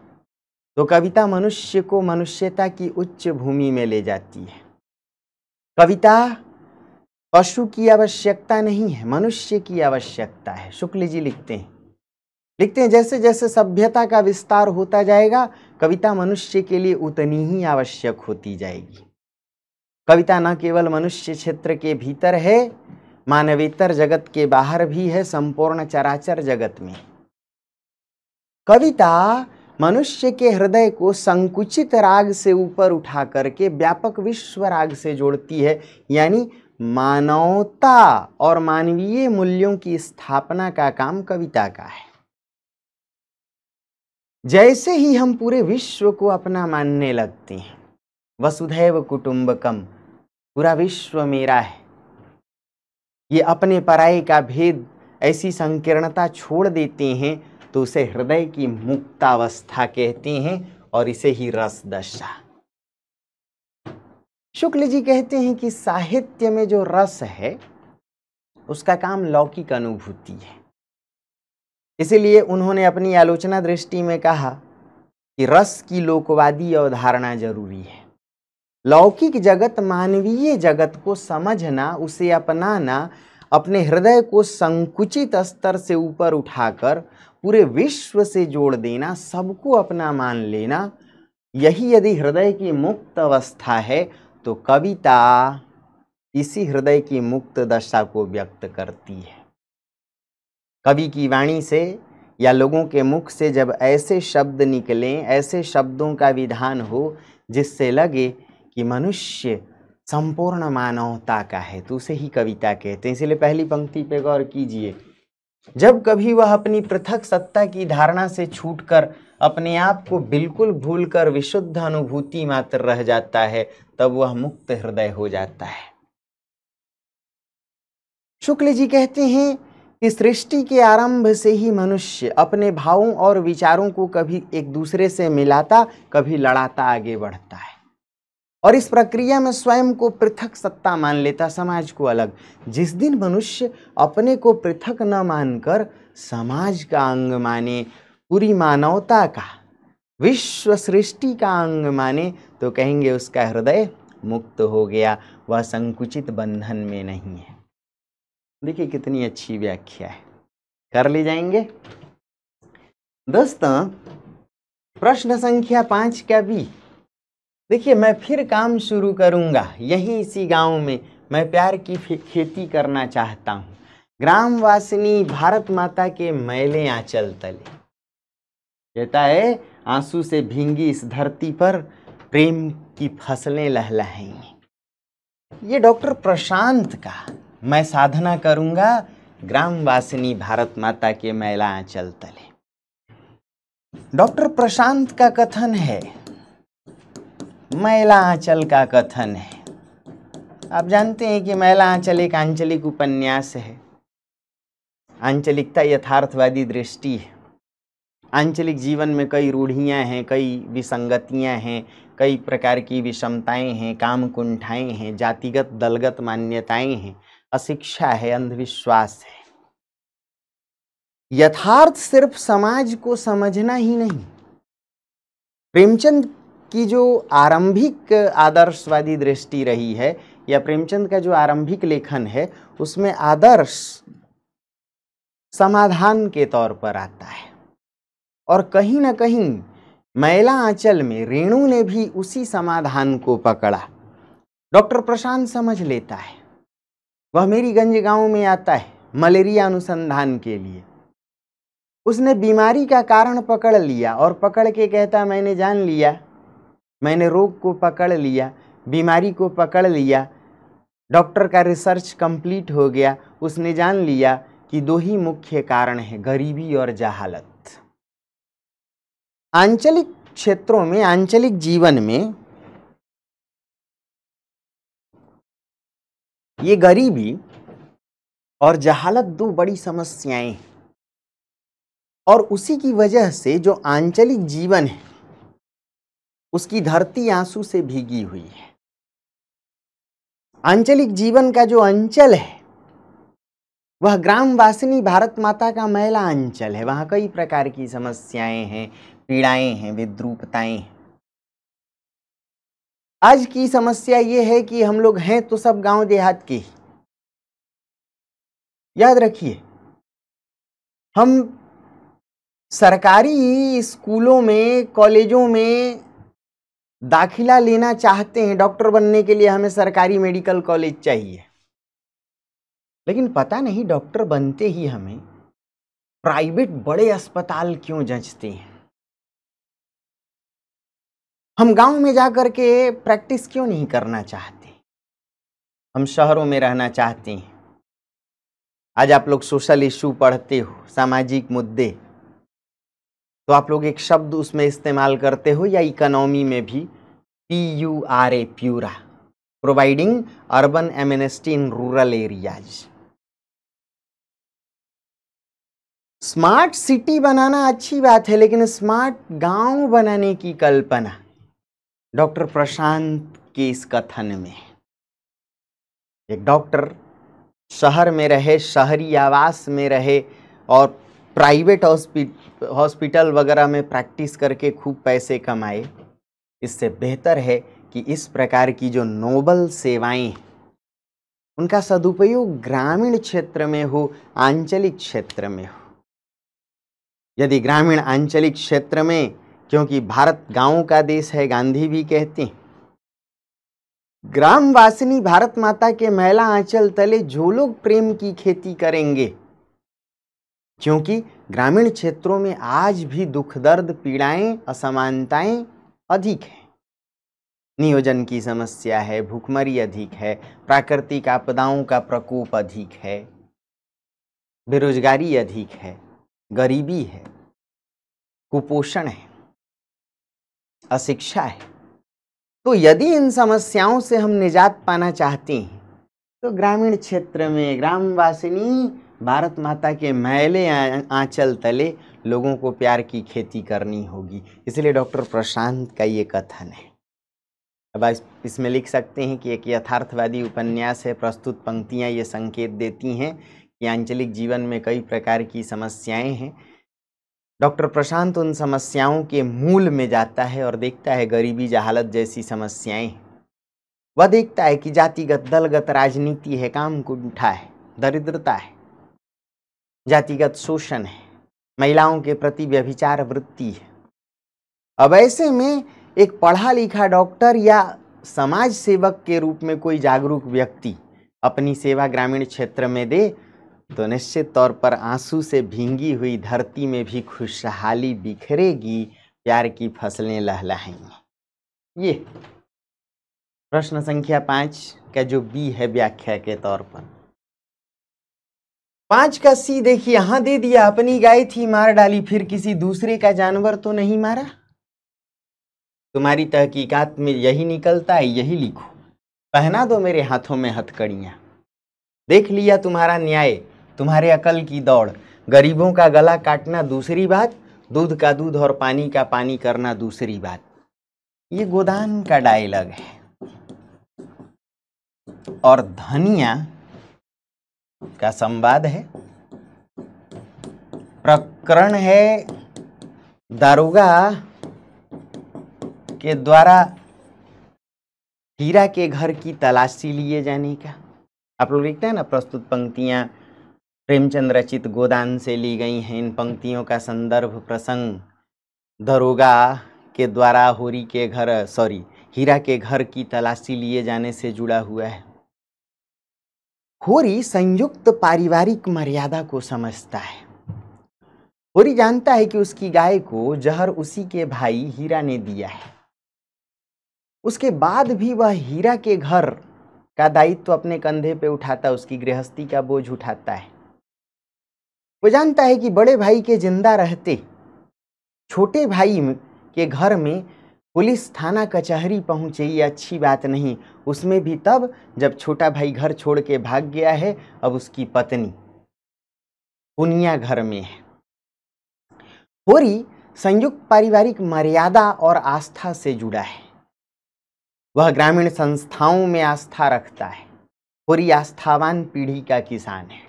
तो कविता मनुष्य को मनुष्यता की उच्च भूमि में ले जाती है कविता पशु की आवश्यकता नहीं है मनुष्य की आवश्यकता है शुक्ल जी लिखते हैं लिखते हैं जैसे जैसे सभ्यता का विस्तार होता जाएगा कविता मनुष्य के लिए उतनी ही आवश्यक होती जाएगी कविता न केवल मनुष्य क्षेत्र के भीतर है मानवेतर जगत के बाहर भी है संपूर्ण चराचर जगत में कविता मनुष्य के हृदय को संकुचित राग से ऊपर उठा करके व्यापक विश्व राग से जोड़ती है यानी मानवता और मानवीय मूल्यों की स्थापना का काम कविता का है जैसे ही हम पूरे विश्व को अपना मानने लगते हैं वसुधैव कुटुंबकम पूरा विश्व मेरा है ये अपने पराये का भेद ऐसी संकीर्णता छोड़ देते हैं तो उसे हृदय की मुक्तावस्था कहते हैं और इसे ही रस दशा शुक्ल जी कहते हैं कि साहित्य में जो रस है उसका काम लौकिक अनुभूति है इसीलिए उन्होंने अपनी आलोचना दृष्टि में कहा कि रस की लोकवादी अवधारणा जरूरी है लौकिक जगत मानवीय जगत को समझना उसे अपनाना अपने हृदय को संकुचित स्तर से ऊपर उठाकर पूरे विश्व से जोड़ देना सबको अपना मान लेना यही यदि हृदय की मुक्त अवस्था है तो कविता इसी हृदय की मुक्त दशा को व्यक्त करती है कवि की वाणी से या लोगों के मुख से जब ऐसे शब्द निकलें ऐसे शब्दों का विधान हो जिससे लगे कि मनुष्य संपूर्ण मानवता का है तो उसे ही कविता कहते हैं इसलिए पहली पंक्ति पे गौर कीजिए जब कभी वह अपनी पृथक सत्ता की धारणा से छूटकर अपने आप को बिल्कुल भूलकर विशुद्ध अनुभूति मात्र रह जाता है तब वह मुक्त हृदय हो जाता है शुक्ल जी कहते हैं कि सृष्टि के आरंभ से ही मनुष्य अपने भावों और विचारों को कभी एक दूसरे से मिलाता कभी लड़ाता आगे बढ़ता है और इस प्रक्रिया में स्वयं को पृथक सत्ता मान लेता समाज को अलग जिस दिन मनुष्य अपने को पृथक न मानकर समाज का अंग माने पूरी मानवता का विश्व सृष्टि का अंग माने तो कहेंगे उसका हृदय मुक्त हो गया वह संकुचित बंधन में नहीं है देखिए कितनी अच्छी व्याख्या है कर ले जाएंगे दोस्तों प्रश्न संख्या पांच का भी देखिए मैं फिर काम शुरू करूंगा यही इसी गांव में मैं प्यार की खेती करना चाहता हूँ ग्राम वासिनी भारत माता के मैले आंचल तले कहता है आंसू से भींगी इस धरती पर प्रेम की फसलें लहलहेंगी ये डॉक्टर प्रशांत का मैं साधना करूंगा ग्राम वासिनी भारत माता के मैला आंचल तले डॉक्टर प्रशांत का कथन है मैला आंचल का कथन है आप जानते हैं कि मैला आंचल एक आंचलिक उपन्यास है आंचलिकता यथार्थवादी दृष्टि है आंचलिक जीवन में कई रूढ़ियाँ हैं कई विसंगतियाँ हैं कई प्रकार की विषमताएं हैं काम कुंठाएं हैं जातिगत दलगत मान्यताएं हैं अशिक्षा है अंधविश्वास है यथार्थ सिर्फ समाज को समझना ही नहीं प्रेमचंद की जो आरंभिक आदर्शवादी दृष्टि रही है या प्रेमचंद का जो आरंभिक लेखन है उसमें आदर्श समाधान के तौर पर आता है और कहीं ना कहीं मैला आंचल में रेणु ने भी उसी समाधान को पकड़ा डॉक्टर प्रशांत समझ लेता है वह मेरी गंज गांव में आता है मलेरिया अनुसंधान के लिए उसने बीमारी का कारण पकड़ लिया और पकड़ के कहता मैंने जान लिया मैंने रोग को पकड़ लिया बीमारी को पकड़ लिया डॉक्टर का रिसर्च कंप्लीट हो गया उसने जान लिया कि दो ही मुख्य कारण हैं गरीबी और जहालत आंचलिक क्षेत्रों में आंचलिक जीवन में ये गरीबी और जहालत दो बड़ी समस्याएं और उसी की वजह से जो आंचलिक जीवन है उसकी धरती आंसू से भीगी हुई है आंचलिक जीवन का जो अंचल है वह ग्रामवासिनी भारत माता का मैला अंचल है वहाँ कई प्रकार की समस्याएं हैं पीड़ाएं हैं विद्रूपताएं हैं आज की समस्या ये है कि हम लोग हैं तो सब गांव देहात के ही याद रखिए हम सरकारी स्कूलों में कॉलेजों में दाखिला लेना चाहते हैं डॉक्टर बनने के लिए हमें सरकारी मेडिकल कॉलेज चाहिए लेकिन पता नहीं डॉक्टर बनते ही हमें प्राइवेट बड़े अस्पताल क्यों जंचते हैं हम गांव में जा कर के प्रैक्टिस क्यों नहीं करना चाहते हम शहरों में रहना चाहते हैं आज आप लोग सोशल इशू पढ़ते हो सामाजिक मुद्दे तो आप लोग एक शब्द उसमें इस्तेमाल करते हो या इकोनॉमी में भी P U R A PURA providing urban एमनेस्टी in rural areas smart city बनाना अच्छी बात है लेकिन स्मार्ट गांव बनाने की कल्पना डॉक्टर प्रशांत के इस कथन में एक डॉक्टर शहर में रहे शहरी आवास में रहे और प्राइवेट हॉस्पिटल वगैरह में प्रैक्टिस करके खूब पैसे कमाए इससे बेहतर है कि इस प्रकार की जो नोबल सेवाएं उनका सदुपयोग ग्रामीण क्षेत्र में हो आंचलिक क्षेत्र में हो यदि ग्रामीण आंचलिक क्षेत्र में क्योंकि भारत गांव का देश है गांधी भी कहते हैं ग्राम वासिनी भारत माता के महिला आंचल तले जो लोग प्रेम की खेती करेंगे क्योंकि ग्रामीण क्षेत्रों में आज भी दुख दर्द पीड़ाएं असमानताएं अधिक हैं नियोजन की समस्या है भूखमरी अधिक है प्राकृतिक आपदाओं का प्रकोप अधिक है बेरोजगारी अधिक है गरीबी है कुपोषण है अशिक्षा है तो यदि इन समस्याओं से हम निजात पाना चाहते हैं तो ग्रामीण क्षेत्र में ग्रामवासिनी भारत माता के मैले आंचल तले लोगों को प्यार की खेती करनी होगी इसलिए डॉक्टर प्रशांत का ये कथन है अब इसमें लिख सकते हैं कि एक यथार्थवादी उपन्यास है प्रस्तुत पंक्तियाँ ये संकेत देती हैं कि आंचलिक जीवन में कई प्रकार की समस्याएं हैं डॉक्टर प्रशांत उन समस्याओं के मूल में जाता है और देखता है गरीबी जहालत जैसी समस्याएं वह देखता है कि जातिगत दलगत राजनीति है काम कुंठा है दरिद्रता है जातिगत शोषण है महिलाओं के प्रति व्यभिचार वृत्ति है अब ऐसे में एक पढ़ा लिखा डॉक्टर या समाज सेवक के रूप में कोई जागरूक व्यक्ति अपनी सेवा ग्रामीण क्षेत्र में दे तो निश्चित तौर पर आंसू से भींगी हुई धरती में भी खुशहाली बिखरेगी प्यार की फसलें लहलाएंगी ये प्रश्न संख्या पाँच का जो बी है व्याख्या के तौर पर पांच का सी देखिए यहां दे दिया अपनी गाय थी मार डाली फिर किसी दूसरे का जानवर तो नहीं मारा तुम्हारी तहकीकात में यही निकलता है यही लिखो पहना दो मेरे हाथों में हथकड़ियां देख लिया तुम्हारा न्याय तुम्हारे अकल की दौड़ गरीबों का गला काटना दूसरी बात दूध का दूध और पानी का पानी करना दूसरी बात ये गोदान का डायलॉग है और धनिया का संवाद है प्रकरण है दारोगा के द्वारा हीरा के घर की तलाशी लिए जाने का आप लोग देखते हैं ना प्रस्तुत पंक्तियां प्रेमचंद रचित गोदान से ली गई हैं इन पंक्तियों का संदर्भ प्रसंग दरोगा के द्वारा होरी के घर सॉरी हीरा के घर की तलाशी लिए जाने से जुड़ा हुआ है होरी संयुक्त पारिवारिक मर्यादा को समझता है होरी जानता है कि उसकी गाय को जहर उसी के भाई हीरा ने दिया है उसके बाद भी वह हीरा के घर का दायित्व अपने कंधे पे उठाता उसकी गृहस्थी का बोझ उठाता है वो जानता है कि बड़े भाई के जिंदा रहते छोटे भाई के घर में पुलिस थाना कचहरी पहुँचे ये अच्छी बात नहीं उसमें भी तब जब छोटा भाई घर छोड़ के भाग गया है अब उसकी पत्नी पुनिया घर में है होरी संयुक्त पारिवारिक मर्यादा और आस्था से जुड़ा है वह ग्रामीण संस्थाओं में आस्था रखता है होरी आस्थावान पीढ़ी का किसान है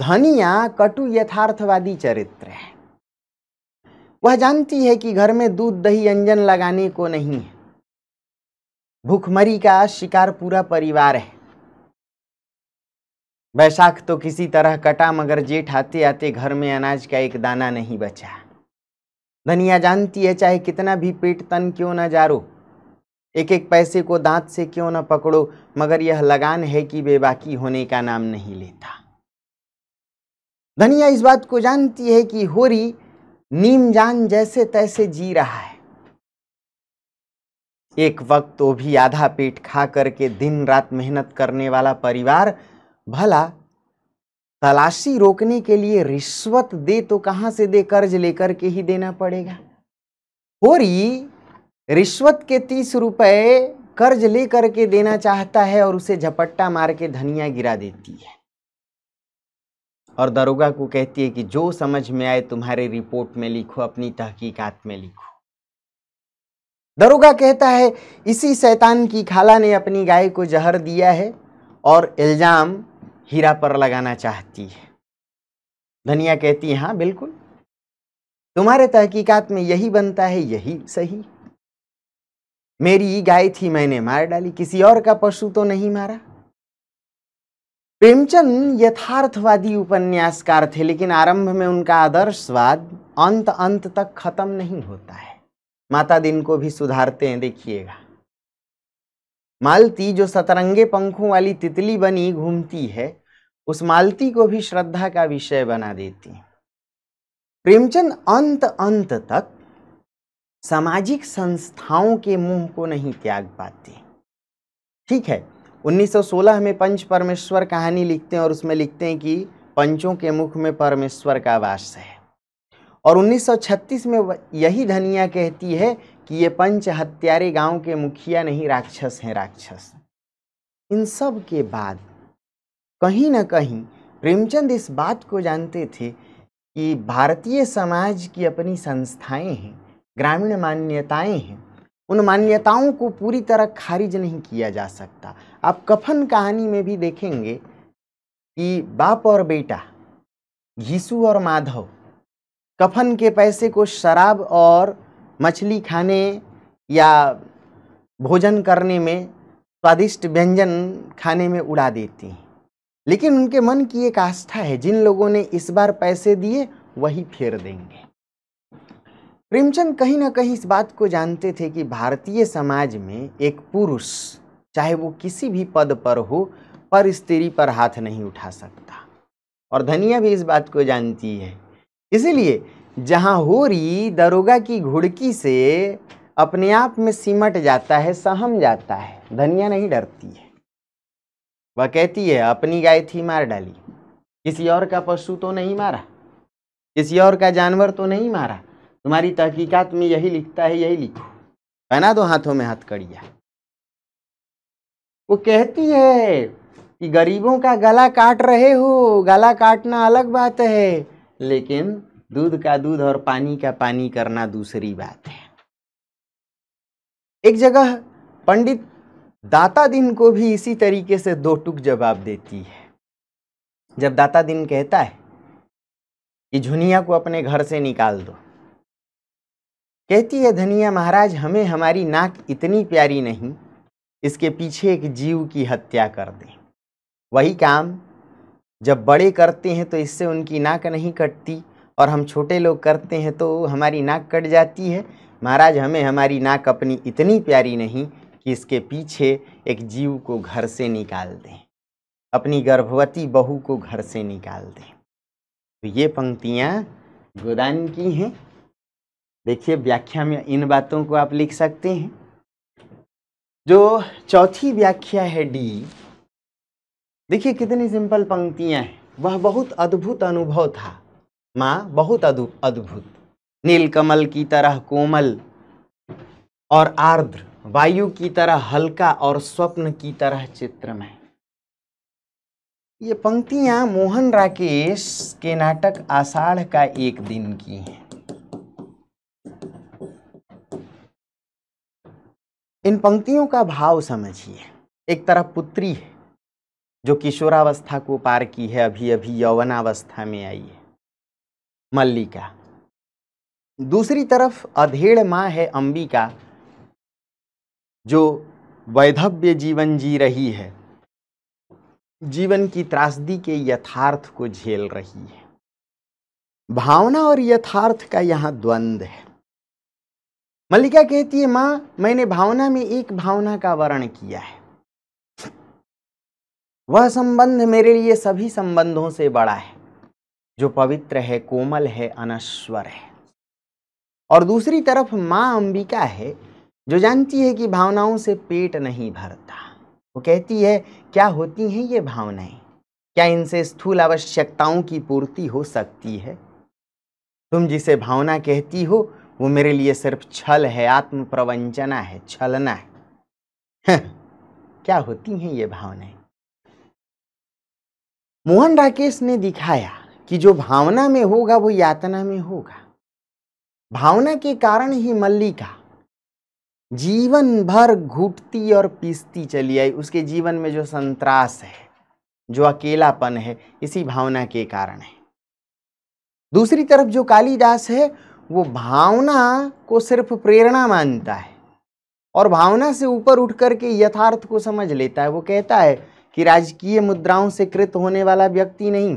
धनिया कटु यथार्थवादी चरित्र है वह जानती है कि घर में दूध दही अंजन लगाने को नहीं है भूखमरी का शिकार पूरा परिवार है बैसाख तो किसी तरह कटा मगर जेठ आते आते घर में अनाज का एक दाना नहीं बचा धनिया जानती है चाहे कितना भी पेट तन क्यों ना जारो एक एक पैसे को दांत से क्यों ना पकड़ो मगर यह लगान है कि बेबाकी होने का नाम नहीं लेता धनिया इस बात को जानती है कि होरी नीम जान जैसे तैसे जी रहा है एक वक्त तो भी आधा पेट खा करके दिन रात मेहनत करने वाला परिवार भला तलाशी रोकने के लिए रिश्वत दे तो कहां से दे कर्ज लेकर के ही देना पड़ेगा होरी रिश्वत के तीस रुपए कर्ज लेकर के देना चाहता है और उसे झपट्टा मार के धनिया गिरा देती है और दरोगा को कहती है कि जो समझ में आए तुम्हारे रिपोर्ट में लिखो अपनी तहकीकात में लिखो दरोगा कहता है इसी शैतान की खाला ने अपनी गाय को जहर दिया है और इल्ज़ाम हीरा पर लगाना चाहती है धनिया कहती है हाँ बिल्कुल तुम्हारे तहकीकात में यही बनता है यही सही मेरी गाय थी मैंने मार डाली किसी और का पशु तो नहीं मारा प्रेमचंद यथार्थवादी उपन्यासकार थे लेकिन आरंभ में उनका आदर्शवाद अंत अंत तक खत्म नहीं होता है माता दिन को भी सुधारते हैं देखिएगा मालती जो सतरंगे पंखों वाली तितली बनी घूमती है उस मालती को भी श्रद्धा का विषय बना देती है प्रेमचंद अंत अंत तक सामाजिक संस्थाओं के मुंह को नहीं त्याग पाते ठीक है 1916 में पंच परमेश्वर कहानी लिखते हैं और उसमें लिखते हैं कि पंचों के मुख में परमेश्वर का वास है और 1936 में यही धनिया कहती है कि ये पंच हत्यारे गांव के मुखिया नहीं राक्षस हैं राक्षस इन सब के बाद कहीं ना कहीं प्रेमचंद इस बात को जानते थे कि भारतीय समाज की अपनी संस्थाएं हैं ग्रामीण मान्यताएं हैं उन मान्यताओं को पूरी तरह खारिज नहीं किया जा सकता आप कफन कहानी में भी देखेंगे कि बाप और बेटा यीशु और माधव कफन के पैसे को शराब और मछली खाने या भोजन करने में स्वादिष्ट व्यंजन खाने में उड़ा देती हैं लेकिन उनके मन की एक आस्था है जिन लोगों ने इस बार पैसे दिए वही फेर देंगे प्रेमचंद कहीं ना कहीं इस बात को जानते थे कि भारतीय समाज में एक पुरुष चाहे वो किसी भी पद पर हो पर स्त्री पर हाथ नहीं उठा सकता और धनिया भी इस बात को जानती है इसीलिए जहाँ हो रही दरोगा की घुड़की से अपने आप में सिमट जाता है सहम जाता है धनिया नहीं डरती है वह कहती है अपनी गाय थी मार डाली किसी और का पशु तो नहीं मारा किसी और का जानवर तो नहीं मारा तुम्हारी तहकीकात में यही लिखता है यही लिखो पहना दो हाथों में हथकड़िया वो कहती है कि गरीबों का गला काट रहे हो गला काटना अलग बात है लेकिन दूध का दूध और पानी का पानी करना दूसरी बात है एक जगह पंडित दाता दिन को भी इसी तरीके से दो टुक जवाब देती है जब दाता दिन कहता है कि झुनिया को अपने घर से निकाल दो कहती है धनिया महाराज हमें हमारी नाक इतनी प्यारी नहीं इसके पीछे एक जीव की हत्या कर दें वही काम जब बड़े करते हैं तो इससे उनकी नाक नहीं कटती और हम छोटे लोग करते हैं तो हमारी नाक कट जाती है महाराज हमें हमारी नाक अपनी इतनी प्यारी नहीं कि इसके पीछे एक जीव को घर से निकाल दें अपनी गर्भवती बहू को घर से निकाल दें तो ये पंक्तियाँ गोदान की हैं देखिए व्याख्या में इन बातों को आप लिख सकते हैं जो चौथी व्याख्या है डी देखिए कितनी सिंपल पंक्तियां हैं वह बहुत अद्भुत अनुभव था माँ बहुत अद्भुत नीलकमल की तरह कोमल और आर्द्र वायु की तरह हल्का और स्वप्न की तरह चित्रमय ये पंक्तियां मोहन राकेश के नाटक आषाढ़ का एक दिन की हैं इन पंक्तियों का भाव समझिए एक तरफ पुत्री है जो किशोरावस्था को पार की है अभी अभी यौवनावस्था में आई है मल्लिका दूसरी तरफ अधेड़ माँ है अंबिका जो वैधव्य जीवन जी रही है जीवन की त्रासदी के यथार्थ को झेल रही है भावना और यथार्थ का यहाँ द्वंद्व है मल्लिका कहती है माँ मैंने भावना में एक भावना का वर्ण किया है वह संबंध मेरे लिए सभी संबंधों से बड़ा है जो पवित्र है कोमल है अनश्वर है और दूसरी तरफ माँ अंबिका है जो जानती है कि भावनाओं से पेट नहीं भरता वो कहती है क्या होती हैं ये भावनाएं क्या इनसे स्थूल आवश्यकताओं की पूर्ति हो सकती है तुम जिसे भावना कहती हो वो मेरे लिए सिर्फ छल है आत्म प्रवंचना है छलना है क्या होती हैं ये भावनाएं मोहन राकेश ने दिखाया कि जो भावना में होगा वो यातना में होगा भावना के कारण ही मल्लिका जीवन भर घुटती और पीसती चली आई उसके जीवन में जो संतरास है जो अकेलापन है इसी भावना के कारण है दूसरी तरफ जो कालीदास है वो भावना को सिर्फ प्रेरणा मानता है और भावना से ऊपर उठ करके यथार्थ को समझ लेता है वो कहता है कि राजकीय मुद्राओं से कृत होने वाला व्यक्ति नहीं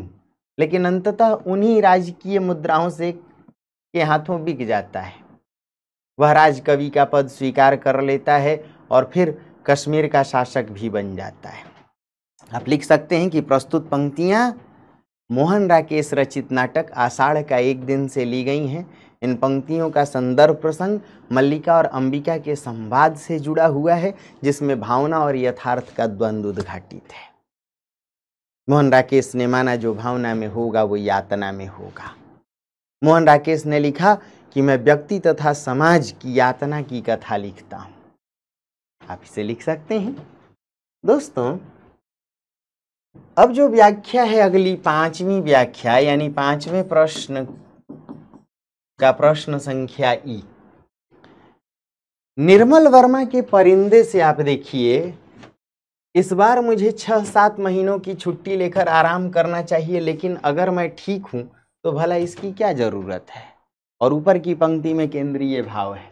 लेकिन अंततः उन्हीं राजकीय मुद्राओं से के हाथों बिक जाता है वह राजकवि का पद स्वीकार कर लेता है और फिर कश्मीर का शासक भी बन जाता है आप लिख सकते हैं कि प्रस्तुत पंक्तियाँ मोहन राकेश रचित नाटक आषाढ़ का एक दिन से ली गई हैं इन पंक्तियों का संदर्भ प्रसंग मल्लिका और अंबिका के संवाद से जुड़ा हुआ है जिसमें भावना और यथार्थ का द्वंद्व उद्घाटित है मोहन राकेश ने माना जो भावना में होगा वो यातना में होगा मोहन राकेश ने लिखा कि मैं व्यक्ति तथा समाज की यातना की कथा लिखता हूं आप इसे लिख सकते हैं दोस्तों अब जो व्याख्या है अगली पांचवी व्याख्या यानी पांचवें प्रश्न का प्रश्न संख्या ई निर्मल वर्मा के परिंदे से आप देखिए इस बार मुझे छह सात महीनों की छुट्टी लेकर आराम करना चाहिए लेकिन अगर मैं ठीक हूं तो भला इसकी क्या ज़रूरत है और ऊपर की पंक्ति में केंद्रीय भाव है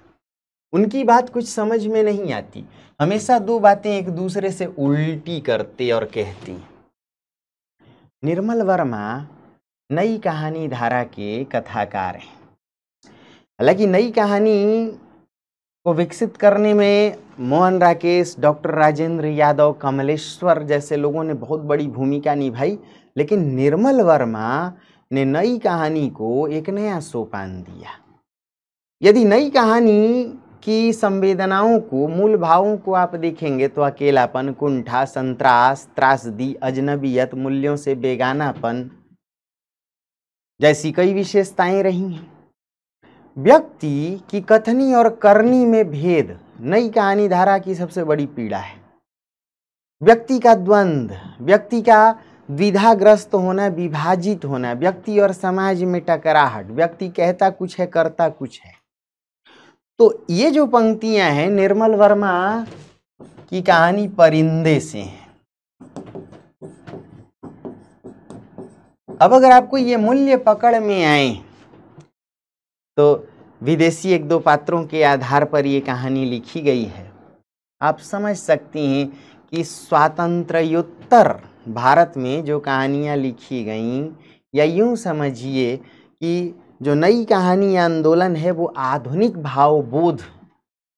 उनकी बात कुछ समझ में नहीं आती हमेशा दो बातें एक दूसरे से उल्टी करते और कहती निर्मल वर्मा नई कहानी धारा के कथाकार हैं हालांकि नई कहानी को विकसित करने में मोहन राकेश डॉक्टर राजेंद्र यादव कमलेश्वर जैसे लोगों ने बहुत बड़ी भूमिका निभाई लेकिन निर्मल वर्मा ने नई कहानी को एक नया सोपान दिया यदि नई कहानी की संवेदनाओं को मूल भावों को आप देखेंगे तो अकेलापन कुंठा संतरास त्रासदी अजनबीयत मूल्यों से बेगानापन जैसी कई विशेषताएं रही हैं व्यक्ति की कथनी और करनी में भेद नई कहानी धारा की सबसे बड़ी पीड़ा है व्यक्ति का द्वंद्व व्यक्ति का द्विधाग्रस्त होना विभाजित होना व्यक्ति और समाज में टकराहट व्यक्ति कहता कुछ है करता कुछ है तो ये जो पंक्तियां हैं निर्मल वर्मा की कहानी परिंदे से है अब अगर आपको ये मूल्य पकड़ में आए तो विदेशी एक दो पात्रों के आधार पर ये कहानी लिखी गई है आप समझ सकती हैं कि स्वातंत्र्योत्तर भारत में जो कहानियाँ लिखी गईं या यूँ समझिए कि जो नई कहानी या आंदोलन है वो आधुनिक भावबोध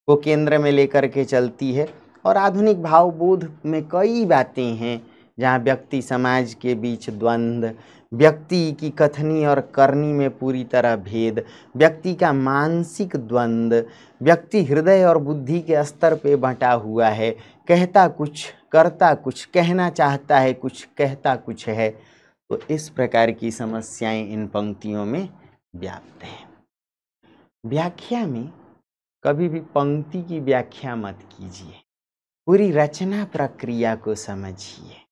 को केंद्र में लेकर के चलती है और आधुनिक भावबोध में कई बातें हैं जहाँ व्यक्ति समाज के बीच द्वंद्व व्यक्ति की कथनी और करनी में पूरी तरह भेद व्यक्ति का मानसिक द्वंद्व व्यक्ति हृदय और बुद्धि के स्तर पे बंटा हुआ है कहता कुछ करता कुछ कहना चाहता है कुछ कहता कुछ है तो इस प्रकार की समस्याएं इन पंक्तियों में व्याप्त हैं व्याख्या में कभी भी पंक्ति की व्याख्या मत कीजिए पूरी रचना प्रक्रिया को समझिए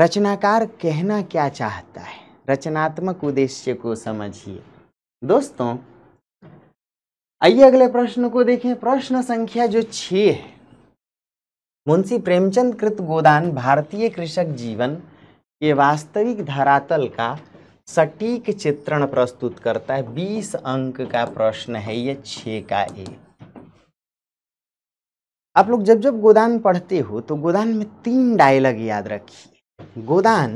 रचनाकार कहना क्या चाहता है रचनात्मक उद्देश्य को समझिए दोस्तों आइए अगले प्रश्न को देखें प्रश्न संख्या जो छ है मुंशी प्रेमचंद कृत गोदान भारतीय कृषक जीवन के वास्तविक धरातल का सटीक चित्रण प्रस्तुत करता है बीस अंक का प्रश्न है ये छ का ए आप लोग जब जब गोदान पढ़ते हो तो गोदान में तीन डायलॉग याद रखिए गोदान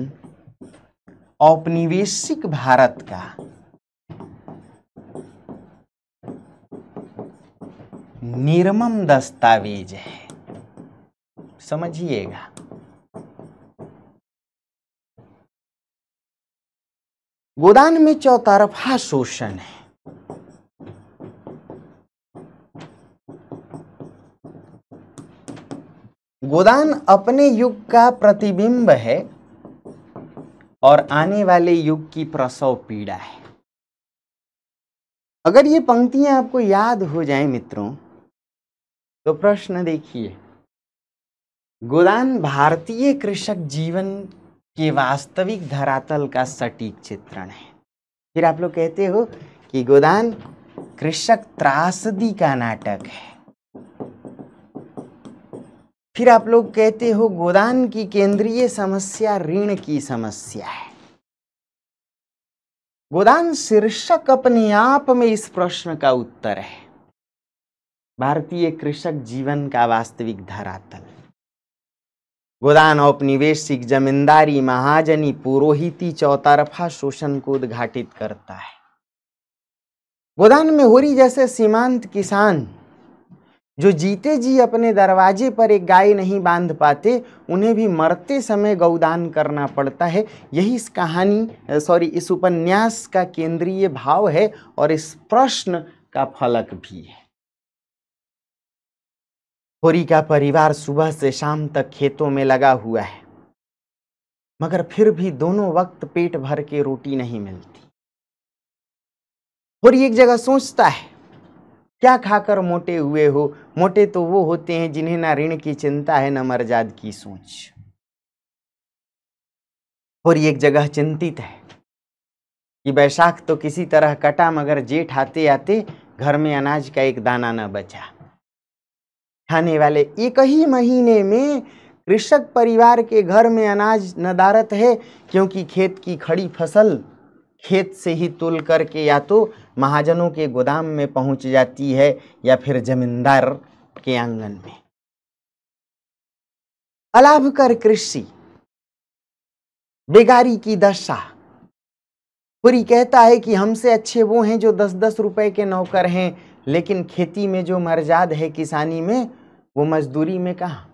औपनिवेशिक भारत का निर्मम दस्तावेज है समझिएगा गोदान में चौतरफा शोषण है गोदान अपने युग का प्रतिबिंब है और आने वाले युग की प्रसव पीड़ा है अगर ये पंक्तियां आपको याद हो जाए मित्रों तो प्रश्न देखिए गोदान भारतीय कृषक जीवन के वास्तविक धरातल का सटीक चित्रण है फिर आप लोग कहते हो कि गोदान कृषक त्रासदी का नाटक है फिर आप लोग कहते हो गोदान की केंद्रीय समस्या ऋण की समस्या है गोदान शीर्षक अपने आप में इस प्रश्न का उत्तर है भारतीय कृषक जीवन का वास्तविक धरातल गोदान औपनिवेशिक जमींदारी महाजनी पुरोहिती चौतरफा शोषण को उद्घाटित करता है गोदान में होरी जैसे सीमांत किसान जो जीते जी अपने दरवाजे पर एक गाय नहीं बांध पाते उन्हें भी मरते समय गौदान करना पड़ता है यही इस कहानी सॉरी इस उपन्यास का केंद्रीय भाव है और इस प्रश्न का फलक भी है होरी का परिवार सुबह से शाम तक खेतों में लगा हुआ है मगर फिर भी दोनों वक्त पेट भर के रोटी नहीं मिलती होरी एक जगह सोचता है क्या खाकर मोटे हुए हो मोटे तो वो होते हैं जिन्हें ना ऋण की चिंता है ना मर्जाद की सोच और एक जगह चिंतित है कि बैशाख तो किसी तरह कटा मगर जेठ आते आते घर में अनाज का एक दाना न बचा खाने वाले एक ही महीने में कृषक परिवार के घर में अनाज नदारत है क्योंकि खेत की खड़ी फसल खेत से ही तुल करके या तो महाजनों के गोदाम में पहुंच जाती है या फिर जमींदार के आंगन में अलाभकर कृषि बेगारी की दशा पूरी कहता है कि हमसे अच्छे वो हैं जो दस दस रुपए के नौकर हैं लेकिन खेती में जो मर्जाद है किसानी में वो मजदूरी में कहा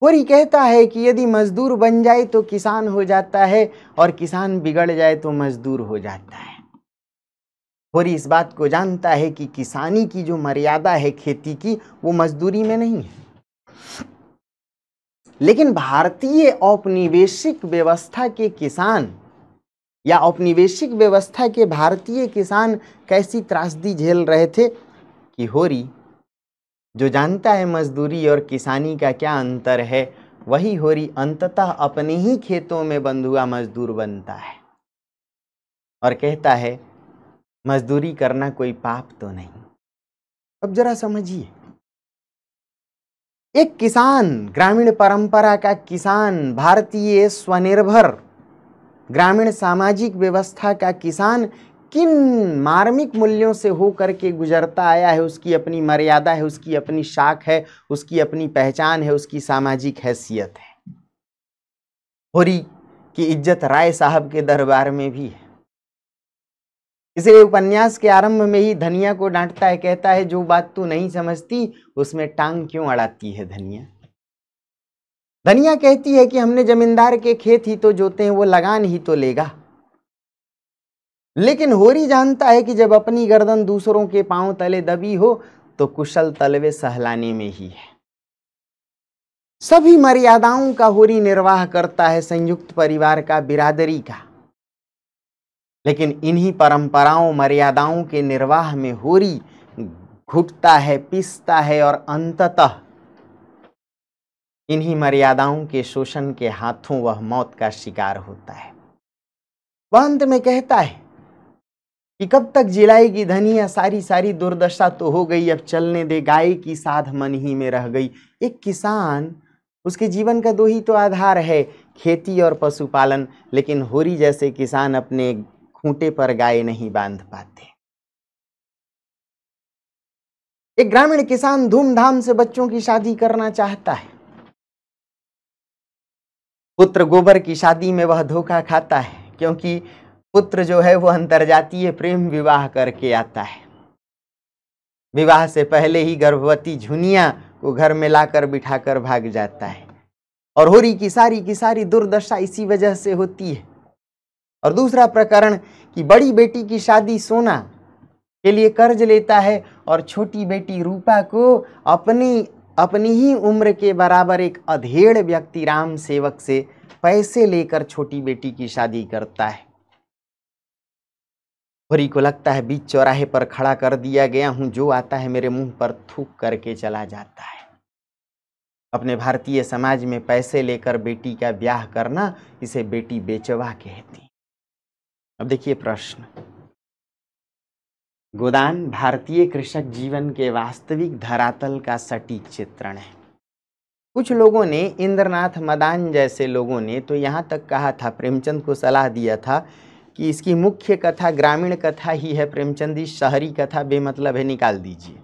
पूरी कहता है कि यदि मजदूर बन जाए तो किसान हो जाता है और किसान बिगड़ जाए तो मजदूर हो जाता है और इस बात को जानता है कि किसानी की जो मर्यादा है खेती की वो मजदूरी में नहीं है लेकिन भारतीय औपनिवेशिक व्यवस्था के किसान या औपनिवेशिक व्यवस्था के भारतीय किसान कैसी त्रासदी झेल रहे थे कि होरी जो जानता है मजदूरी और किसानी का क्या अंतर है वही होरी अंततः अपने ही खेतों में बंधुआ मजदूर बनता है और कहता है मजदूरी करना कोई पाप तो नहीं अब जरा समझिए एक किसान ग्रामीण परंपरा का किसान भारतीय स्वनिर्भर ग्रामीण सामाजिक व्यवस्था का किसान किन मार्मिक मूल्यों से हो के गुजरता आया है उसकी अपनी मर्यादा है उसकी अपनी शाख है उसकी अपनी पहचान है उसकी सामाजिक हैसियत है होरी की इज्जत राय साहब के दरबार में भी है इसलिए उपन्यास के आरंभ में ही धनिया को डांटता है कहता है जो बात तू नहीं समझती उसमें टांग क्यों अड़ाती है धनिया धनिया कहती है कि हमने जमींदार के खेत ही तो जोते हैं वो लगान ही तो लेगा लेकिन होरी जानता है कि जब अपनी गर्दन दूसरों के पांव तले दबी हो तो कुशल तलवे सहलाने में ही है सभी मर्यादाओं का होरी निर्वाह करता है संयुक्त परिवार का बिरादरी का लेकिन इन्हीं परंपराओं मर्यादाओं के निर्वाह में होरी घुटता है पिसता है और अंततः इन्हीं मर्यादाओं के शोषण के हाथों वह मौत का शिकार होता है वह अंत में कहता है कि कब तक जिलाएगी धनिया सारी सारी दुर्दशा तो हो गई अब चलने दे गाय की साध मन ही में रह गई एक किसान उसके जीवन का दो ही तो आधार है खेती और पशुपालन लेकिन होरी जैसे किसान अपने खूंटे पर गाय नहीं बांध पाते एक ग्रामीण किसान धूमधाम से बच्चों की शादी करना चाहता है पुत्र गोबर की शादी में वह धोखा खाता है क्योंकि पुत्र जो है वह अंतरजातीय प्रेम विवाह करके आता है विवाह से पहले ही गर्भवती झुनिया को घर में लाकर बिठाकर भाग जाता है और होरी की सारी की सारी दुर्दशा इसी वजह से होती है और दूसरा प्रकरण कि बड़ी बेटी की शादी सोना के लिए कर्ज लेता है और छोटी बेटी रूपा को अपनी अपनी ही उम्र के बराबर एक अधेड़ व्यक्ति राम सेवक से पैसे लेकर छोटी बेटी की शादी करता है भरी को लगता है बीच चौराहे पर खड़ा कर दिया गया हूं जो आता है मेरे मुंह पर थूक करके चला जाता है अपने भारतीय समाज में पैसे लेकर बेटी का ब्याह करना इसे बेटी बेचवा कहती अब देखिए प्रश्न गोदान भारतीय कृषक जीवन के वास्तविक धरातल का सटीक चित्रण है कुछ लोगों ने इंद्रनाथ मदान जैसे लोगों ने तो यहाँ तक कहा था प्रेमचंद को सलाह दिया था कि इसकी मुख्य कथा ग्रामीण कथा ही है प्रेमचंदी शहरी कथा बेमतलब है निकाल दीजिए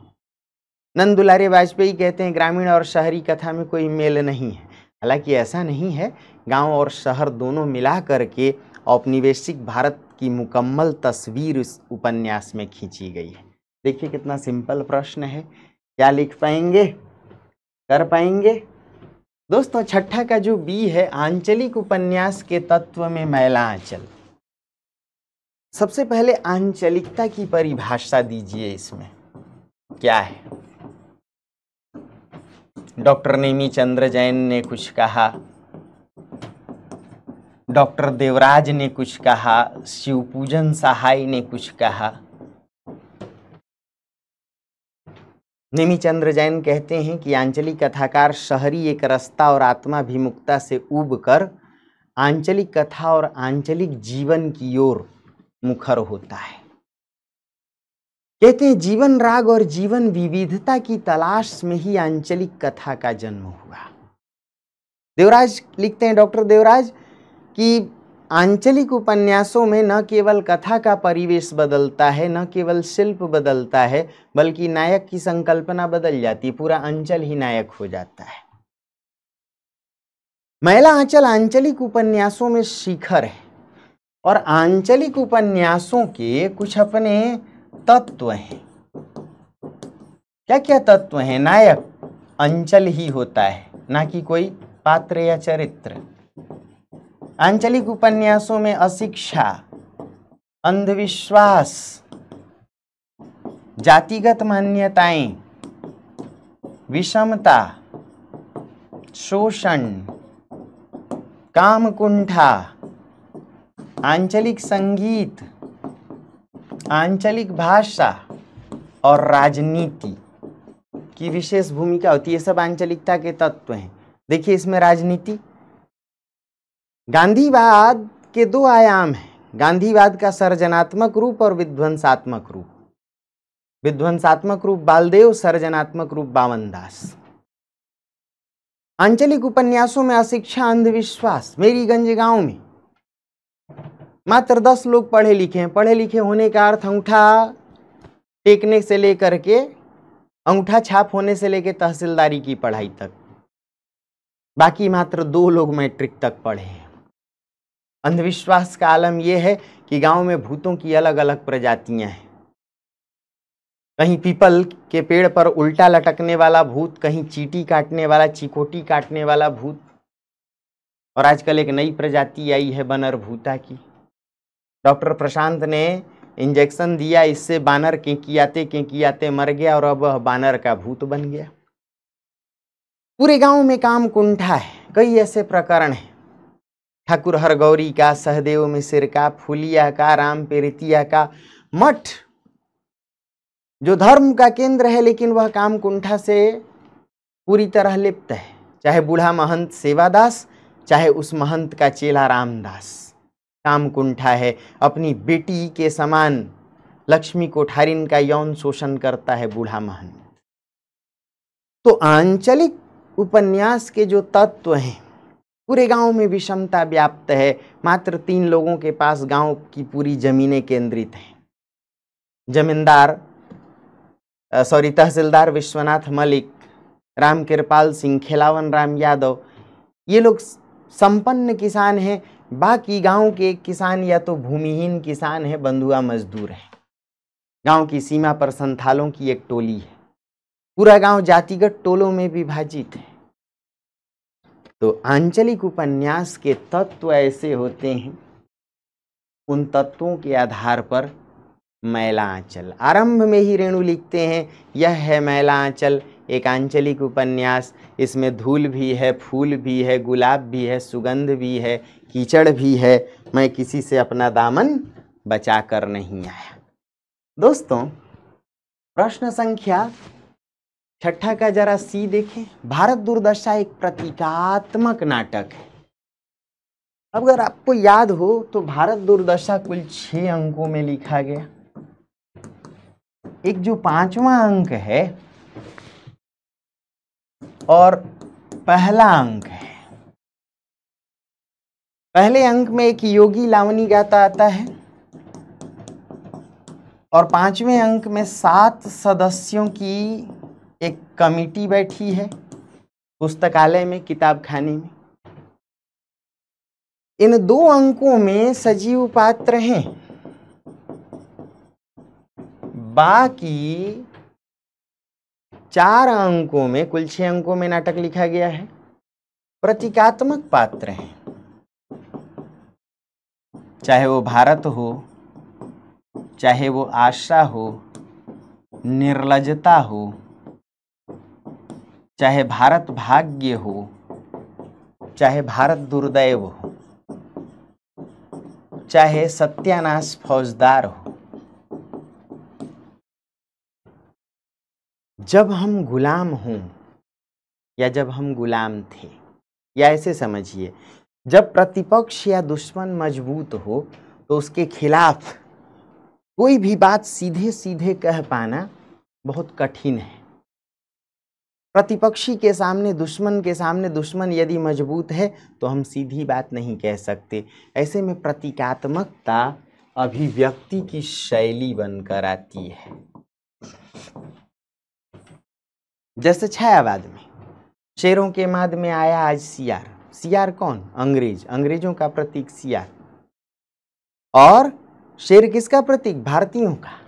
नंद वाजपेयी कहते हैं ग्रामीण और शहरी कथा में कोई मेल नहीं है हालांकि ऐसा नहीं है गांव और शहर दोनों मिला करके औपनिवेशिक भारत की मुकम्मल तस्वीर इस उपन्यास में खींची गई है देखिए कितना सिंपल प्रश्न है क्या लिख पाएंगे कर पाएंगे दोस्तों छठा का जो बी है आंचलिक उपन्यास के तत्व में मैला आंचल सबसे पहले आंचलिकता की परिभाषा दीजिए इसमें क्या है डॉक्टर नेमी चंद्र जैन ने कुछ कहा डॉक्टर देवराज ने कुछ कहा शिव पूजन सहाय ने कुछ कहा नेमी चंद्र जैन कहते हैं कि आंचलिक कथाकार शहरी एक रस्ता और आत्माभिमुखता से उब कर आंचलिक कथा और आंचलिक जीवन की ओर मुखर होता है कहते हैं जीवन राग और जीवन विविधता की तलाश में ही आंचलिक कथा का जन्म हुआ देवराज लिखते हैं डॉक्टर देवराज कि आंचलिक उपन्यासों में न केवल कथा का परिवेश बदलता है न केवल शिल्प बदलता है बल्कि नायक की संकल्पना बदल जाती पूरा अंचल ही नायक हो जाता है महिला आंचल आंचलिक उपन्यासों में शिखर है और आंचलिक उपन्यासों के कुछ अपने तत्व हैं क्या क्या तत्व हैं नायक अंचल ही होता है ना कि कोई पात्र या चरित्र आंचलिक उपन्यासों में अशिक्षा अंधविश्वास जातिगत मान्यताएं विषमता शोषण कामकुंठा आंचलिक संगीत आंचलिक भाषा और राजनीति की विशेष भूमिका होती है सब आंचलिकता के तत्व हैं देखिए इसमें राजनीति गांधीवाद के दो आयाम हैं गांधीवाद का सर्जनात्मक रूप और विध्वंसात्मक रूप विध्वंसात्मक रूप बालदेव सर्जनात्मक रूप बावनदास आंचलिक उपन्यासों में अशिक्षा अंधविश्वास मेरी गंज गांव में मात्र दस लोग पढ़े लिखे हैं पढ़े लिखे होने का अर्थ अंगूठा टेकने से लेकर के अंगूठा छाप होने से लेकर तहसीलदारी की पढ़ाई तक बाकी मात्र दो लोग मैट्रिक तक पढ़े हैं अंधविश्वास का आलम यह है कि गांव में भूतों की अलग अलग प्रजातियां हैं कहीं पीपल के पेड़ पर उल्टा लटकने वाला भूत कहीं चीटी काटने वाला चिकोटी काटने वाला भूत और आजकल एक नई प्रजाति आई है बनर भूता की डॉक्टर प्रशांत ने इंजेक्शन दिया इससे बानर आते केंकी आते मर गया और अब वह बानर का भूत बन गया पूरे गांव में काम कुंठा है कई ऐसे प्रकरण हैं ठाकुर हरगौरी का सहदेव मिश्र का फुलिया का राम पेरितिया का मठ जो धर्म का केंद्र है लेकिन वह काम कुंठा से पूरी तरह लिप्त है चाहे बूढ़ा महंत सेवादास चाहे उस महंत का चेला रामदास काम कुंठा है अपनी बेटी के समान लक्ष्मी कोठारिन का यौन शोषण करता है बूढ़ा महंत तो आंचलिक उपन्यास के जो तत्व हैं पूरे गांव में विषमता व्याप्त है मात्र तीन लोगों के पास गांव की पूरी जमीनें केंद्रित हैं जमींदार सॉरी तहसीलदार विश्वनाथ मलिक राम कृपाल सिंह खिलावन राम यादव ये लोग संपन्न किसान हैं बाकी गांव के किसान या तो भूमिहीन किसान हैं बंधुआ मजदूर हैं गांव की सीमा पर संथालों की एक टोली है पूरा गांव जातिगत टोलों में विभाजित है तो आंचलिक उपन्यास के तत्व ऐसे होते हैं उन तत्वों के आधार पर मैला आंचल आरंभ में ही रेणु लिखते हैं यह है मैला आंचल एक आंचलिक उपन्यास इसमें धूल भी है फूल भी है गुलाब भी है सुगंध भी है कीचड़ भी है मैं किसी से अपना दामन बचा कर नहीं आया दोस्तों प्रश्न संख्या छठा का जरा सी देखें भारत दुर्दशा एक प्रतीकात्मक नाटक है अगर आपको याद हो तो भारत दुर्दशा कुल छह अंकों में लिखा गया एक जो पांचवा अंक है और पहला अंक है पहले अंक में एक योगी लावनी गाता आता है और पांचवें अंक में सात सदस्यों की एक कमिटी बैठी है पुस्तकालय में किताब खाने में इन दो अंकों में सजीव पात्र हैं बाकी चार अंकों में कुल छह अंकों में नाटक लिखा गया है प्रतीकात्मक पात्र हैं चाहे वो भारत हो चाहे वो आशा हो निर्लजता हो चाहे भारत भाग्य हो चाहे भारत दुर्दैव हो चाहे सत्यानाश फौजदार हो जब हम गुलाम हों या जब हम गुलाम थे या ऐसे समझिए जब प्रतिपक्ष या दुश्मन मजबूत हो तो उसके खिलाफ कोई भी बात सीधे सीधे कह पाना बहुत कठिन है प्रतिपक्षी के सामने दुश्मन के सामने दुश्मन यदि मजबूत है तो हम सीधी बात नहीं कह सकते ऐसे में प्रतीकात्मकता अभिव्यक्ति की शैली बनकर आती है जैसे छायावाद में शेरों के माद में आया आज सियार सियार कौन अंग्रेज अंग्रेजों का प्रतीक सियार और शेर किसका प्रतीक भारतीयों का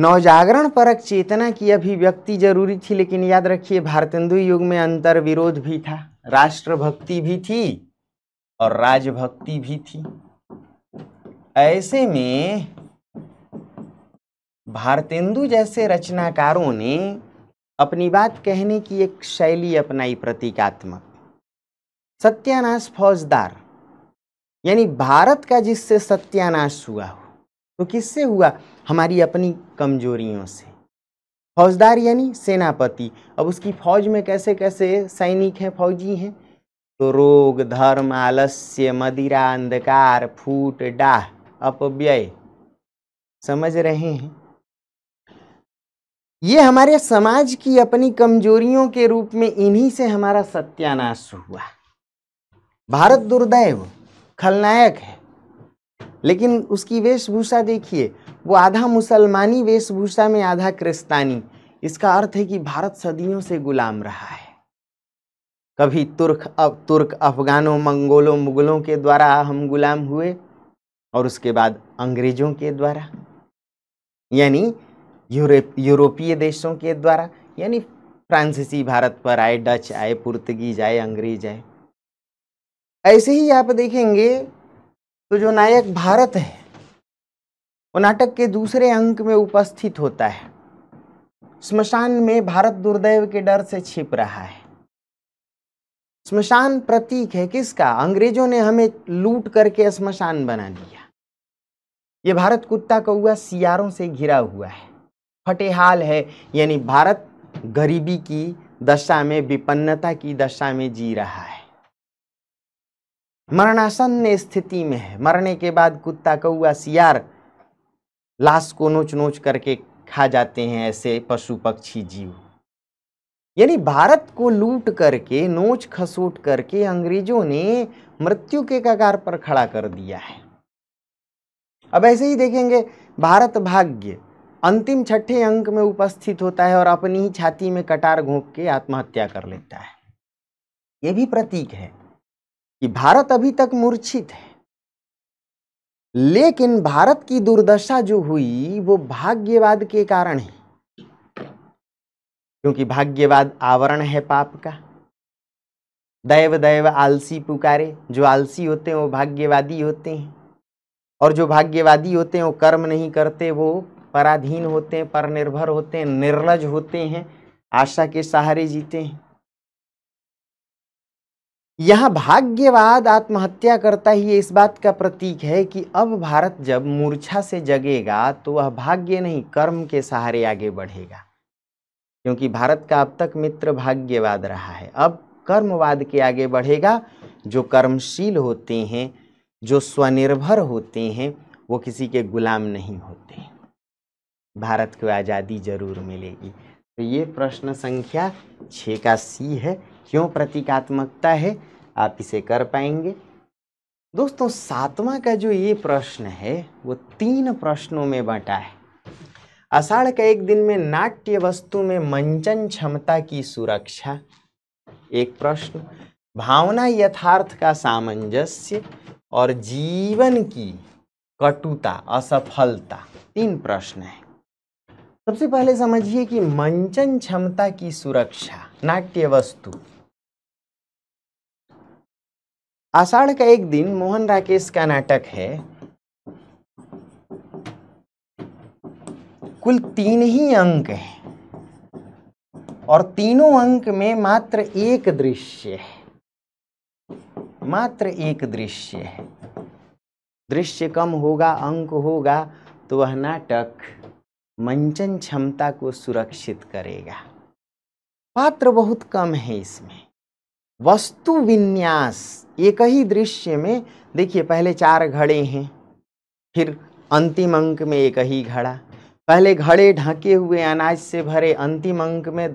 नवजागरण परक चेतना की अभिव्यक्ति जरूरी थी लेकिन याद रखिए भारतेंदु युग में अंतर विरोध भी था राष्ट्रभक्ति भी थी और राजभक्ति भी थी ऐसे में भारतेंदु जैसे रचनाकारों ने अपनी बात कहने की एक शैली अपनाई प्रतीकात्मक सत्यानाश फौजदार यानी भारत का जिससे सत्यानाश हुआ हो तो किससे हुआ हमारी अपनी कमजोरियों से फौजदार यानी सेनापति अब उसकी फौज में कैसे कैसे सैनिक हैं फौजी हैं तो रोग धर्म आलस्य मदिरा अंधकार फूट डाह अपव्यय समझ रहे हैं ये हमारे समाज की अपनी कमजोरियों के रूप में इन्हीं से हमारा सत्यानाश हुआ भारत दुर्दैव खलनायक है लेकिन उसकी वेशभूषा देखिए वो आधा मुसलमानी वेशभूषा में आधा क्रिस्तानी इसका अर्थ है कि भारत सदियों से गुलाम रहा है कभी तुर्क अब तुर्क अफगानों मंगोलों मुगलों के द्वारा हम गुलाम हुए और उसके बाद अंग्रेजों के द्वारा यानी यूरोप यूरोपीय देशों के द्वारा यानी फ्रांसीसी भारत पर आए डच आए पुर्तगीज आए अंग्रेज आए ऐसे ही आप देखेंगे तो जो नायक भारत है वो नाटक के दूसरे अंक में उपस्थित होता है स्मशान में भारत दुर्दैव के डर से छिप रहा है स्मशान प्रतीक है किसका अंग्रेजों ने हमें लूट करके स्मशान बना लिया ये भारत कुत्ता कौआ सियारों से घिरा हुआ है फटेहाल है यानी भारत गरीबी की दशा में विपन्नता की दशा में जी रहा है मरणासन्न स्थिति में है मरने के बाद कुत्ता कौआ सियार लाश को नोच नोच करके खा जाते हैं ऐसे पशु पक्षी जीव यानी भारत को लूट करके नोच खसोट करके अंग्रेजों ने मृत्यु के कगार पर खड़ा कर दिया है अब ऐसे ही देखेंगे भारत भाग्य अंतिम छठे अंक में उपस्थित होता है और अपनी ही छाती में कटार घोंप के आत्महत्या कर लेता है ये भी प्रतीक है कि भारत अभी तक मूर्छित है लेकिन भारत की दुर्दशा जो हुई वो भाग्यवाद के कारण है क्योंकि भाग्यवाद आवरण है पाप का दैव दैव आलसी पुकारे जो आलसी होते हैं वो भाग्यवादी होते हैं और जो भाग्यवादी होते हैं वो कर्म नहीं करते वो पराधीन होते हैं पर निर्भर होते हैं निर्लज होते हैं आशा के सहारे जीते हैं यहाँ भाग्यवाद आत्महत्या करता ही इस बात का प्रतीक है कि अब भारत जब मूर्छा से जगेगा तो वह भाग्य नहीं कर्म के सहारे आगे बढ़ेगा क्योंकि भारत का अब तक मित्र भाग्यवाद रहा है अब कर्मवाद के आगे बढ़ेगा जो कर्मशील होते हैं जो स्वनिर्भर होते हैं वो किसी के गुलाम नहीं होते भारत को आज़ादी जरूर मिलेगी तो ये प्रश्न संख्या छः का सी है क्यों प्रतीकात्मकता है आप इसे कर पाएंगे दोस्तों सातवां का जो ये प्रश्न है वो तीन प्रश्नों में बंटा है अषाढ़ का एक दिन में नाट्य वस्तु में मंचन क्षमता की सुरक्षा एक प्रश्न भावना यथार्थ का सामंजस्य और जीवन की कटुता असफलता तीन प्रश्न है सबसे पहले समझिए कि मंचन क्षमता की सुरक्षा नाट्य वस्तु आषाढ़ का एक दिन मोहन राकेश का नाटक है कुल तीन ही अंक है और तीनों अंक में मात्र एक दृश्य है मात्र एक दृश्य है दृश्य कम होगा अंक होगा तो वह नाटक मंचन क्षमता को सुरक्षित करेगा पात्र बहुत कम है इसमें वस्तु विन्यास एक ही दृश्य में देखिए पहले चार घड़े हैं फिर अंतिम अंक में एक ही घड़ा पहले घड़े ढके हुए अनाज से भरे अंतिम अंक में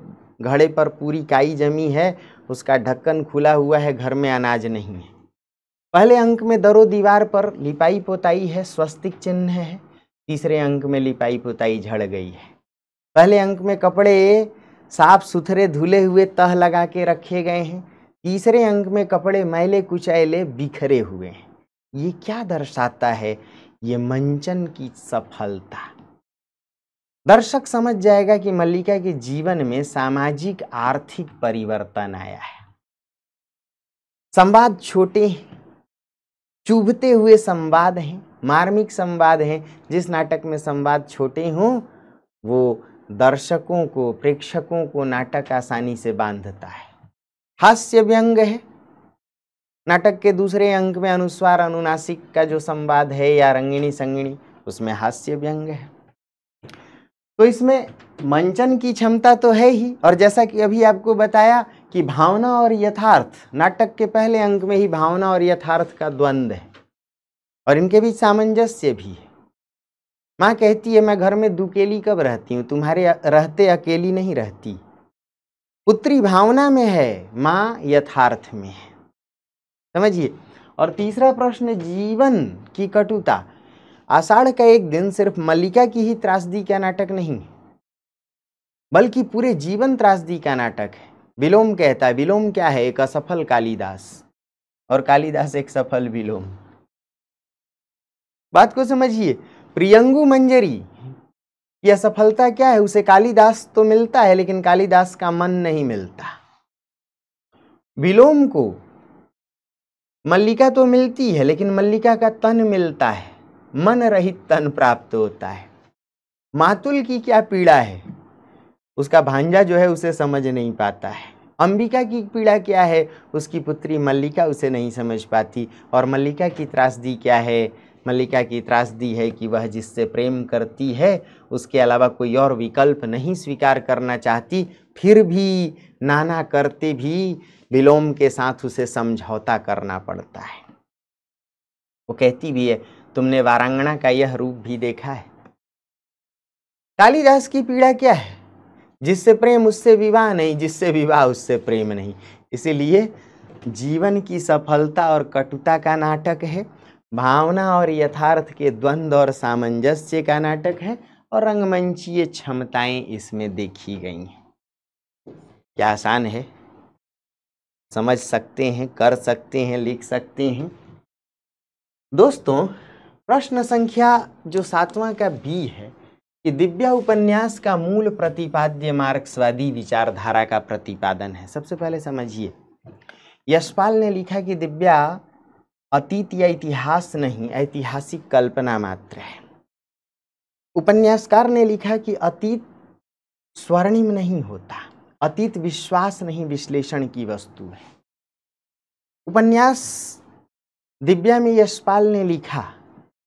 घड़े पर पूरी काई जमी है उसका ढक्कन खुला हुआ है घर में अनाज नहीं है पहले अंक में दरो दीवार पर लिपाई पोताई है स्वस्तिक चिन्ह है तीसरे अंक में लिपाई पोताई झड़ गई है पहले अंक में कपड़े साफ सुथरे धुले हुए तह लगा के रखे गए हैं तीसरे अंक में कपड़े मैले कुचैले बिखरे हुए हैं ये क्या दर्शाता है ये मंचन की सफलता दर्शक समझ जाएगा कि मल्लिका के जीवन में सामाजिक आर्थिक परिवर्तन आया है संवाद छोटे चुभते हुए संवाद हैं मार्मिक संवाद हैं जिस नाटक में संवाद छोटे हों वो दर्शकों को प्रेक्षकों को नाटक आसानी से बांधता है हास्य व्यंग है नाटक के दूसरे अंक में अनुस्वार अनुनासिक का जो संवाद है या रंगिणी संगिणी उसमें हास्य व्यंग है तो इसमें मंचन की क्षमता तो है ही और जैसा कि अभी आपको बताया कि भावना और यथार्थ नाटक के पहले अंक में ही भावना और यथार्थ का द्वंद्व है और इनके बीच सामंजस्य भी है माँ कहती है मैं घर में दुकेली कब रहती हूँ तुम्हारे रहते अकेली नहीं रहती पुत्री भावना में है माँ यथार्थ में है समझिए और तीसरा प्रश्न जीवन की कटुता आषाढ़ का एक दिन सिर्फ मल्लिका की ही त्रासदी का नाटक नहीं बल्कि पूरे जीवन त्रासदी का नाटक है विलोम कहता है विलोम क्या है एक असफल कालिदास और कालिदास एक सफल विलोम बात को समझिए प्रियंगु मंजरी यह सफलता क्या है उसे कालिदास तो मिलता है लेकिन कालिदास का मन नहीं मिलता विलोम को मल्लिका तो मिलती है लेकिन मल्लिका का तन मिलता है मन रहित तन प्राप्त होता है मातुल की क्या पीड़ा है उसका भांजा जो है उसे समझ नहीं पाता है अंबिका की पीड़ा क्या है उसकी पुत्री मल्लिका उसे नहीं समझ पाती और मल्लिका की त्रासदी क्या है मल्लिका की त्रासदी है कि वह जिससे प्रेम करती है उसके अलावा कोई और विकल्प नहीं स्वीकार करना चाहती फिर भी नाना करते भी विलोम के साथ उसे समझौता करना पड़ता है वो कहती भी है तुमने वारांगणा का यह रूप भी देखा है कालिदास की पीड़ा क्या है जिससे प्रेम उससे विवाह नहीं जिससे विवाह उससे प्रेम नहीं इसीलिए जीवन की सफलता और कटुता का नाटक है भावना और यथार्थ के द्वंद्व और सामंजस्य का नाटक है और रंगमंचीय क्षमताएं इसमें देखी गई हैं क्या आसान है समझ सकते हैं कर सकते हैं लिख सकते हैं दोस्तों प्रश्न संख्या जो सातवां का बी है कि दिव्या उपन्यास का मूल प्रतिपाद्य मार्क्सवादी विचारधारा का प्रतिपादन है सबसे पहले समझिए यशपाल ने लिखा कि दिव्या अतीत या इतिहास नहीं ऐतिहासिक कल्पना मात्र है उपन्यासकार ने लिखा कि अतीत स्वर्णिम नहीं होता अतीत विश्वास नहीं विश्लेषण की वस्तु है उपन्यास दिव्या में यशपाल ने लिखा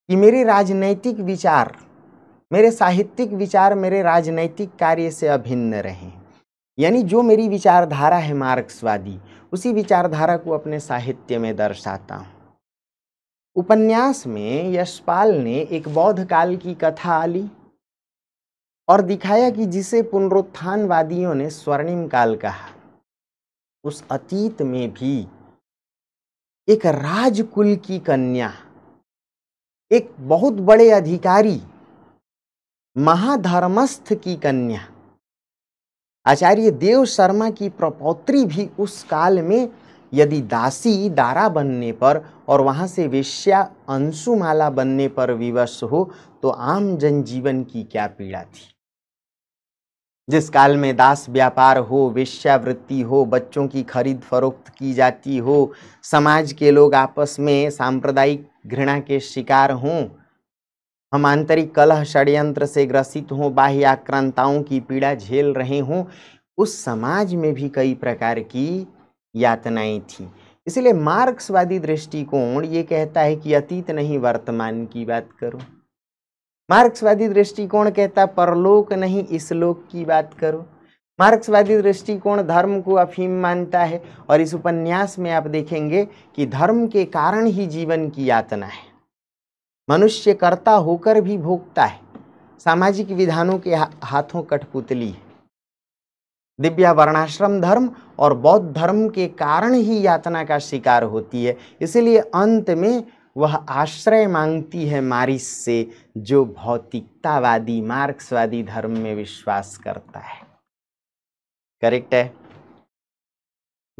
कि मेरे राजनैतिक विचार मेरे साहित्यिक विचार मेरे राजनैतिक कार्य से अभिन्न रहे यानी जो मेरी विचारधारा है मार्क्सवादी उसी विचारधारा को अपने साहित्य में दर्शाता हूँ उपन्यास में यशपाल ने एक बौद्ध काल की कथा ली और दिखाया कि जिसे पुनरुत्थानवादियों ने स्वर्णिम काल कहा उस अतीत में भी एक राजकुल की कन्या एक बहुत बड़े अधिकारी महाधर्मस्थ की कन्या आचार्य देव शर्मा की प्रपौत्री भी उस काल में यदि दासी दारा बनने पर और वहाँ से वेश्या अंशुमाला बनने पर विवश हो तो आम जनजीवन की क्या पीड़ा थी जिस काल में दास व्यापार हो वेश्यावृत्ति हो बच्चों की खरीद फरोख्त की जाती हो समाज के लोग आपस में सांप्रदायिक घृणा के शिकार हों हम आंतरिक कलह षड्यंत्र से ग्रसित हों बाह्य आक्रांताओं की पीड़ा झेल रहे हों उस समाज में भी कई प्रकार की यातनाएं थी इसलिए मार्क्सवादी दृष्टिकोण ये कहता है कि अतीत नहीं वर्तमान की बात करो मार्क्सवादी दृष्टिकोण कहता परलोक नहीं इसलोक की बात करो मार्क्सवादी दृष्टिकोण धर्म को अफीम मानता है और इस उपन्यास में आप देखेंगे कि धर्म के कारण ही जीवन की यातना है मनुष्य कर्ता होकर भी भोगता है सामाजिक विधानों के हाथों कठपुतली है दिव्या वर्णाश्रम धर्म और बौद्ध धर्म के कारण ही यातना का शिकार होती है इसीलिए अंत में वह आश्रय मांगती है मारिस से जो भौतिकतावादी मार्क्सवादी धर्म में विश्वास करता है करेक्ट है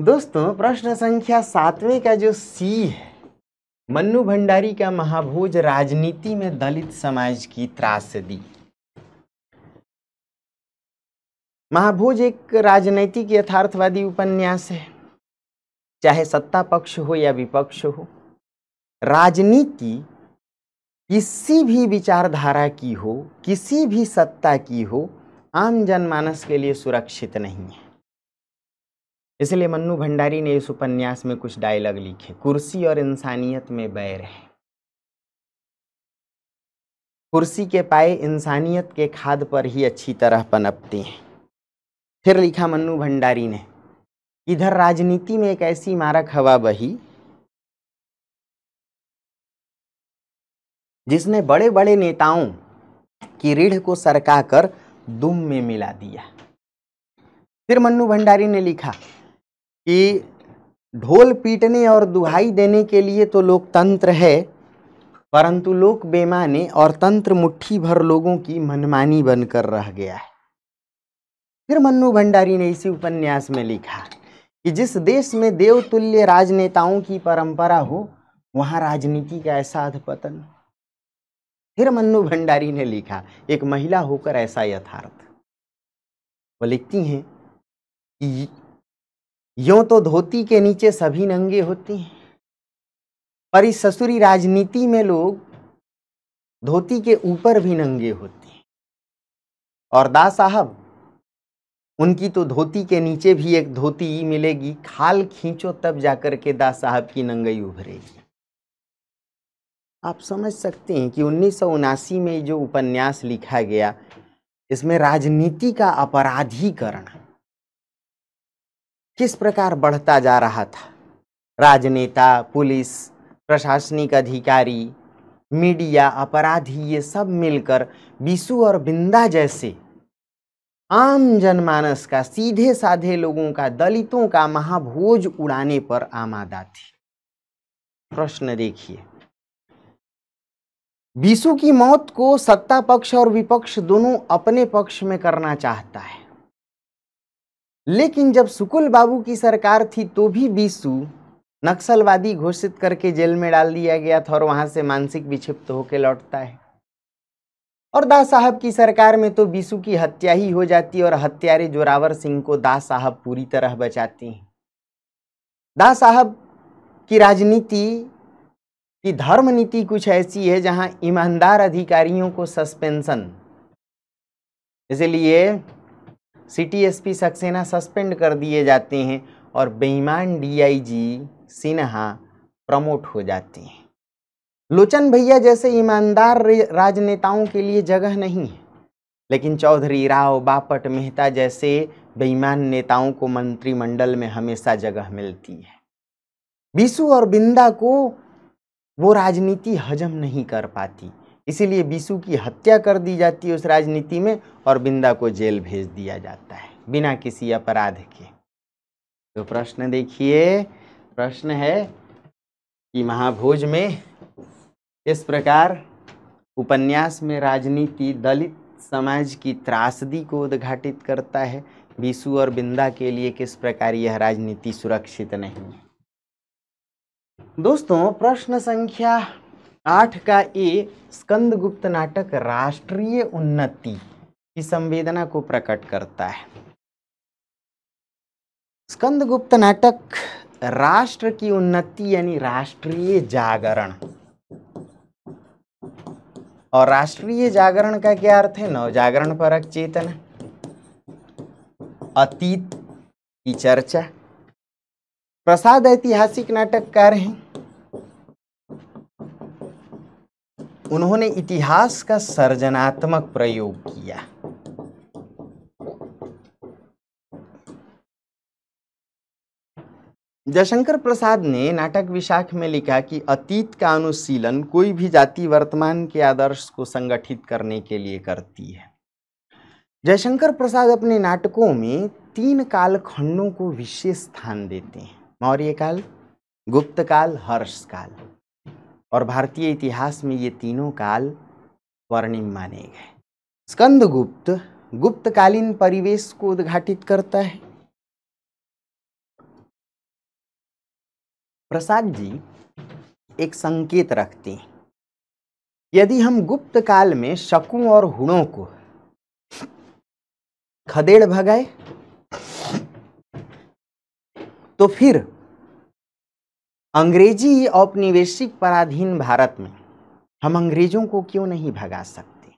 दोस्तों प्रश्न संख्या सातवें का जो सी है मन्नू भंडारी का महाभोज राजनीति में दलित समाज की त्रासदी महाभोज एक राजनैतिक यथार्थवादी उपन्यास है चाहे सत्ता पक्ष हो या विपक्ष हो राजनीति किसी भी विचारधारा की हो किसी भी सत्ता की हो आम जनमानस के लिए सुरक्षित नहीं है इसलिए मन्नू भंडारी ने इस उपन्यास में कुछ डायलॉग लिखे कुर्सी और इंसानियत में बैर है कुर्सी के पाए इंसानियत के खाद पर ही अच्छी तरह पनपते हैं फिर लिखा मन्नू भंडारी ने इधर राजनीति में एक ऐसी मारक हवा बही जिसने बड़े बड़े नेताओं की रीढ़ को सरका कर दुम में मिला दिया फिर मन्नू भंडारी ने लिखा कि ढोल पीटने और दुहाई देने के लिए तो लोकतंत्र है परंतु लोक बेमाने और तंत्र मुट्ठी भर लोगों की मनमानी बनकर रह गया है फिर मन्नू भंडारी ने इसी उपन्यास में लिखा कि जिस देश में देवतुल्य राजनेताओं की परंपरा हो वहाँ राजनीति का ऐसा अधपतन फिर मन्नू भंडारी ने लिखा एक महिला होकर ऐसा यथार्थ वो लिखती हैं कि यों तो धोती के नीचे सभी नंगे होते हैं पर इस ससुरी राजनीति में लोग धोती के ऊपर भी नंगे होते हैं और दास साहब उनकी तो धोती के नीचे भी एक धोती मिलेगी खाल खींचो तब जाकर के दास साहब की नंगई उभरेगी आप समझ सकते हैं कि उन्नीस में जो उपन्यास लिखा गया इसमें राजनीति का अपराधीकरण किस प्रकार बढ़ता जा रहा था राजनेता पुलिस प्रशासनिक अधिकारी मीडिया अपराधी ये सब मिलकर बिशु और बिंदा जैसे आम जनमानस का सीधे साधे लोगों का दलितों का महाभोज उड़ाने पर आमादा थी प्रश्न देखिए विशु की मौत को सत्ता पक्ष और विपक्ष दोनों अपने पक्ष में करना चाहता है लेकिन जब सुकुल बाबू की सरकार थी तो भी बीसु नक्सलवादी घोषित करके जेल में डाल दिया गया था और वहां से मानसिक विक्षिप्त होकर लौटता है और दास साहब की सरकार में तो बीसु की हत्या ही हो जाती है और हत्यारे जोरावर सिंह को दास साहब पूरी तरह बचाती हैं दास साहब की राजनीति की धर्म नीति कुछ ऐसी है जहां ईमानदार अधिकारियों को सस्पेंशन इसलिए सिटी एसपी सक्सेना सस्पेंड कर दिए जाते हैं और बेईमान डीआईजी सिन्हा प्रमोट हो जाते हैं लोचन भैया जैसे ईमानदार राजनेताओं के लिए जगह नहीं है लेकिन चौधरी राव बापट मेहता जैसे बेईमान नेताओं को मंत्रिमंडल में हमेशा जगह मिलती है बीसू और बिंदा को वो राजनीति हजम नहीं कर पाती इसीलिए बीसू की हत्या कर दी जाती है उस राजनीति में और बिंदा को जेल भेज दिया जाता है बिना किसी अपराध के तो प्रश्न देखिए प्रश्न है कि महाभोज में इस प्रकार उपन्यास में राजनीति दलित समाज की त्रासदी को उद्घाटित करता है बीसू और बिंदा के लिए किस प्रकार यह राजनीति सुरक्षित नहीं है दोस्तों प्रश्न संख्या आठ का ए स्कंदगुप्त नाटक राष्ट्रीय उन्नति की संवेदना को प्रकट करता है स्कंदगुप्त नाटक राष्ट्र की उन्नति यानी राष्ट्रीय जागरण और राष्ट्रीय जागरण का क्या अर्थ है नव जागरण परक चेतना अतीत की चर्चा प्रसाद ऐतिहासिक नाटककार हैं उन्होंने इतिहास का सर्जनात्मक प्रयोग किया जयशंकर प्रसाद ने नाटक विशाख में लिखा कि अतीत का अनुशीलन कोई भी जाति वर्तमान के आदर्श को संगठित करने के लिए करती है जयशंकर प्रसाद अपने नाटकों में तीन कालखंडों को विशेष स्थान देते हैं मौर्य काल गुप्त काल हर्ष काल और भारतीय इतिहास में ये तीनों काल वर्णिम माने गए स्कंदगुप्त गुप्तकालीन परिवेश को उद्घाटित करता है प्रसाद जी एक संकेत रखते हैं यदि हम गुप्त काल में शकुओं और हुणों को खदेड़ भगाए तो फिर अंग्रेजी औपनिवेशिक पराधीन भारत में हम अंग्रेजों को क्यों नहीं भगा सकते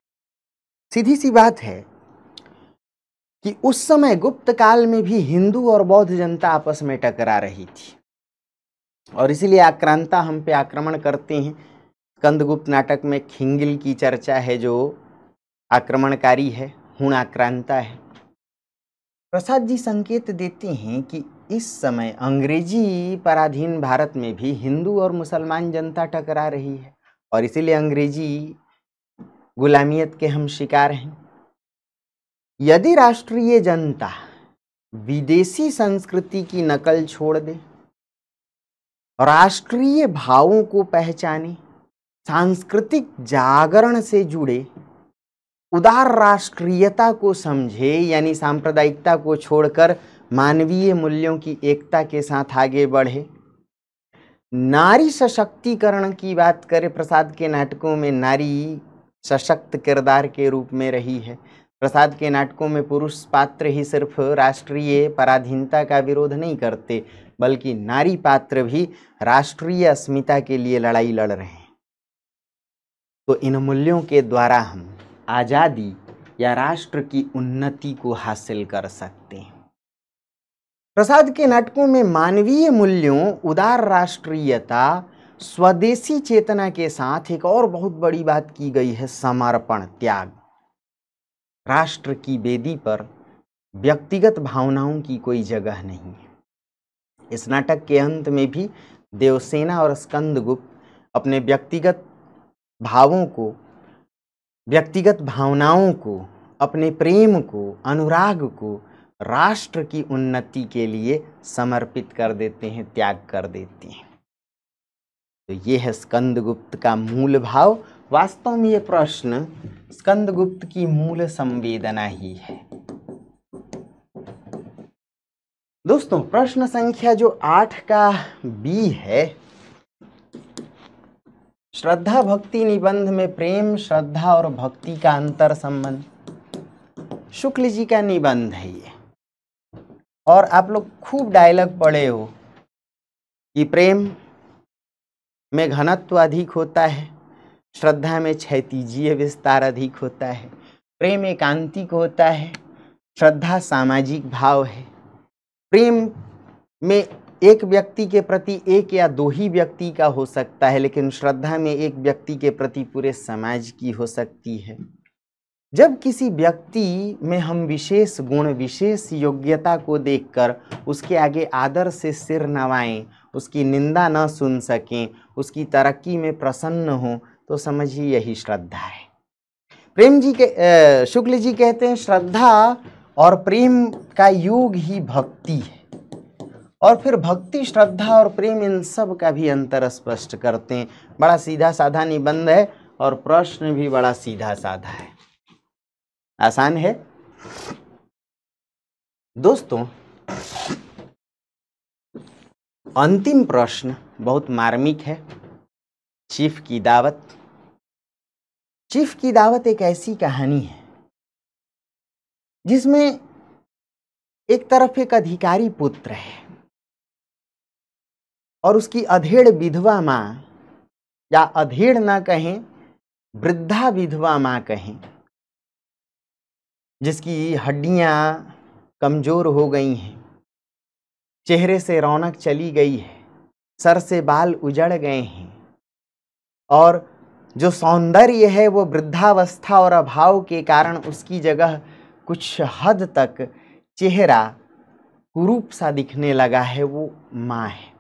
सीधी सी बात है कि उस समय गुप्त काल में भी हिंदू और बौद्ध जनता आपस में टकरा रही थी और इसीलिए आक्रांता हम पे आक्रमण करते हैं कंदगुप्त नाटक में खिंगिल की चर्चा है जो आक्रमणकारी है हूण आक्रांता है प्रसाद जी संकेत देते हैं कि इस समय अंग्रेजी पराधीन भारत में भी हिंदू और मुसलमान जनता टकरा रही है और इसीलिए अंग्रेजी गुलामियत के हम शिकार हैं यदि राष्ट्रीय जनता विदेशी संस्कृति की नकल छोड़ दे राष्ट्रीय भावों को पहचाने सांस्कृतिक जागरण से जुड़े उदार राष्ट्रीयता को समझे यानी सांप्रदायिकता को छोड़कर मानवीय मूल्यों की एकता के साथ आगे बढ़े नारी सशक्तिकरण की बात करें प्रसाद के नाटकों में नारी सशक्त किरदार के रूप में रही है प्रसाद के नाटकों में पुरुष पात्र ही सिर्फ राष्ट्रीय पराधीनता का विरोध नहीं करते बल्कि नारी पात्र भी राष्ट्रीय अस्मिता के लिए लड़ाई लड़ रहे हैं तो इन मूल्यों के द्वारा हम आज़ादी या राष्ट्र की उन्नति को हासिल कर सकते हैं प्रसाद के नाटकों में मानवीय मूल्यों उदार राष्ट्रीयता स्वदेशी चेतना के साथ एक और बहुत बड़ी बात की गई है समर्पण त्याग राष्ट्र की वेदी पर व्यक्तिगत भावनाओं की कोई जगह नहीं है इस नाटक के अंत में भी देवसेना और स्कंदगुप्त अपने व्यक्तिगत भावों को व्यक्तिगत भावनाओं को अपने प्रेम को अनुराग को राष्ट्र की उन्नति के लिए समर्पित कर देते हैं त्याग कर देते हैं तो ये है स्कंदगुप्त का मूल भाव वास्तव में ये प्रश्न स्कंदगुप्त की मूल संवेदना ही है दोस्तों प्रश्न संख्या जो आठ का बी है श्रद्धा भक्ति निबंध में प्रेम श्रद्धा और भक्ति का अंतर संबंध शुक्ल जी का निबंध है ये और आप लोग खूब डायलॉग पढ़े हो कि प्रेम में घनत्व अधिक होता है श्रद्धा में क्षतिजीय विस्तार अधिक होता है प्रेम एकांतिक होता है श्रद्धा सामाजिक भाव है प्रेम में एक व्यक्ति के प्रति एक या दो ही व्यक्ति का हो सकता है लेकिन श्रद्धा में एक व्यक्ति के प्रति पूरे समाज की हो सकती है जब किसी व्यक्ति में हम विशेष गुण विशेष योग्यता को देखकर उसके आगे आदर से सिर नवाएं उसकी निंदा न सुन सकें उसकी तरक्की में प्रसन्न हों तो समझिए यही श्रद्धा है प्रेम जी के शुक्ल जी कहते हैं श्रद्धा और प्रेम का योग ही भक्ति है और फिर भक्ति श्रद्धा और प्रेम इन सब का भी अंतर स्पष्ट करते हैं बड़ा सीधा साधा निबंध है और प्रश्न भी बड़ा सीधा साधा है आसान है दोस्तों अंतिम प्रश्न बहुत मार्मिक है चीफ की दावत चीफ की दावत एक ऐसी कहानी है जिसमें एक तरफ एक अधिकारी पुत्र है और उसकी अधेड़ विधवा माँ या अधेड़ ना कहें वृद्धा विधवा माँ कहें जिसकी हड्डियाँ कमज़ोर हो गई हैं चेहरे से रौनक चली गई है सर से बाल उजड़ गए हैं और जो सौंदर्य है वो वृद्धावस्था और अभाव के कारण उसकी जगह कुछ हद तक चेहरा कुरूप सा दिखने लगा है वो माँ है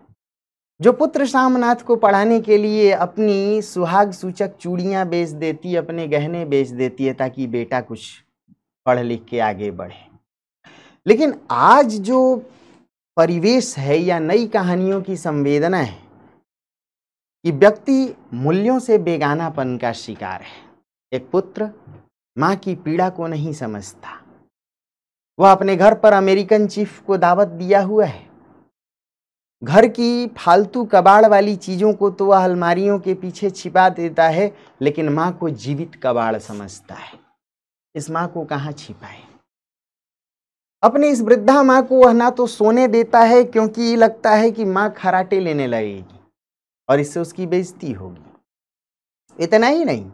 जो पुत्र श्यामनाथ को पढ़ाने के लिए अपनी सुहाग सूचक चूड़ियाँ बेच देती अपने गहने बेच देती है ताकि बेटा कुछ पढ़ लिख के आगे बढ़े लेकिन आज जो परिवेश है या नई कहानियों की संवेदना है कि व्यक्ति मूल्यों से बेगानापन का शिकार है एक पुत्र माँ की पीड़ा को नहीं समझता वह अपने घर पर अमेरिकन चीफ को दावत दिया हुआ है घर की फालतू कबाड़ वाली चीज़ों को तो वह अलमारियों के पीछे छिपा देता है लेकिन माँ को जीवित कबाड़ समझता है इस माँ को कहाँ छिपाए अपनी इस वृद्धा माँ को वह ना तो सोने देता है क्योंकि लगता है कि माँ खराटे लेने लगेगी और इससे उसकी बेइज्जती होगी इतना ही नहीं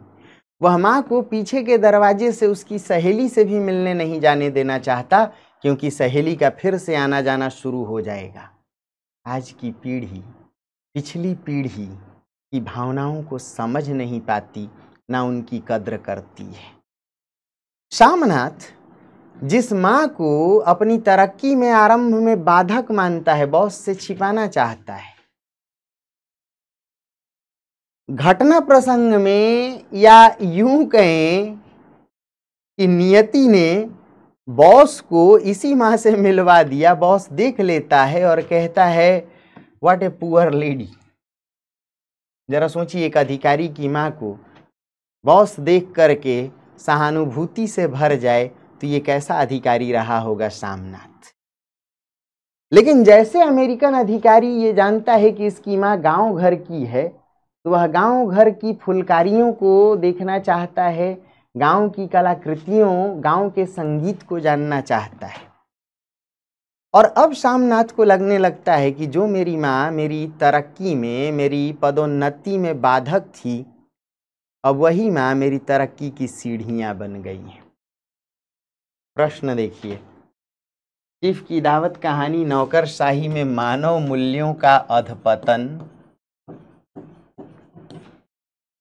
वह माँ को पीछे के दरवाजे से उसकी सहेली से भी मिलने नहीं जाने देना चाहता क्योंकि सहेली का फिर से आना जाना शुरू हो जाएगा आज की पीढ़ी पिछली पीढ़ी की भावनाओं को समझ नहीं पाती ना उनकी कद्र करती है श्यामनाथ जिस माँ को अपनी तरक्की में आरंभ में बाधक मानता है बॉस से छिपाना चाहता है घटना प्रसंग में या यूं कहें कि नियति ने बॉस को इसी माह से मिलवा दिया बॉस देख लेता है और कहता है व्हाट ए पुअर लेडी जरा सोचिए एक अधिकारी की माँ को बॉस देख करके सहानुभूति से भर जाए तो ये कैसा अधिकारी रहा होगा सामनाथ लेकिन जैसे अमेरिकन अधिकारी ये जानता है कि इसकी माँ गांव घर की है तो वह गांव घर की फुलकारियों को देखना चाहता है गांव की कलाकृतियों गांव के संगीत को जानना चाहता है और अब शामनाथ को लगने लगता है कि जो मेरी माँ मेरी तरक्की में मेरी पदोन्नति में बाधक थी अब वही माँ मेरी तरक्की की सीढ़ियाँ बन गई हैं प्रश्न देखिए चीफ की दावत कहानी नौकरशाही में मानव मूल्यों का अधपतन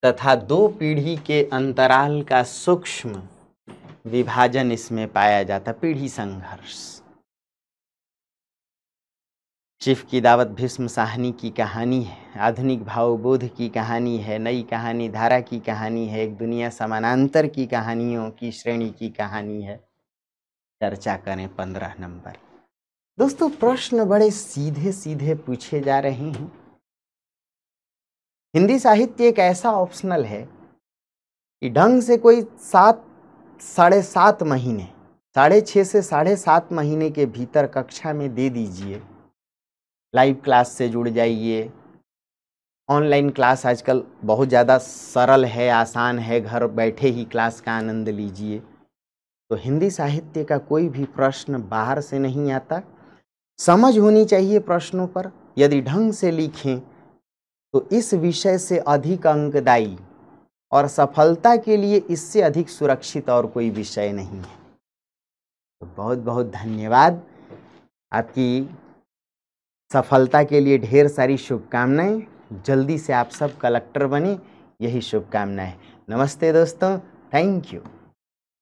तथा दो पीढ़ी के अंतराल का सूक्ष्म विभाजन इसमें पाया जाता पीढ़ी संघर्ष शिव की दावत भीष्म साहनी की कहानी है आधुनिक भावबोध की कहानी है नई कहानी धारा की कहानी है एक दुनिया समानांतर की कहानियों की श्रेणी की कहानी है चर्चा करें पंद्रह नंबर दोस्तों प्रश्न बड़े सीधे सीधे पूछे जा रहे हैं हिंदी साहित्य एक ऐसा ऑप्शनल है कि ढंग से कोई सात साढ़े सात महीने साढ़े छः से साढ़े सात महीने के भीतर कक्षा में दे दीजिए लाइव क्लास से जुड़ जाइए ऑनलाइन क्लास आजकल बहुत ज़्यादा सरल है आसान है घर बैठे ही क्लास का आनंद लीजिए तो हिंदी साहित्य का कोई भी प्रश्न बाहर से नहीं आता समझ होनी चाहिए प्रश्नों पर यदि ढंग से लिखें तो इस विषय से अधिक अंकदायी और सफलता के लिए इससे अधिक सुरक्षित और कोई विषय नहीं है तो बहुत बहुत धन्यवाद आपकी सफलता के लिए ढेर सारी शुभकामनाएं जल्दी से आप सब कलेक्टर बने यही शुभकामनाएं नमस्ते दोस्तों थैंक यू